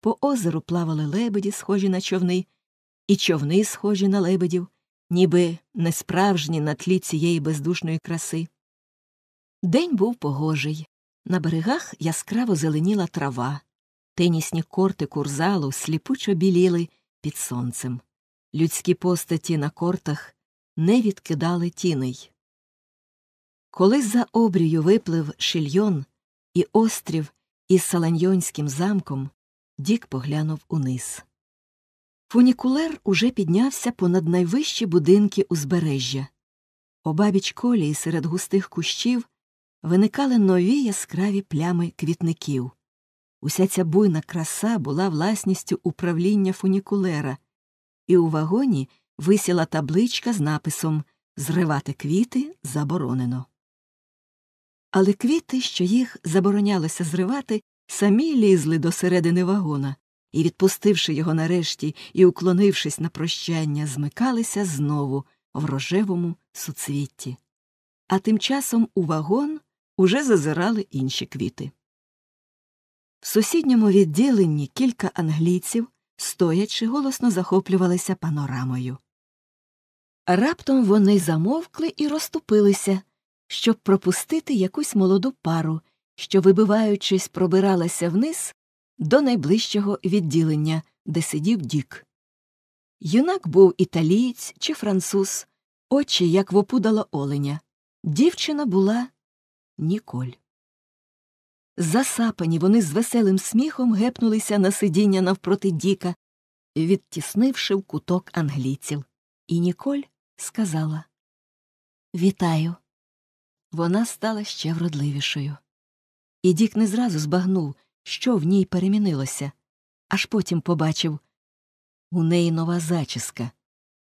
По озеру плавали лебеді, схожі на човни, і човни, схожі на лебедів, ніби несправжні на тлі цієї бездушної краси. День був погожий. На берегах яскраво зеленіла трава, тенісні корти курзалу сліпучо біліли під сонцем. Людські постаті на кортах не відкидали тіней. Коли за обрію виплив шильйон і острів із Саланьйонським замком, Дік поглянув униз. Фунікулер уже піднявся понад найвищі будинки узбережжя. Обабіч колії серед густих кущів виникали нові яскраві плями квітників. Уся ця буйна краса була власністю управління фунікулера, і у вагоні висіла табличка з написом Зривати квіти заборонено. Але квіти, що їх заборонялося зривати, самі лізли до середини вагона і, відпустивши його нарешті і уклонившись на прощання, змикалися знову в рожевому суцвітті. А тим часом у вагон уже зазирали інші квіти. В сусідньому відділенні кілька англійців, стоячи, голосно захоплювалися панорамою. Раптом вони замовкли і розступилися щоб пропустити якусь молоду пару, що, вибиваючись, пробиралася вниз до найближчого відділення, де сидів Дік. Юнак був італієць чи француз, очі, як вопудала оленя. Дівчина була Ніколь. Засапані вони з веселим сміхом гепнулися на сидіння навпроти Діка, відтіснивши в куток англійців. І Ніколь сказала Вітаю вона стала ще вродливішою. І Дік не зразу збагнув, що в ній перемінилося, аж потім побачив у неї нова зачіска,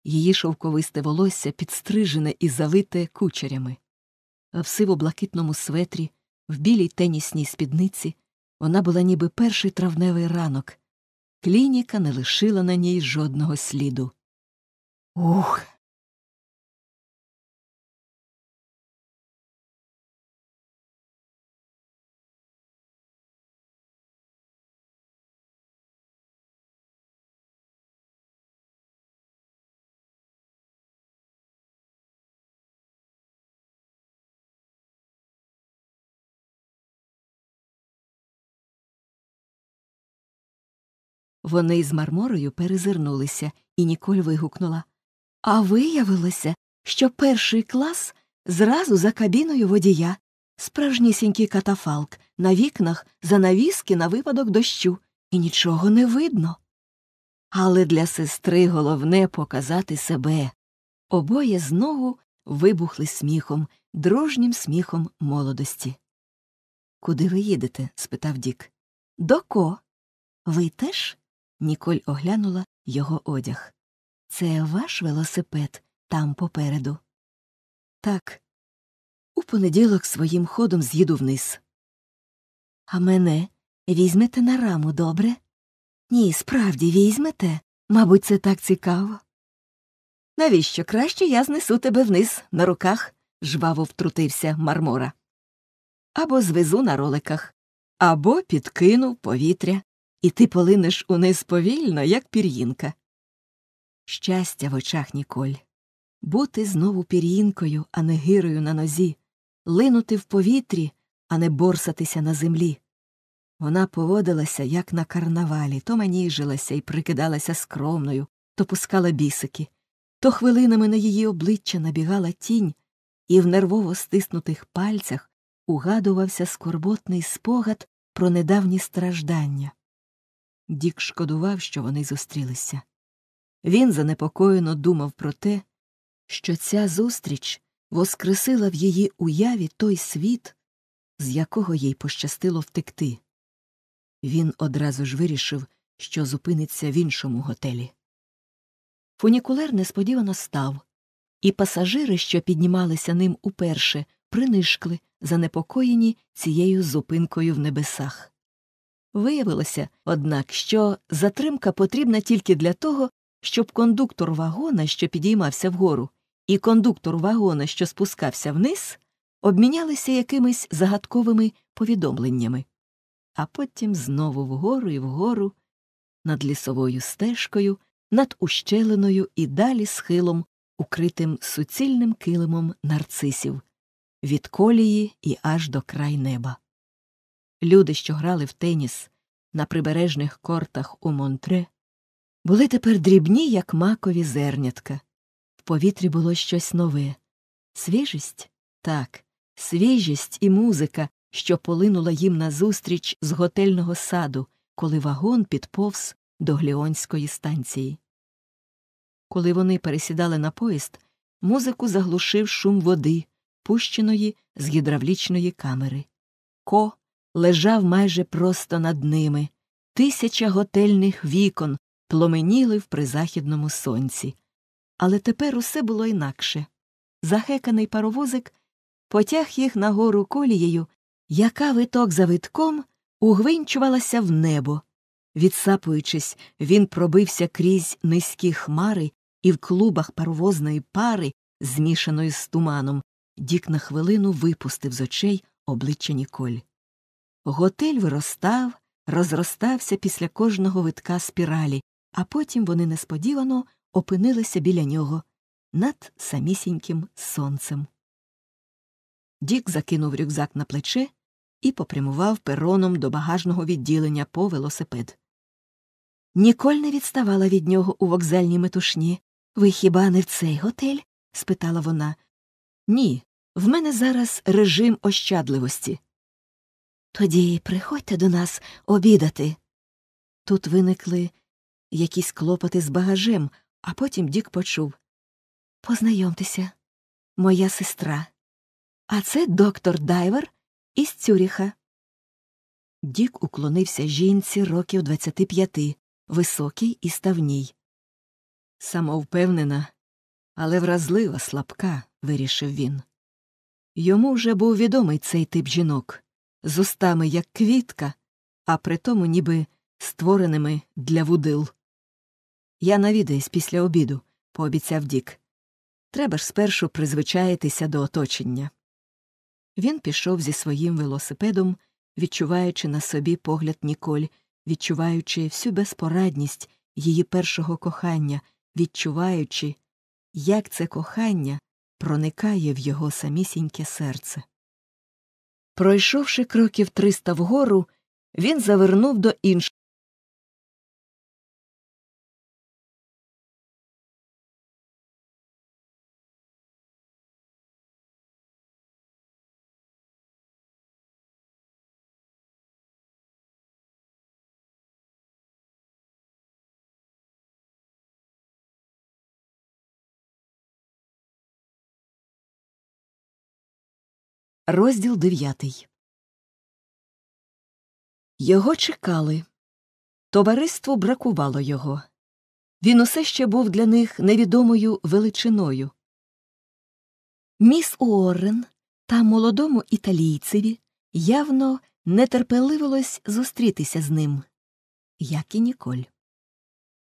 її шовковисте волосся підстрижене і залите кучерями. В сиво-блакитному светрі, в білій тенісній спідниці, вона була ніби перший травневий ранок. Клініка не лишила на ній жодного сліду. Ух. Вони з Марморою перезирнулися, і Ніколь вигукнула А виявилося, що перший клас зразу за кабіною водія, справжнісінький катафалк, на вікнах занавіски на випадок дощу, і нічого не видно. Але для сестри головне показати себе. Обоє знову вибухли сміхом, дружнім сміхом молодості. Куди ви їдете? спитав Дік. До ко? Ви теж? Ніколь оглянула його одяг. Це ваш велосипед там попереду. Так. У понеділок своїм ходом з'їду вниз. А мене візьмете на раму, добре? Ні, справді візьмете. Мабуть, це так цікаво. Навіщо краще я знесу тебе вниз на руках? жваво втрутився Мармора. Або звезу на роликах, або підкину повітря і ти полинеш униз повільно, як пір'їнка. Щастя в очах Ніколь бути знову пір'їнкою, а не гирою на нозі, линути в повітрі, а не борсатися на землі. Вона поводилася, як на карнавалі, то маніжилася і прикидалася скромною, то пускала бісики, то хвилинами на її обличчя набігала тінь, і в нервово стиснутих пальцях угадувався скорботний спогад про недавні страждання. Дік шкодував, що вони зустрілися. Він занепокоєно думав про те, що ця зустріч воскресила в її уяві той світ, з якого їй пощастило втекти. Він одразу ж вирішив, що зупиниться в іншому готелі. Фунікулер несподівано став, і пасажири, що піднімалися ним уперше, принишкли, занепокоєні цією зупинкою в небесах. Виявилося, однак, що затримка потрібна тільки для того, щоб кондуктор вагона, що підіймався вгору, і кондуктор вагона, що спускався вниз, обмінялися якимись загадковими повідомленнями, а потім знову вгору і вгору, над лісовою стежкою, над ущелиною і далі схилом, укритим суцільним килимом нарцисів, від колії і аж до край неба. Люди, що грали в теніс на прибережних кортах у Монтре, були тепер дрібні, як макові зернятка. В повітрі було щось нове свіжість? Так, свіжість і музика, що полинула їм назустріч з готельного саду, коли вагон підповз до гліонської станції. Коли вони пересідали на поїзд, музику заглушив шум води, пущеної з гідравлічної камери. Ко лежав майже просто над ними. Тисяча готельних вікон пломеніли в призахідному сонці. Але тепер усе було інакше. Захеканий паровозик потяг їх нагору колією, яка виток за витком угвинчувалася в небо. Відсапуючись, він пробився крізь низькі хмари, і в клубах паровозної пари, змішаної з туманом, Дік на хвилину випустив з очей обличчя Ніколь. Готель виростав, розростався після кожного витка спіралі, а потім вони несподівано опинилися біля нього над самісіньким сонцем. Дік закинув рюкзак на плече і попрямував пероном до багажного відділення по велосипед. Ніколь не відставала від нього у вокзальній метушні. Ви хіба не в цей готель? спитала вона. Ні, в мене зараз режим ощадливості. Тоді приходьте до нас обідати. Тут виникли якісь клопоти з багажем, а потім Дік почув Познайомтеся, моя сестра. А це доктор Дайвер із Цюріха. Дік уклонився жінці років 25, високій і ставній. Самовпевнена, але вразлива, слабка, вирішив він. Йому вже був відомий цей тип жінок з устами, як квітка, а при тому ніби створеними для вудил. Я навідаюсь після обіду, пообіцяв Дік. Треба ж спершу призвичаїтися до оточення. Він пішов зі своїм велосипедом, відчуваючи на собі погляд Ніколь, відчуваючи всю безпорадність її першого кохання, відчуваючи, як це кохання проникає в його самісіньке серце. Пройшовши кроків триста вгору, він завернув до іншого. Розділ дев'ятий. Його чекали. Товариству бракувало його. Він усе ще був для них невідомою величиною. Міс Уоррен та молодому італійцеві явно нетерпеливилось зустрітися з ним, як і Ніколь.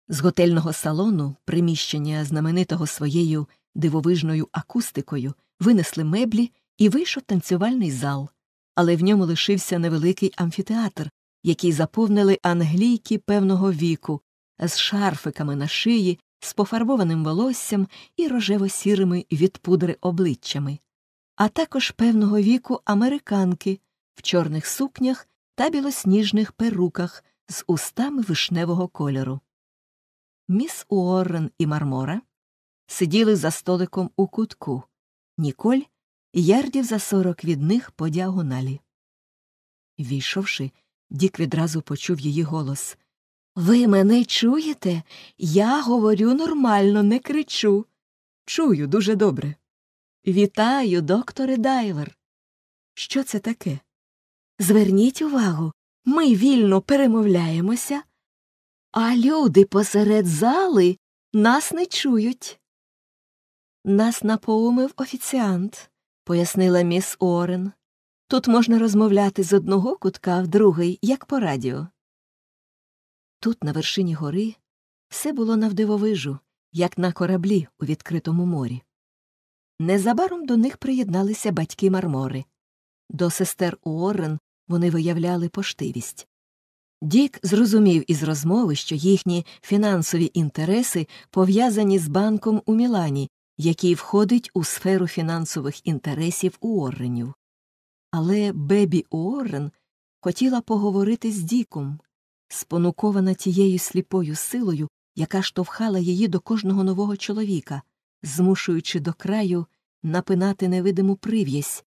З готельного салону, приміщення знаменитого своєю дивовижною акустикою, винесли меблі і вийшов танцювальний зал, але в ньому лишився невеликий амфітеатр, який заповнили англійки певного віку, з шарфиками на шиї, з пофарбованим волоссям і рожево-сірими від пудри обличчями, а також певного віку американки в чорних сукнях та білосніжних перуках з устами вишневого кольору. Міс Уоррен і Мармора сиділи за столиком у кутку. Ніколь ярдів за сорок від них по діагоналі. Війшовши, Дік відразу почув її голос Ви мене чуєте? Я говорю нормально, не кричу. Чую дуже добре. Вітаю, докторе дайвер. Що це таке? Зверніть увагу, ми вільно перемовляємося, а люди посеред зали нас не чують. Нас напоумив офіціант пояснила міс Уоррен. Тут можна розмовляти з одного кутка в другий, як по радіо. Тут, на вершині гори, все було навдивовижу, як на кораблі у відкритому морі. Незабаром до них приєдналися батьки Мармори. До сестер Уоррен вони виявляли поштивість. Дік зрозумів із розмови, що їхні фінансові інтереси пов'язані з банком у Мілані, який входить у сферу фінансових інтересів Уорренів. Але Бебі Уоррен хотіла поговорити з Діком, спонукована тією сліпою силою, яка штовхала її до кожного нового чоловіка, змушуючи до краю напинати невидиму прив'язь,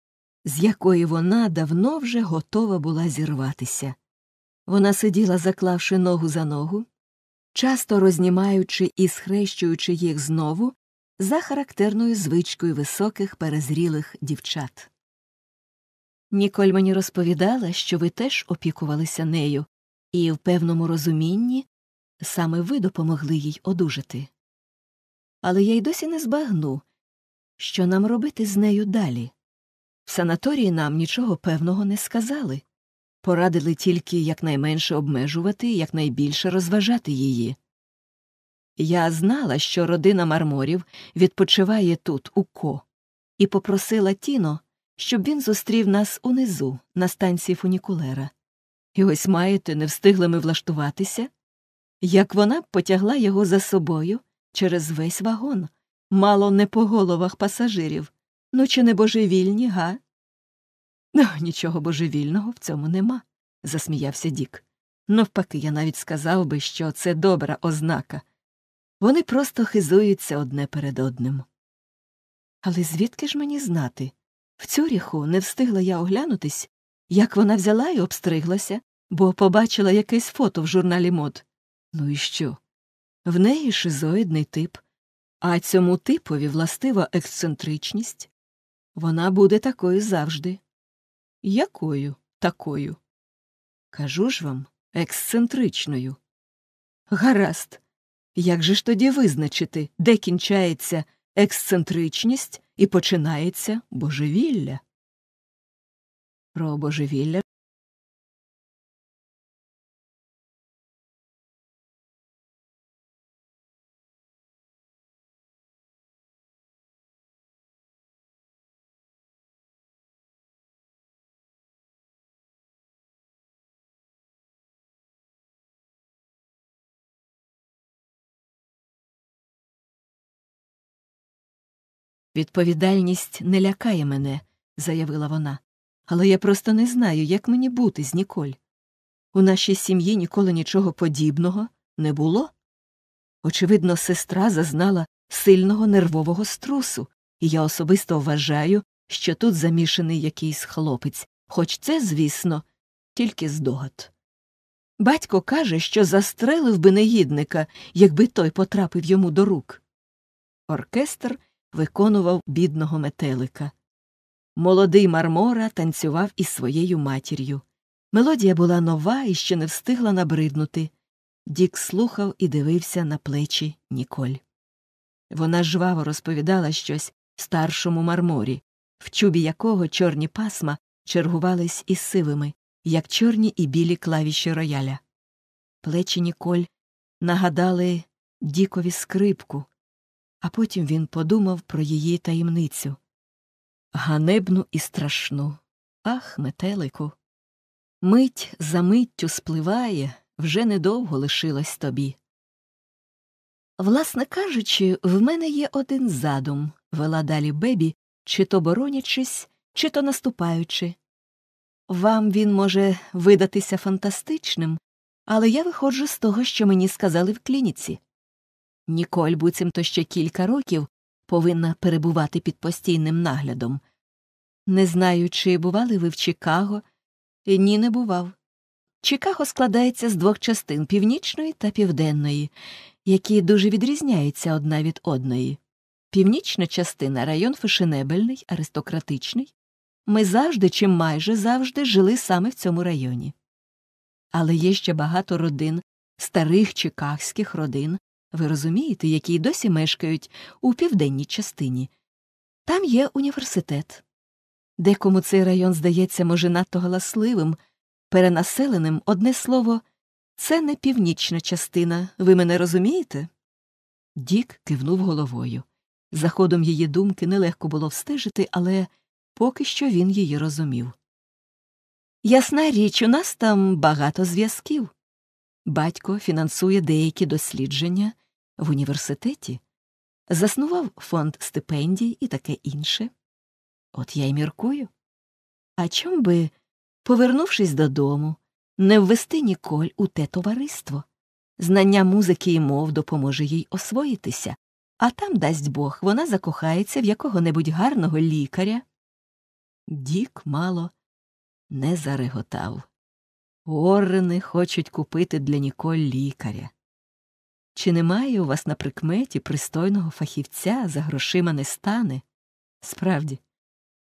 з якої вона давно вже готова була зірватися. Вона сиділа, заклавши ногу за ногу, часто рознімаючи і схрещуючи їх знову, за характерною звичкою високих перезрілих дівчат. Ніколь мені розповідала, що ви теж опікувалися нею, і в певному розумінні саме ви допомогли їй одужати. Але я й досі не збагну, що нам робити з нею далі. В санаторії нам нічого певного не сказали порадили тільки якнайменше обмежувати якнайбільше розважати її. Я знала, що родина марморів відпочиває тут, у ко, і попросила Тіно, щоб він зустрів нас унизу, на станції фунікулера. І ось маєте, не встигли ми влаштуватися. Як вона б потягла його за собою через весь вагон, мало не по головах пасажирів. Ну, чи не божевільні, га? Ну, нічого божевільного в цьому нема, засміявся Дік. Навпаки, я навіть сказав би, що це добра ознака. Вони просто хизуються одне перед одним. Але звідки ж мені знати? В Цюріху не встигла я оглянутись, як вона взяла і обстриглася, бо побачила якесь фото в журналі мод. Ну і що? В неї шизоїдний тип, а цьому типові властива ексцентричність. Вона буде такою завжди. Якою такою? Кажу ж вам, ексцентричною. Гаразд. Як же ж тоді визначити, де кінчається ексцентричність і починається божевілля? Про божевілля Відповідальність не лякає мене, заявила вона, але я просто не знаю, як мені бути з Ніколь. У нашій сім'ї ніколи нічого подібного не було. Очевидно, сестра зазнала сильного нервового струсу, і я особисто вважаю, що тут замішаний якийсь хлопець, хоч це, звісно, тільки здогад. Батько каже, що застрелив би негідника, якби той потрапив йому до рук. Оркестр виконував бідного метелика. Молодий Мармора танцював із своєю матір'ю. Мелодія була нова і ще не встигла набриднути. Дік слухав і дивився на плечі Ніколь. Вона жваво розповідала щось старшому марморі, в чубі якого чорні пасма чергувались із сивими, як чорні і білі клавіші рояля. Плечі Ніколь нагадали Дікові скрипку, а потім він подумав про її таємницю ганебну і страшну. Ах, метелику. Мить за миттю спливає, вже недовго лишилась тобі. Власне кажучи, в мене є один задум, вела далі бебі, чи то боронячись, чи то наступаючи. Вам він може видатися фантастичним, але я виходжу з того, що мені сказали в клініці. Ніколь буцімто ще кілька років повинна перебувати під постійним наглядом. Не знаю, чи бували ви в Чикаго? Ні, не бував. Чикаго складається з двох частин північної та південної, які дуже відрізняються одна від одної. Північна частина район фешенебельний, аристократичний. Ми завжди чи майже завжди жили саме в цьому районі. Але є ще багато родин, старих чикагських родин, ви розумієте, які досі мешкають у південній частині. Там є університет. Декому цей район здається, може, надто галасливим, перенаселеним одне слово, це не північна частина, ви мене розумієте? Дік кивнув головою. За ходом її думки нелегко було встежити, але поки що він її розумів. Ясна річ, у нас там багато зв'язків. Батько фінансує деякі дослідження в університеті, заснував фонд стипендій і таке інше. От я й міркую. А чом би, повернувшись додому, не ввести Ніколь у те товариство? Знання музики і мов допоможе їй освоїтися, а там, дасть Бог, вона закохається в якого-небудь гарного лікаря. Дік мало не зареготав. Оррени хочуть купити для Ніколь лікаря. Чи немає у вас на прикметі пристойного фахівця за грошима не стане? Справді,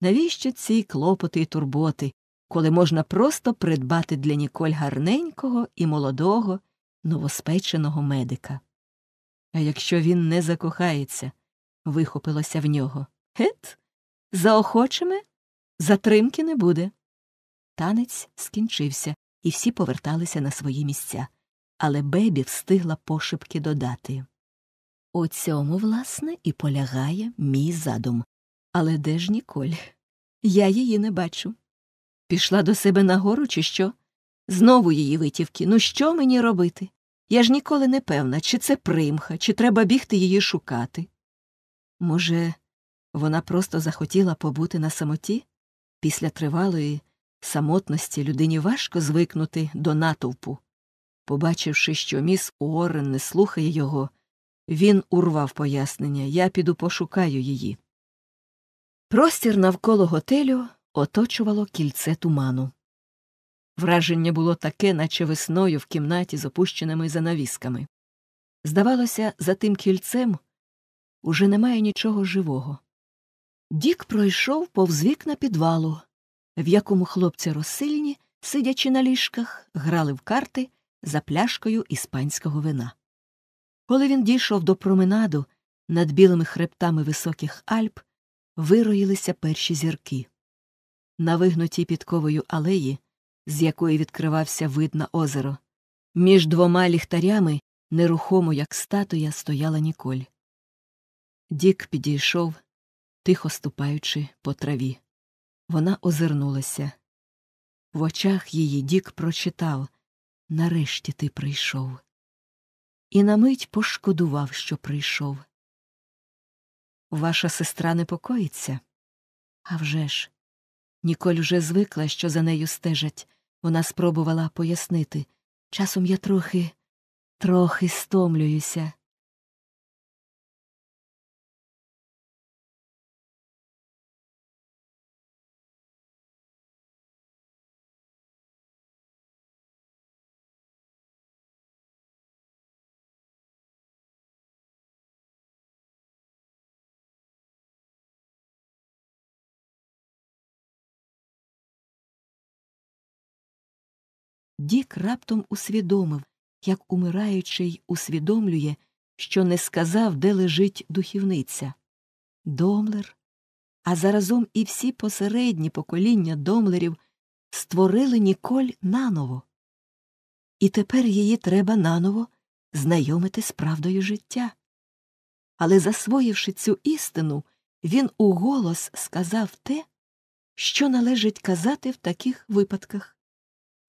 навіщо ці клопоти і турботи, коли можна просто придбати для Ніколь гарненького і молодого, новоспеченого медика? А якщо він не закохається, вихопилося в нього. Гет? заохочими? Затримки не буде. Танець скінчився і всі поверталися на свої місця. Але бебі встигла пошепки додати. У цьому, власне, і полягає мій задум. Але де ж Ніколь? Я її не бачу. Пішла до себе нагору, чи що? Знову її витівки. Ну що мені робити? Я ж ніколи не певна, чи це примха, чи треба бігти її шукати. Може, вона просто захотіла побути на самоті після тривалої Самотності людині важко звикнути до натовпу. Побачивши, що міс Уоррен не слухає його, він урвав пояснення Я піду пошукаю її. Простір навколо готелю оточувало кільце туману. Враження було таке, наче весною в кімнаті з опущеними занавісками. Здавалося, за тим кільцем уже немає нічого живого. Дік пройшов повз вікна підвалу в якому хлопці розсильні, сидячи на ліжках, грали в карти за пляшкою іспанського вина. Коли він дійшов до променаду, над білими хребтами високих Альп вироїлися перші зірки. На вигнутій підковою алеї, з якої відкривався вид на озеро, між двома ліхтарями, нерухомо, як статуя, стояла Ніколь. Дік підійшов, тихо ступаючи по траві. Вона озирнулася. В очах її Дік прочитав Нарешті ти прийшов. І на мить пошкодував, що прийшов. Ваша сестра непокоїться? «А вже ж!» Ніколь уже звикла, що за нею стежать. Вона спробувала пояснити. Часом я трохи, трохи стомлююся. Дік раптом усвідомив, як умираючий усвідомлює, що не сказав, де лежить духівниця. Домлер, а заразом і всі посередні покоління домлерів створили Ніколь наново. І тепер її треба наново знайомити з правдою життя. Але, засвоївши цю істину, він уголос сказав те, що належить казати в таких випадках.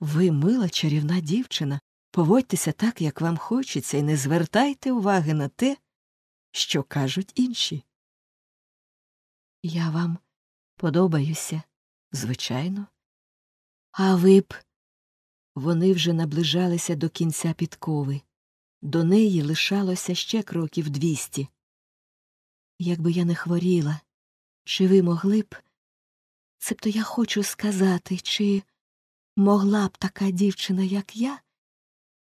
Ви мила чарівна дівчина, поводьтеся так, як вам хочеться, і не звертайте уваги на те, що кажуть інші. Я вам подобаюся, звичайно. А ви б. Вони вже наближалися до кінця підкови. До неї лишалося ще кроків двісті. Якби я не хворіла, чи ви могли б? Цебто я хочу сказати, чи могла б така дівчина, як я,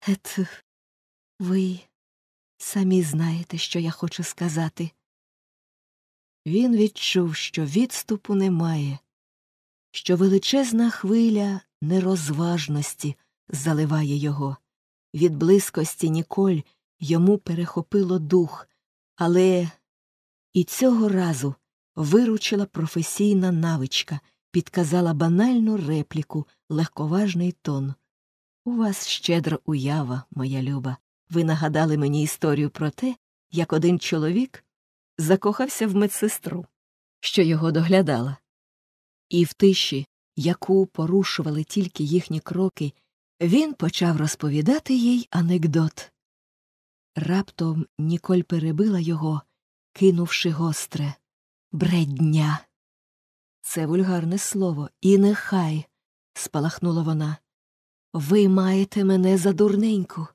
Ет, ви самі знаєте, що я хочу сказати. Він відчув, що відступу немає, що величезна хвиля нерозважності заливає його. Від близькості Ніколь йому перехопило дух, але і цього разу виручила професійна навичка підказала банальну репліку, легковажний тон. У вас щедра уява, моя люба. Ви нагадали мені історію про те, як один чоловік закохався в медсестру, що його доглядала. І в тиші, яку порушували тільки їхні кроки, він почав розповідати їй анекдот. Раптом Ніколь перебила його, кинувши гостре бредня. Це вульгарне слово, і нехай. спалахнула вона. Ви маєте мене за дурненьку.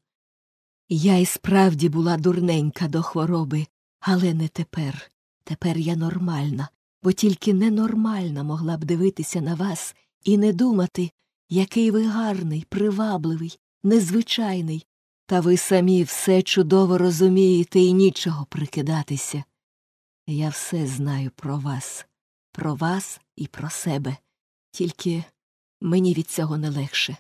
Я і справді була дурненька до хвороби, але не тепер. Тепер я нормальна, бо тільки ненормальна могла б дивитися на вас і не думати, який ви гарний, привабливий, незвичайний. Та ви самі все чудово розумієте і нічого прикидатися. Я все знаю про вас про вас і про себе, тільки мені від цього не легше.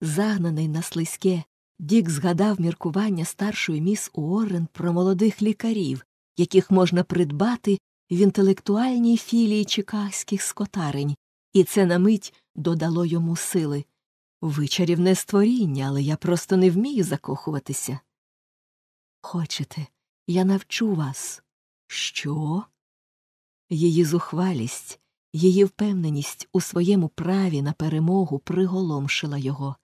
Загнаний на слизьке, Дік згадав міркування старшої міс Уоррен про молодих лікарів, яких можна придбати в інтелектуальній філії чикагських скотарень, і це на мить додало йому сили. Ви чарівне створіння, але я просто не вмію закохуватися. Хочете, я навчу вас. Що? Її зухвалість, її впевненість у своєму праві на перемогу приголомшила його.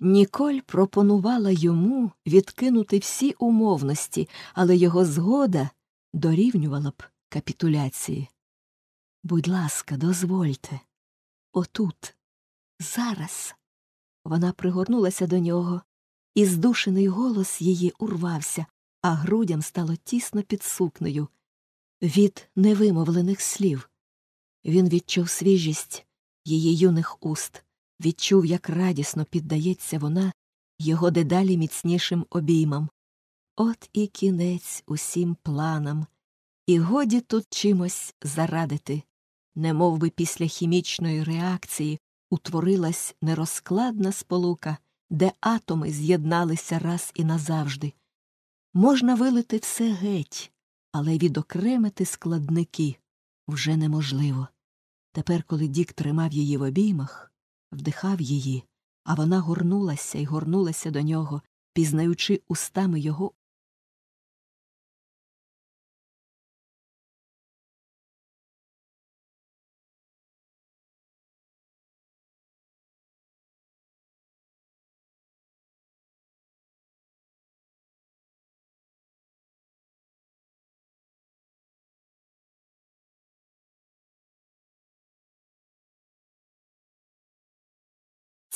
Ніколь пропонувала йому відкинути всі умовності, але його згода дорівнювала б капітуляції. Будь ласка, дозвольте. Отут, зараз. Вона пригорнулася до нього, і здушений голос її урвався, а грудям стало тісно під сукнею від невимовлених слів. Він відчув свіжість її юних уст, відчув, як радісно піддається вона його дедалі міцнішим обіймам. От і кінець усім планам, і годі тут чимось зарадити, Не мов би після хімічної реакції утворилась нерозкладна сполука, де атоми з'єдналися раз і назавжди. Можна вилити все геть, але відокремити складники вже неможливо. Тепер, коли Дік тримав її в обіймах, вдихав її, а вона горнулася і горнулася до нього, пізнаючи устами його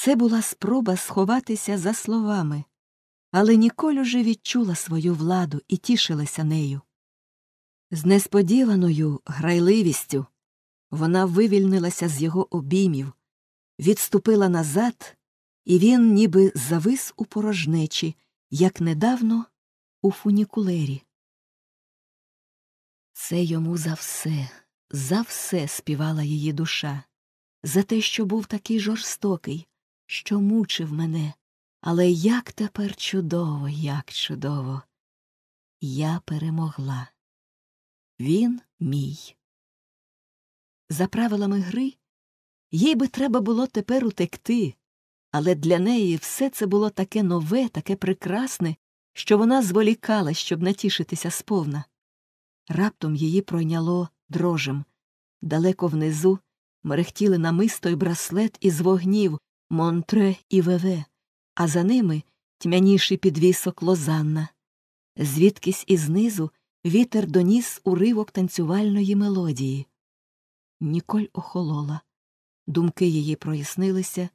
Це була спроба сховатися за словами, але Ніколь уже відчула свою владу і тішилася нею. З несподіваною грайливістю вона вивільнилася з його обіймів, відступила назад, і він ніби завис у порожнечі, як недавно у фунікулері. Це йому за все, за все співала її душа, за те, що був такий жорстокий що мучив мене, але як тепер чудово, як чудово. Я перемогла. Він мій. За правилами гри, їй би треба було тепер утекти, але для неї все це було таке нове, таке прекрасне, що вона зволікала, щоб натішитися сповна. Раптом її пройняло дрожем. Далеко внизу мерехтіли намисто й браслет із вогнів, Монтре і Веве, а за ними тьмяніший підвісок Лозанна. Звідкись і знизу вітер доніс уривок танцювальної мелодії. Ніколь охолола. Думки її прояснилися,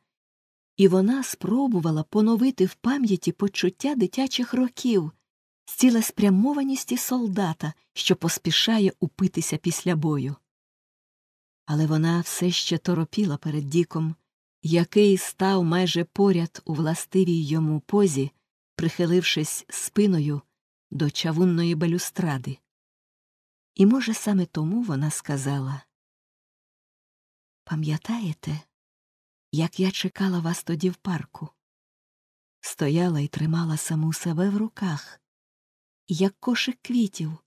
і вона спробувала поновити в пам'яті почуття дитячих років, з цілеспрямованості солдата, що поспішає упитися після бою. Але вона все ще торопіла перед Діком який став майже поряд у властивій йому позі, прихилившись спиною до чавунної балюстради. І, може, саме тому вона сказала Пам'ятаєте, як я чекала вас тоді в парку? Стояла і тримала саму себе в руках, як кошик квітів,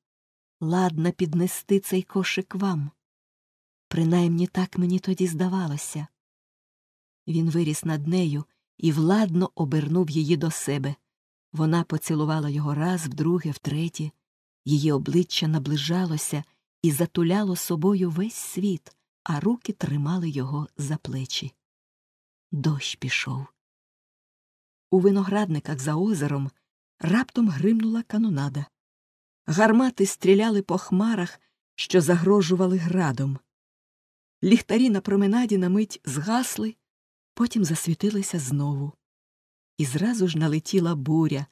ладна піднести цей кошик вам. Принаймні так мені тоді здавалося. Він виріс над нею і владно обернув її до себе. Вона поцілувала його раз, вдруге, втретє. Її обличчя наближалося і затуляло собою весь світ, а руки тримали його за плечі. Дощ пішов. У виноградниках за озером раптом гримнула канонада. Гармати стріляли по хмарах, що загрожували градом. Ліхтарі на променаді на мить згасли, потім засвітилися знову. І зразу ж налетіла буря.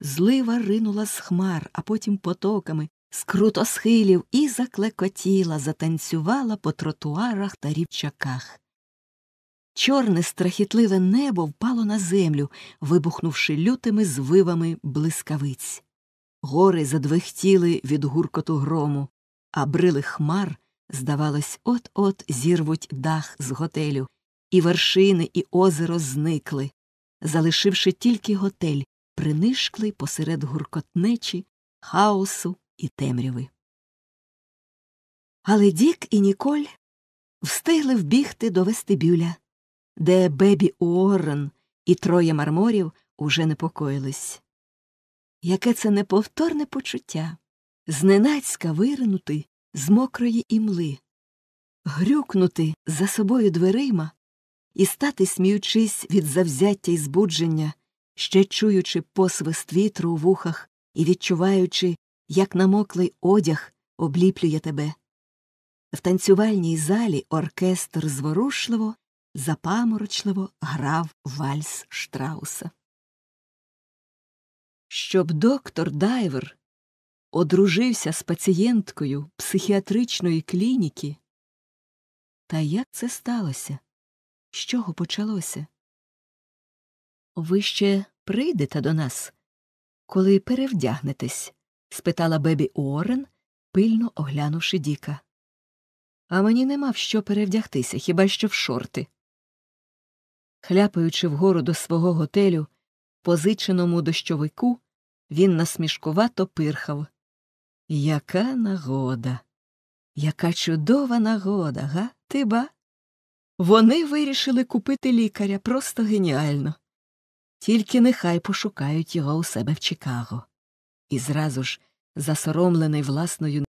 Злива ринула з хмар, а потім потоками, з крутосхилів і заклекотіла, затанцювала по тротуарах та рівчаках. Чорне страхітливе небо впало на землю, вибухнувши лютими звивами блискавиць. Гори задвихтіли від гуркоту грому, а брили хмар, здавалось, от от зірвуть дах з готелю. І вершини, і озеро зникли, залишивши тільки готель, принишклий посеред гуркотнечі, хаосу і темряви. Але Дік і Ніколь встигли вбігти до вестибюля, де бебі Уоррен і троє марморів уже непокоїлись. Яке це неповторне почуття зненацька виринути з мокрої імли, грюкнути за собою дверима і стати, сміючись від завзяття і збудження, ще чуючи посвист вітру у вухах і відчуваючи, як намоклий одяг обліплює тебе. В танцювальній залі оркестр зворушливо, запаморочливо грав вальс штрауса. Щоб доктор Дайвер одружився з пацієнткою психіатричної клініки. Та як це сталося? З чого почалося? Ви ще прийдете до нас, коли перевдягнетесь? спитала бебі Уоррен, пильно оглянувши Діка. А мені нема в що перевдягтися, хіба що в шорти. Хляпаючи вгору до свого готелю, позиченому дощовику, він насмішкувато пирхав. Яка нагода, яка чудова нагода, га, ти ба? Вони вирішили купити лікаря просто геніально. Тільки нехай пошукають його у себе в Чикаго. І зразу ж, засоромлений власною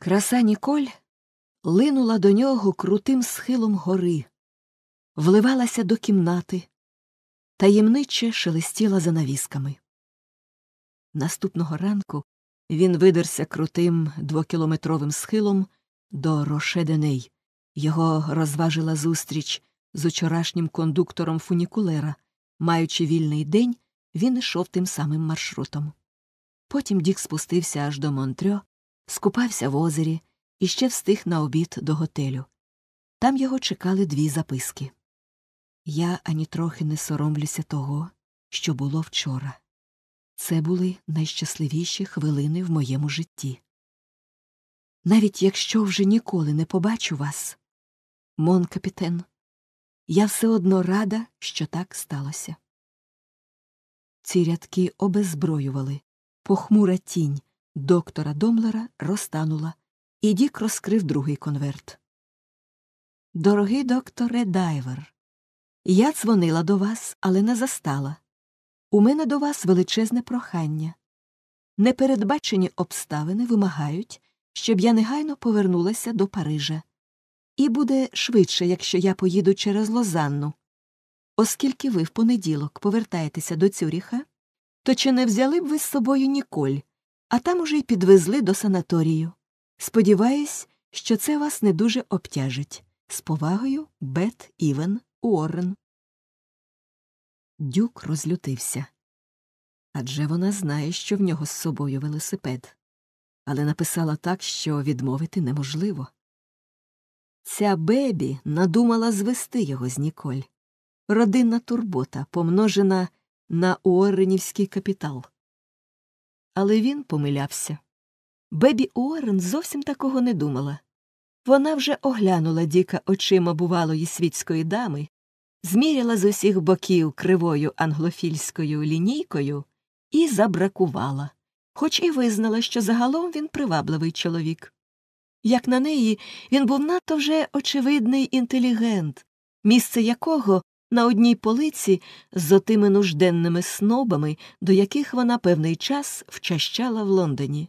Краса Ніколь линула до нього крутим схилом гори, вливалася до кімнати, таємниче шелестіла за навісками. Наступного ранку він видерся крутим двокілометровим схилом до Рошеденей. Його розважила зустріч з учорашнім кондуктором фунікулера. Маючи вільний день, він йшов тим самим маршрутом. Потім Дік спустився аж до Монтрьо, скупався в озері і ще встиг на обід до готелю. Там його чекали дві записки. Я ані трохи не соромлюся того, що було вчора. Це були найщасливіші хвилини в моєму житті. Навіть якщо вже ніколи не побачу вас, мон капітен, я все одно рада, що так сталося. Ці рядки обезброювали похмура тінь, доктора Домлера розтанула, і Дік розкрив другий конверт. Дорогий докторе Дайвер, я дзвонила до вас, але не застала. У мене до вас величезне прохання. Непередбачені обставини вимагають, щоб я негайно повернулася до Парижа. І буде швидше, якщо я поїду через Лозанну. Оскільки ви в понеділок повертаєтеся до Цюріха, то чи не взяли б ви з собою Ніколь, а там уже й підвезли до санаторію. Сподіваюсь, що це вас не дуже обтяжить. З повагою Бет Івен Уоррен. Дюк розлютився. Адже вона знає, що в нього з собою велосипед, але написала так, що відмовити неможливо. Ця бебі надумала звести його з Ніколь. Родинна турбота, помножена на уорренівський капітал але він помилявся. Бебі Уоррен зовсім такого не думала. Вона вже оглянула Діка очима бувалої світської дами, зміряла з усіх боків кривою англофільською лінійкою і забракувала, хоч і визнала, що загалом він привабливий чоловік. Як на неї, він був надто вже очевидний інтелігент, місце якого на одній полиці з отими нужденними снобами, до яких вона певний час вчащала в Лондоні.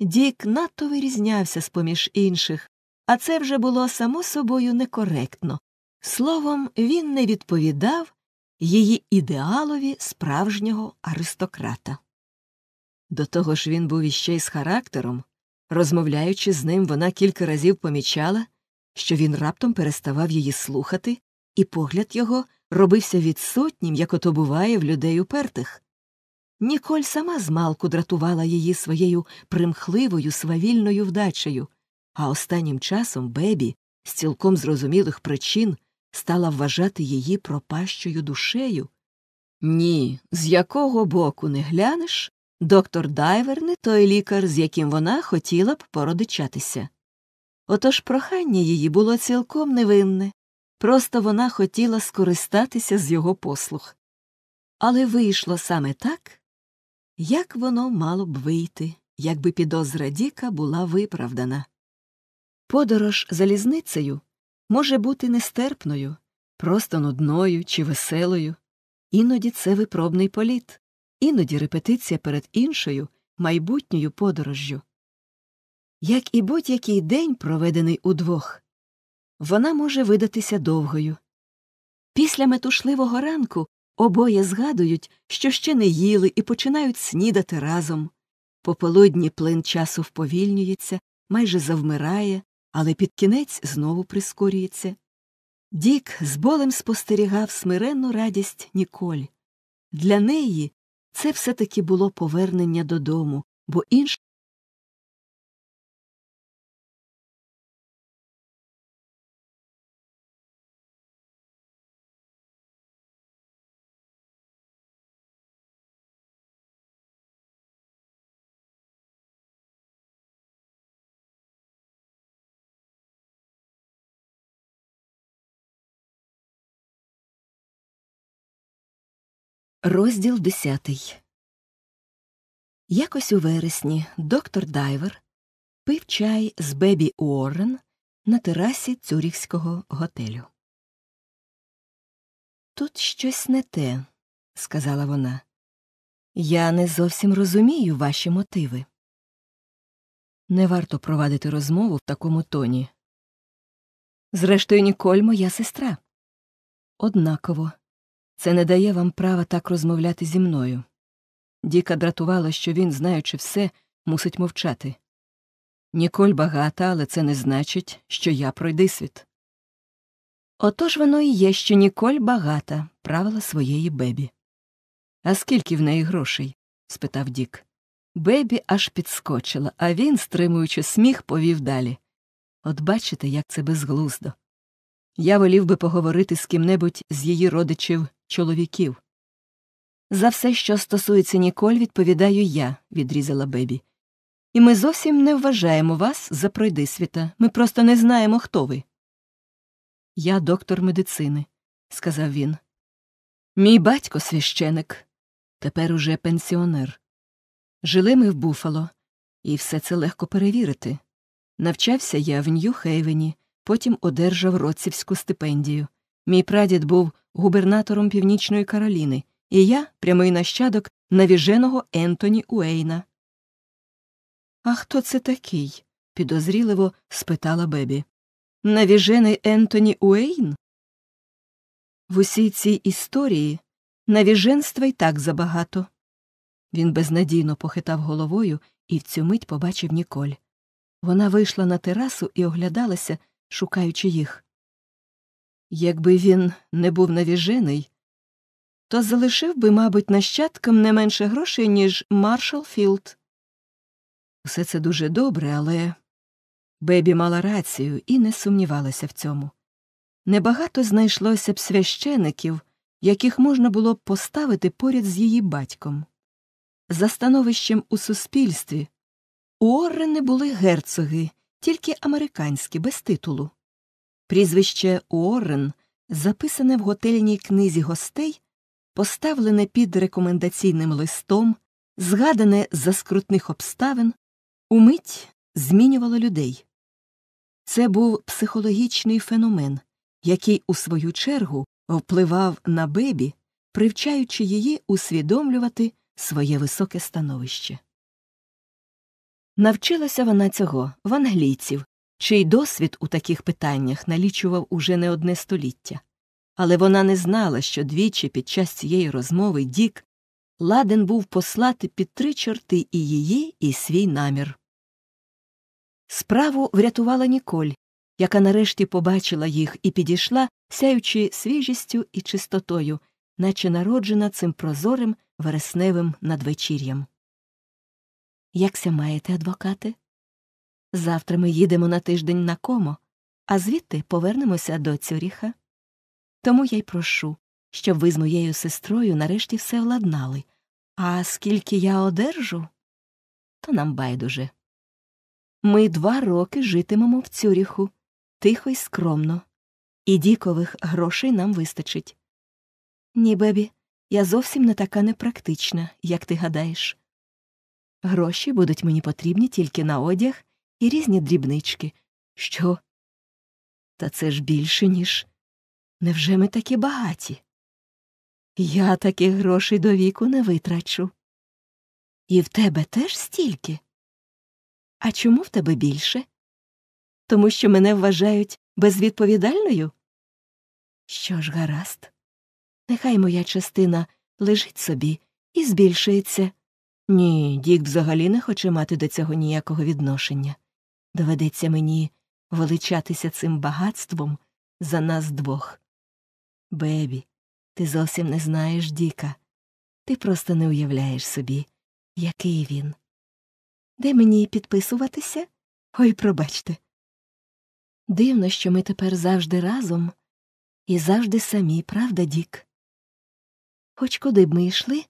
Дік надто вирізнявся з поміж інших, а це вже було само собою некоректно. Словом, він не відповідав її ідеалові справжнього аристократа. До того ж він був іще й з характером. Розмовляючи з ним, вона кілька разів помічала, що він раптом переставав її слухати і погляд його робився відсутнім, як ото буває в людей упертих. Ніколь сама змалку дратувала її своєю примхливою, свавільною вдачею, а останнім часом бебі з цілком зрозумілих причин стала вважати її пропащою душею. Ні, з якого боку не глянеш, доктор Дайвер не той лікар, з яким вона хотіла б породичатися. Отож прохання її було цілком невинне, Просто вона хотіла скористатися з його послуг. Але вийшло саме так, як воно мало б вийти, якби підозра Діка була виправдана. Подорож залізницею може бути нестерпною, просто нудною чи веселою. Іноді це випробний політ, іноді репетиція перед іншою майбутньою подорожжю. Як і будь-який день, проведений удвох, вона може видатися довгою. Після метушливого ранку обоє згадують, що ще не їли, і починають снідати разом. Пополудні плин часу вповільнюється, майже завмирає, але під кінець знову прискорюється. Дік з болем спостерігав смиренну радість Ніколь. Для неї це все таки було повернення додому, бо інше Розділ 10 Якось у вересні доктор Дайвер пив чай з Бебі Уоррен на терасі цюріхського готелю. Тут щось не те, сказала вона. Я не зовсім розумію ваші мотиви. Не варто провадити розмову в такому тоні. Зрештою, Ніколь моя сестра. Однаково. Це не дає вам права так розмовляти зі мною. Діка дратувала, що він, знаючи все, мусить мовчати. Ніколь багата, але це не значить, що я пройди світ. Отож воно і є, що Ніколь багата, правила своєї бебі. А скільки в неї грошей? спитав Дік. Бебі аж підскочила, а він, стримуючи сміх, повів далі. От бачите, як це безглуздо. Я волів би поговорити з ким небудь з її родичів чоловіків. За все, що стосується Ніколь, відповідаю я, відрізала бебі. І ми зовсім не вважаємо вас за пройдисвіта. Ми просто не знаємо, хто ви. Я доктор медицини, сказав він. Мій батько священик, тепер уже пенсіонер. Жили ми в Буфало, і все це легко перевірити. Навчався я в Нью-Хейвені, потім одержав роцівську стипендію. Мій прадід був губернатором Північної Кароліни, і я прямий нащадок навіженого Ентоні Уейна. А хто це такий? підозріливо спитала Бебі. Навіжений Ентоні Уейн? В усій цій історії навіженства й так забагато. Він безнадійно похитав головою і в цю мить побачив Ніколь. Вона вийшла на терасу і оглядалася, шукаючи їх. Якби він не був навіжений, то залишив би, мабуть, нащадкам не менше грошей, ніж маршал Філд. Все це дуже добре, але Бебі мала рацію і не сумнівалася в цьому. Небагато знайшлося б священиків, яких можна було б поставити поряд з її батьком. За становищем у суспільстві у Орре були герцоги, тільки американські, без титулу. Прізвище Уоррен записане в готельній книзі гостей, поставлене під рекомендаційним листом, згадане за скрутних обставин, умить змінювало людей. Це був психологічний феномен, який, у свою чергу, впливав на бебі, привчаючи її усвідомлювати своє високе становище. Навчилася вона цього в англійців, чий досвід у таких питаннях налічував уже не одне століття. Але вона не знала, що двічі під час цієї розмови Дік ладен був послати під три чорти і її, і свій намір. Справу врятувала Ніколь, яка нарешті побачила їх і підійшла, сяючи свіжістю і чистотою, наче народжена цим прозорим вересневим надвечір'ям. Якся маєте, адвокате? Завтра ми їдемо на тиждень на комо, а звідти повернемося до Цюріха. Тому я й прошу, щоб ви з моєю сестрою нарешті все владнали. А скільки я одержу, то нам байдуже. Ми два роки житимемо в Цюріху, тихо й скромно, і дікових грошей нам вистачить. Ні, бебі, я зовсім не така непрактична, як ти гадаєш. Гроші будуть мені потрібні тільки на одяг і різні дрібнички. Що? Та це ж більше, ніж. Невже ми такі багаті? Я таких грошей до віку не витрачу. І в тебе теж стільки? А чому в тебе більше? Тому що мене вважають безвідповідальною? Що ж, гаразд, нехай моя частина лежить собі і збільшується. Ні, Дік взагалі не хоче мати до цього ніякого відношення. Доведеться мені величатися цим багатством за нас двох. Бебі, ти зовсім не знаєш Діка. Ти просто не уявляєш собі, який він. Де мені підписуватися? Ой, пробачте. Дивно, що ми тепер завжди разом і завжди самі, правда, Дік? Хоч куди б ми йшли,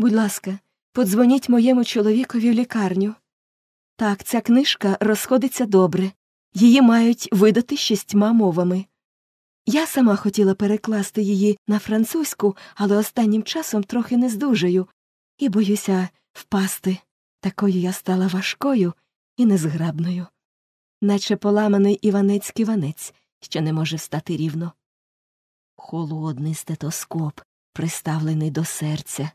Будь ласка, подзвоніть моєму чоловікові в лікарню. Так, ця книжка розходиться добре, її мають видати шістьма мовами. Я сама хотіла перекласти її на французьку, але останнім часом трохи не здужаю, і боюся впасти. Такою я стала важкою і незграбною, наче поламаний іванецький ванець, що не може встати рівно. Холодний стетоскоп, приставлений до серця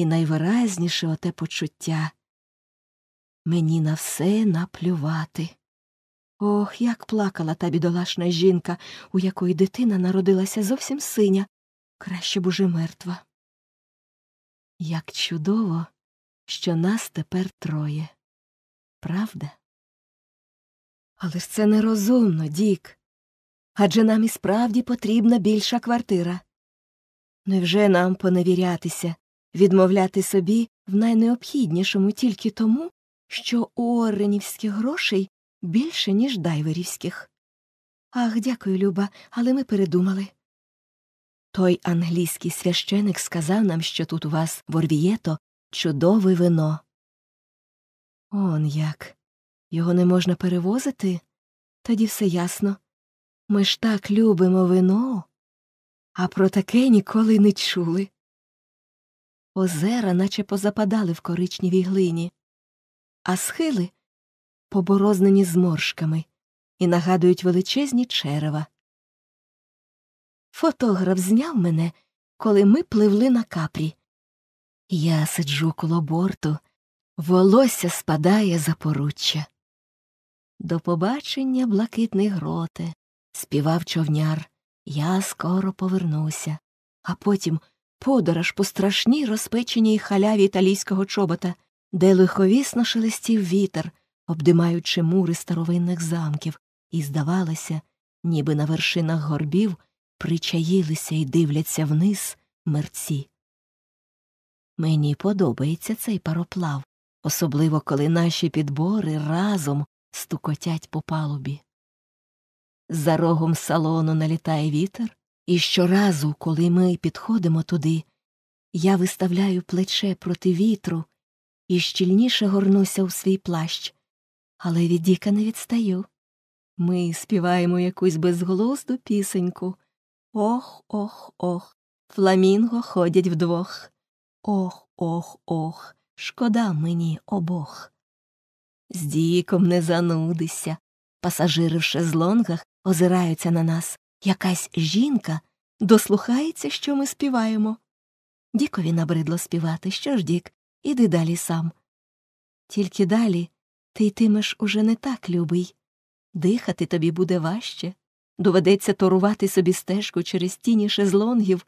і найвиразніше оте почуття. Мені на все наплювати. Ох, як плакала та бідолашна жінка, у якої дитина народилася зовсім синя, краще б уже мертва. Як чудово, що нас тепер троє. Правда? Але ж це нерозумно, Дік. Адже нам і справді потрібна більша квартира. Невже нам поневірятися, відмовляти собі в найнеобхіднішому тільки тому, що у оренівських грошей більше, ніж дайверівських. Ах, дякую, Люба, але ми передумали. Той англійський священик сказав нам, що тут у вас, в чудове вино. Он як. Його не можна перевозити? Тоді все ясно. Ми ж так любимо вино, а про таке ніколи не чули озера наче позападали в коричневій глині, а схили поборознені зморшками і нагадують величезні черева. Фотограф зняв мене, коли ми пливли на капрі. Я сиджу коло борту, волосся спадає за поруччя. До побачення, блакитний гроте, співав човняр. Я скоро повернуся, а потім подорож по страшній розпеченій халяві італійського чобота, де лиховісно шелестів вітер, обдимаючи мури старовинних замків, і, здавалося, ніби на вершинах горбів причаїлися і дивляться вниз мерці. Мені подобається цей пароплав, особливо коли наші підбори разом стукотять по палубі. За рогом салону налітає вітер, і щоразу, коли ми підходимо туди, я виставляю плече проти вітру і щільніше горнуся у свій плащ, але від Діка не відстаю. Ми співаємо якусь безглузду пісеньку. Ох, ох, ох, фламінго ходять вдвох. Ох, ох, ох, шкода мені обох. З Діком не занудися. Пасажири в шезлонгах озираються на нас. Якась жінка дослухається, що ми співаємо. Дікові набридло співати, що ж, Дік, іди далі сам. Тільки далі ти йтимеш уже не так, любий. Дихати тобі буде важче. Доведеться торувати собі стежку через тіні шезлонгів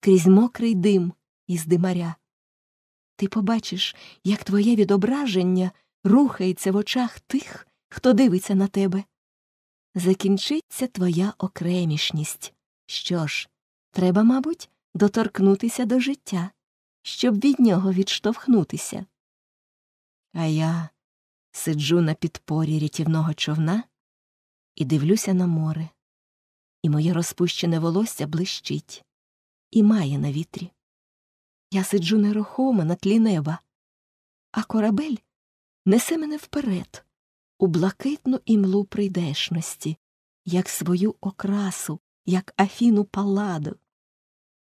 крізь мокрий дим із димаря. Ти побачиш, як твоє відображення рухається в очах тих, хто дивиться на тебе закінчиться твоя окремішність. Що ж, треба, мабуть, доторкнутися до життя, щоб від нього відштовхнутися. А я сиджу на підпорі рятівного човна і дивлюся на море, і моє розпущене волосся блищить і має на вітрі. Я сиджу нерухомо на тлі неба, а корабель несе мене вперед у блакитну імлу прийдешності, як свою окрасу, як афіну паладу,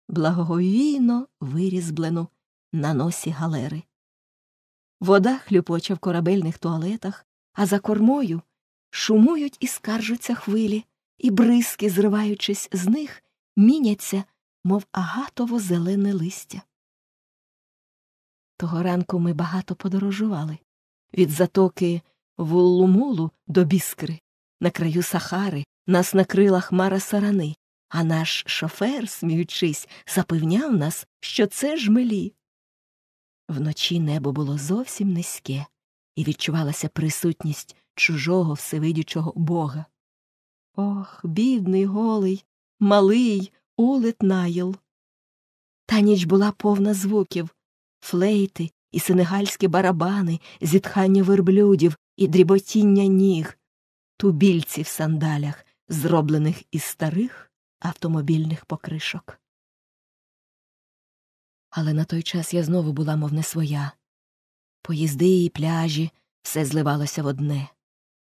благовійно вирізблену на носі галери. Вода хлюпоче в корабельних туалетах, а за кормою шумують і скаржуться хвилі, і бризки, зриваючись з них, міняться, мов агатово зелене листя. Того ранку ми багато подорожували від затоки в Уллумулу до біскри. На краю Сахари нас накрила хмара сарани, а наш шофер, сміючись, запевняв нас, що це жмелі. Вночі небо було зовсім низьке, і відчувалася присутність чужого всевидючого бога. Ох, бідний, голий, малий улит наїл. Та ніч була повна звуків флейти, і сенегальські барабани, зітхання верблюдів і дріботіння ніг, тубільці в сандалях, зроблених із старих автомобільних покришок. Але на той час я знову була, мов не своя. Поїзди і пляжі, все зливалося в одне.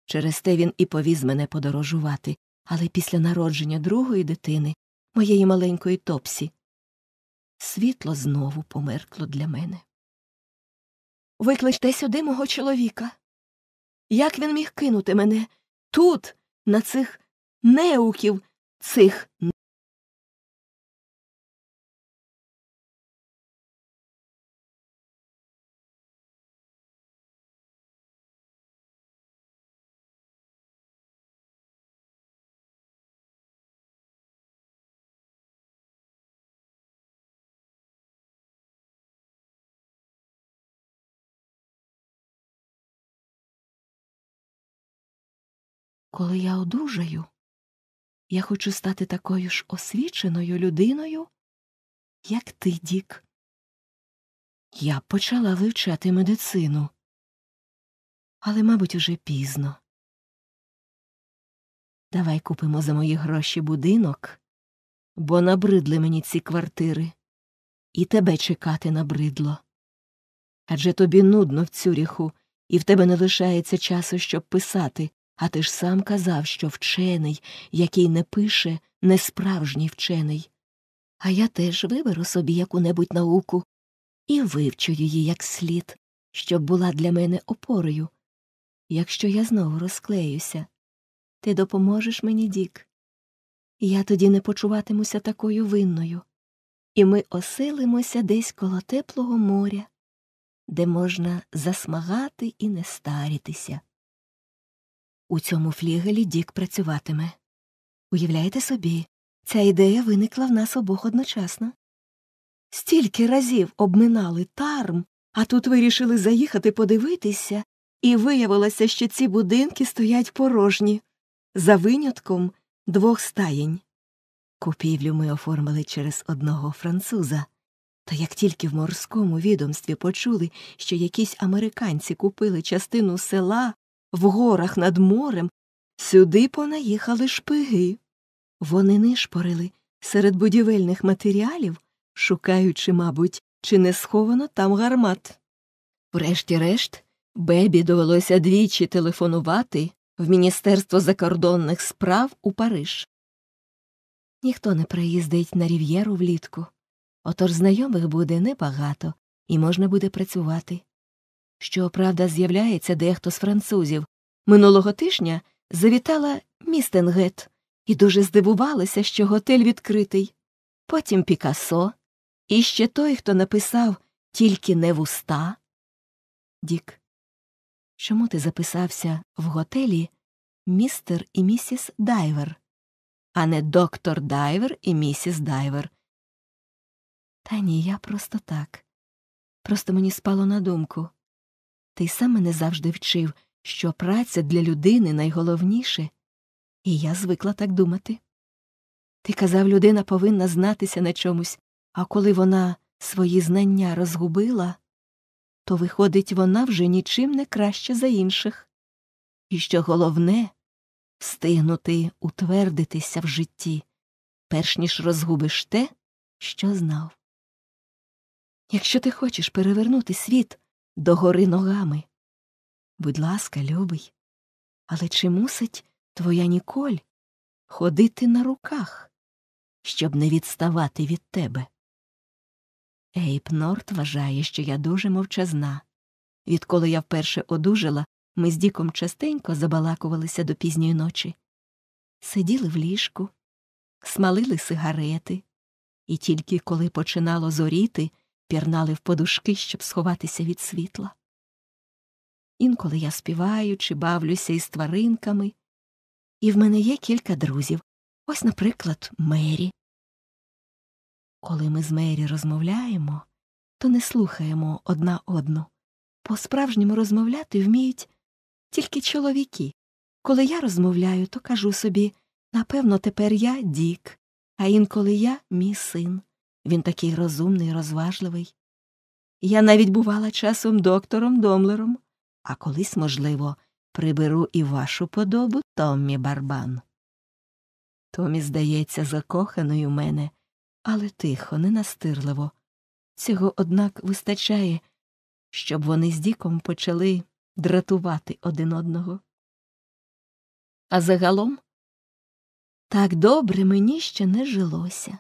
Через те він і повіз мене подорожувати, але після народження другої дитини, моєї маленької топсі, світло знову померкло для мене. Викличте сюди мого чоловіка. Як він міг кинути мене тут, на цих неуків, цих коли я одужаю, я хочу стати такою ж освіченою людиною, як ти, Дік. Я почала вивчати медицину, але, мабуть, уже пізно. Давай купимо за мої гроші будинок, бо набридли мені ці квартири, і тебе чекати набридло. Адже тобі нудно в цюріху, і в тебе не лишається часу, щоб писати, а ти ж сам казав, що вчений, який не пише, не справжній вчений. А я теж виберу собі яку-небудь науку і вивчу її як слід, щоб була для мене опорою. Якщо я знову розклеюся, ти допоможеш мені, Дік. Я тоді не почуватимуся такою винною, і ми оселимося десь коло теплого моря, де можна засмагати і не старітися. У цьому флігелі Дік працюватиме. Уявляєте собі, ця ідея виникла в нас обох одночасно. Стільки разів обминали тарм, а тут вирішили заїхати подивитися, і виявилося, що ці будинки стоять порожні, за винятком двох стаєнь. Купівлю ми оформили через одного француза. Та як тільки в морському відомстві почули, що якісь американці купили частину села, в горах над морем, сюди понаїхали шпиги. Вони нишпорили серед будівельних матеріалів, шукаючи, мабуть, чи не сховано там гармат. Врешті-решт, бебі довелося двічі телефонувати в Міністерство закордонних справ у Париж. Ніхто не приїздить на Рів'єру влітку, отож знайомих буде небагато і можна буде працювати. Щоправда, з'являється дехто з французів. Минулого тижня завітала містенгет і дуже здивувалася, що готель відкритий. Потім Пікассо. І ще той, хто написав тільки не вуста. Дік. Чому ти записався в готелі містер і місіс Дайвер, а не доктор Дайвер і місіс Дайвер? Та ні, я просто так. Просто мені спало на думку. Ти сам мене завжди вчив, що праця для людини найголовніше, і я звикла так думати. Ти казав, людина повинна знатися на чомусь, а коли вона свої знання розгубила, то, виходить, вона вже нічим не краще за інших. І що головне встигнути утвердитися в житті, перш ніж розгубиш те, що знав. Якщо ти хочеш перевернути світ, догори ногами. Будь ласка, любий, але чи мусить твоя Ніколь ходити на руках, щоб не відставати від тебе? Ейп Норт вважає, що я дуже мовчазна. Відколи я вперше одужала, ми з Діком частенько забалакувалися до пізньої ночі, сиділи в ліжку, смалили сигарети, і тільки коли починало зоріти, пірнали в подушки, щоб сховатися від світла. Інколи я співаю чи бавлюся із тваринками, і в мене є кілька друзів, ось, наприклад, Мері. Коли ми з Мері розмовляємо, то не слухаємо одна одну. По справжньому розмовляти вміють тільки чоловіки. Коли я розмовляю, то кажу собі напевно, тепер я Дік, а інколи я мій син. Він такий розумний, розважливий. Я навіть бувала часом доктором Домлером, а колись, можливо, приберу і вашу подобу Томмі Барбан. Томі, здається, закоханий у мене, але тихо, ненастирливо. Цього, однак, вистачає, щоб вони з Діком почали дратувати один одного. А загалом так добре мені ще не жилося.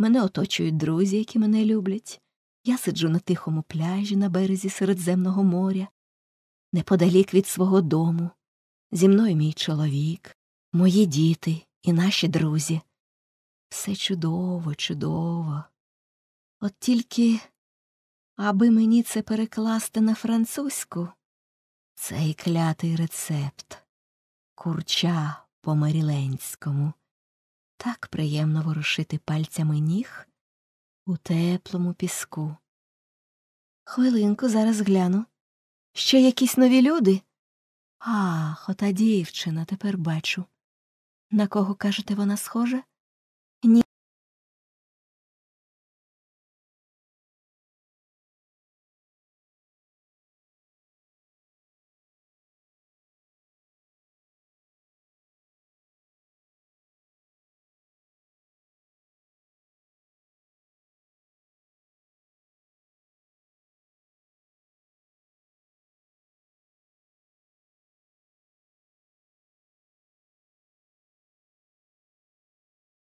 Мене оточують друзі, які мене люблять. Я сиджу на тихому пляжі на березі Середземного моря, неподалік від свого дому. Зі мною мій чоловік, мої діти і наші друзі. Все чудово, чудово. От тільки, аби мені це перекласти на французьку, цей клятий рецепт курча по-маріленському. Так приємно ворушити пальцями ніг у теплому піску. Хвилинку зараз гляну. Ще якісь нові люди? Ах, ота дівчина тепер бачу. На кого кажете вона схожа? Ні.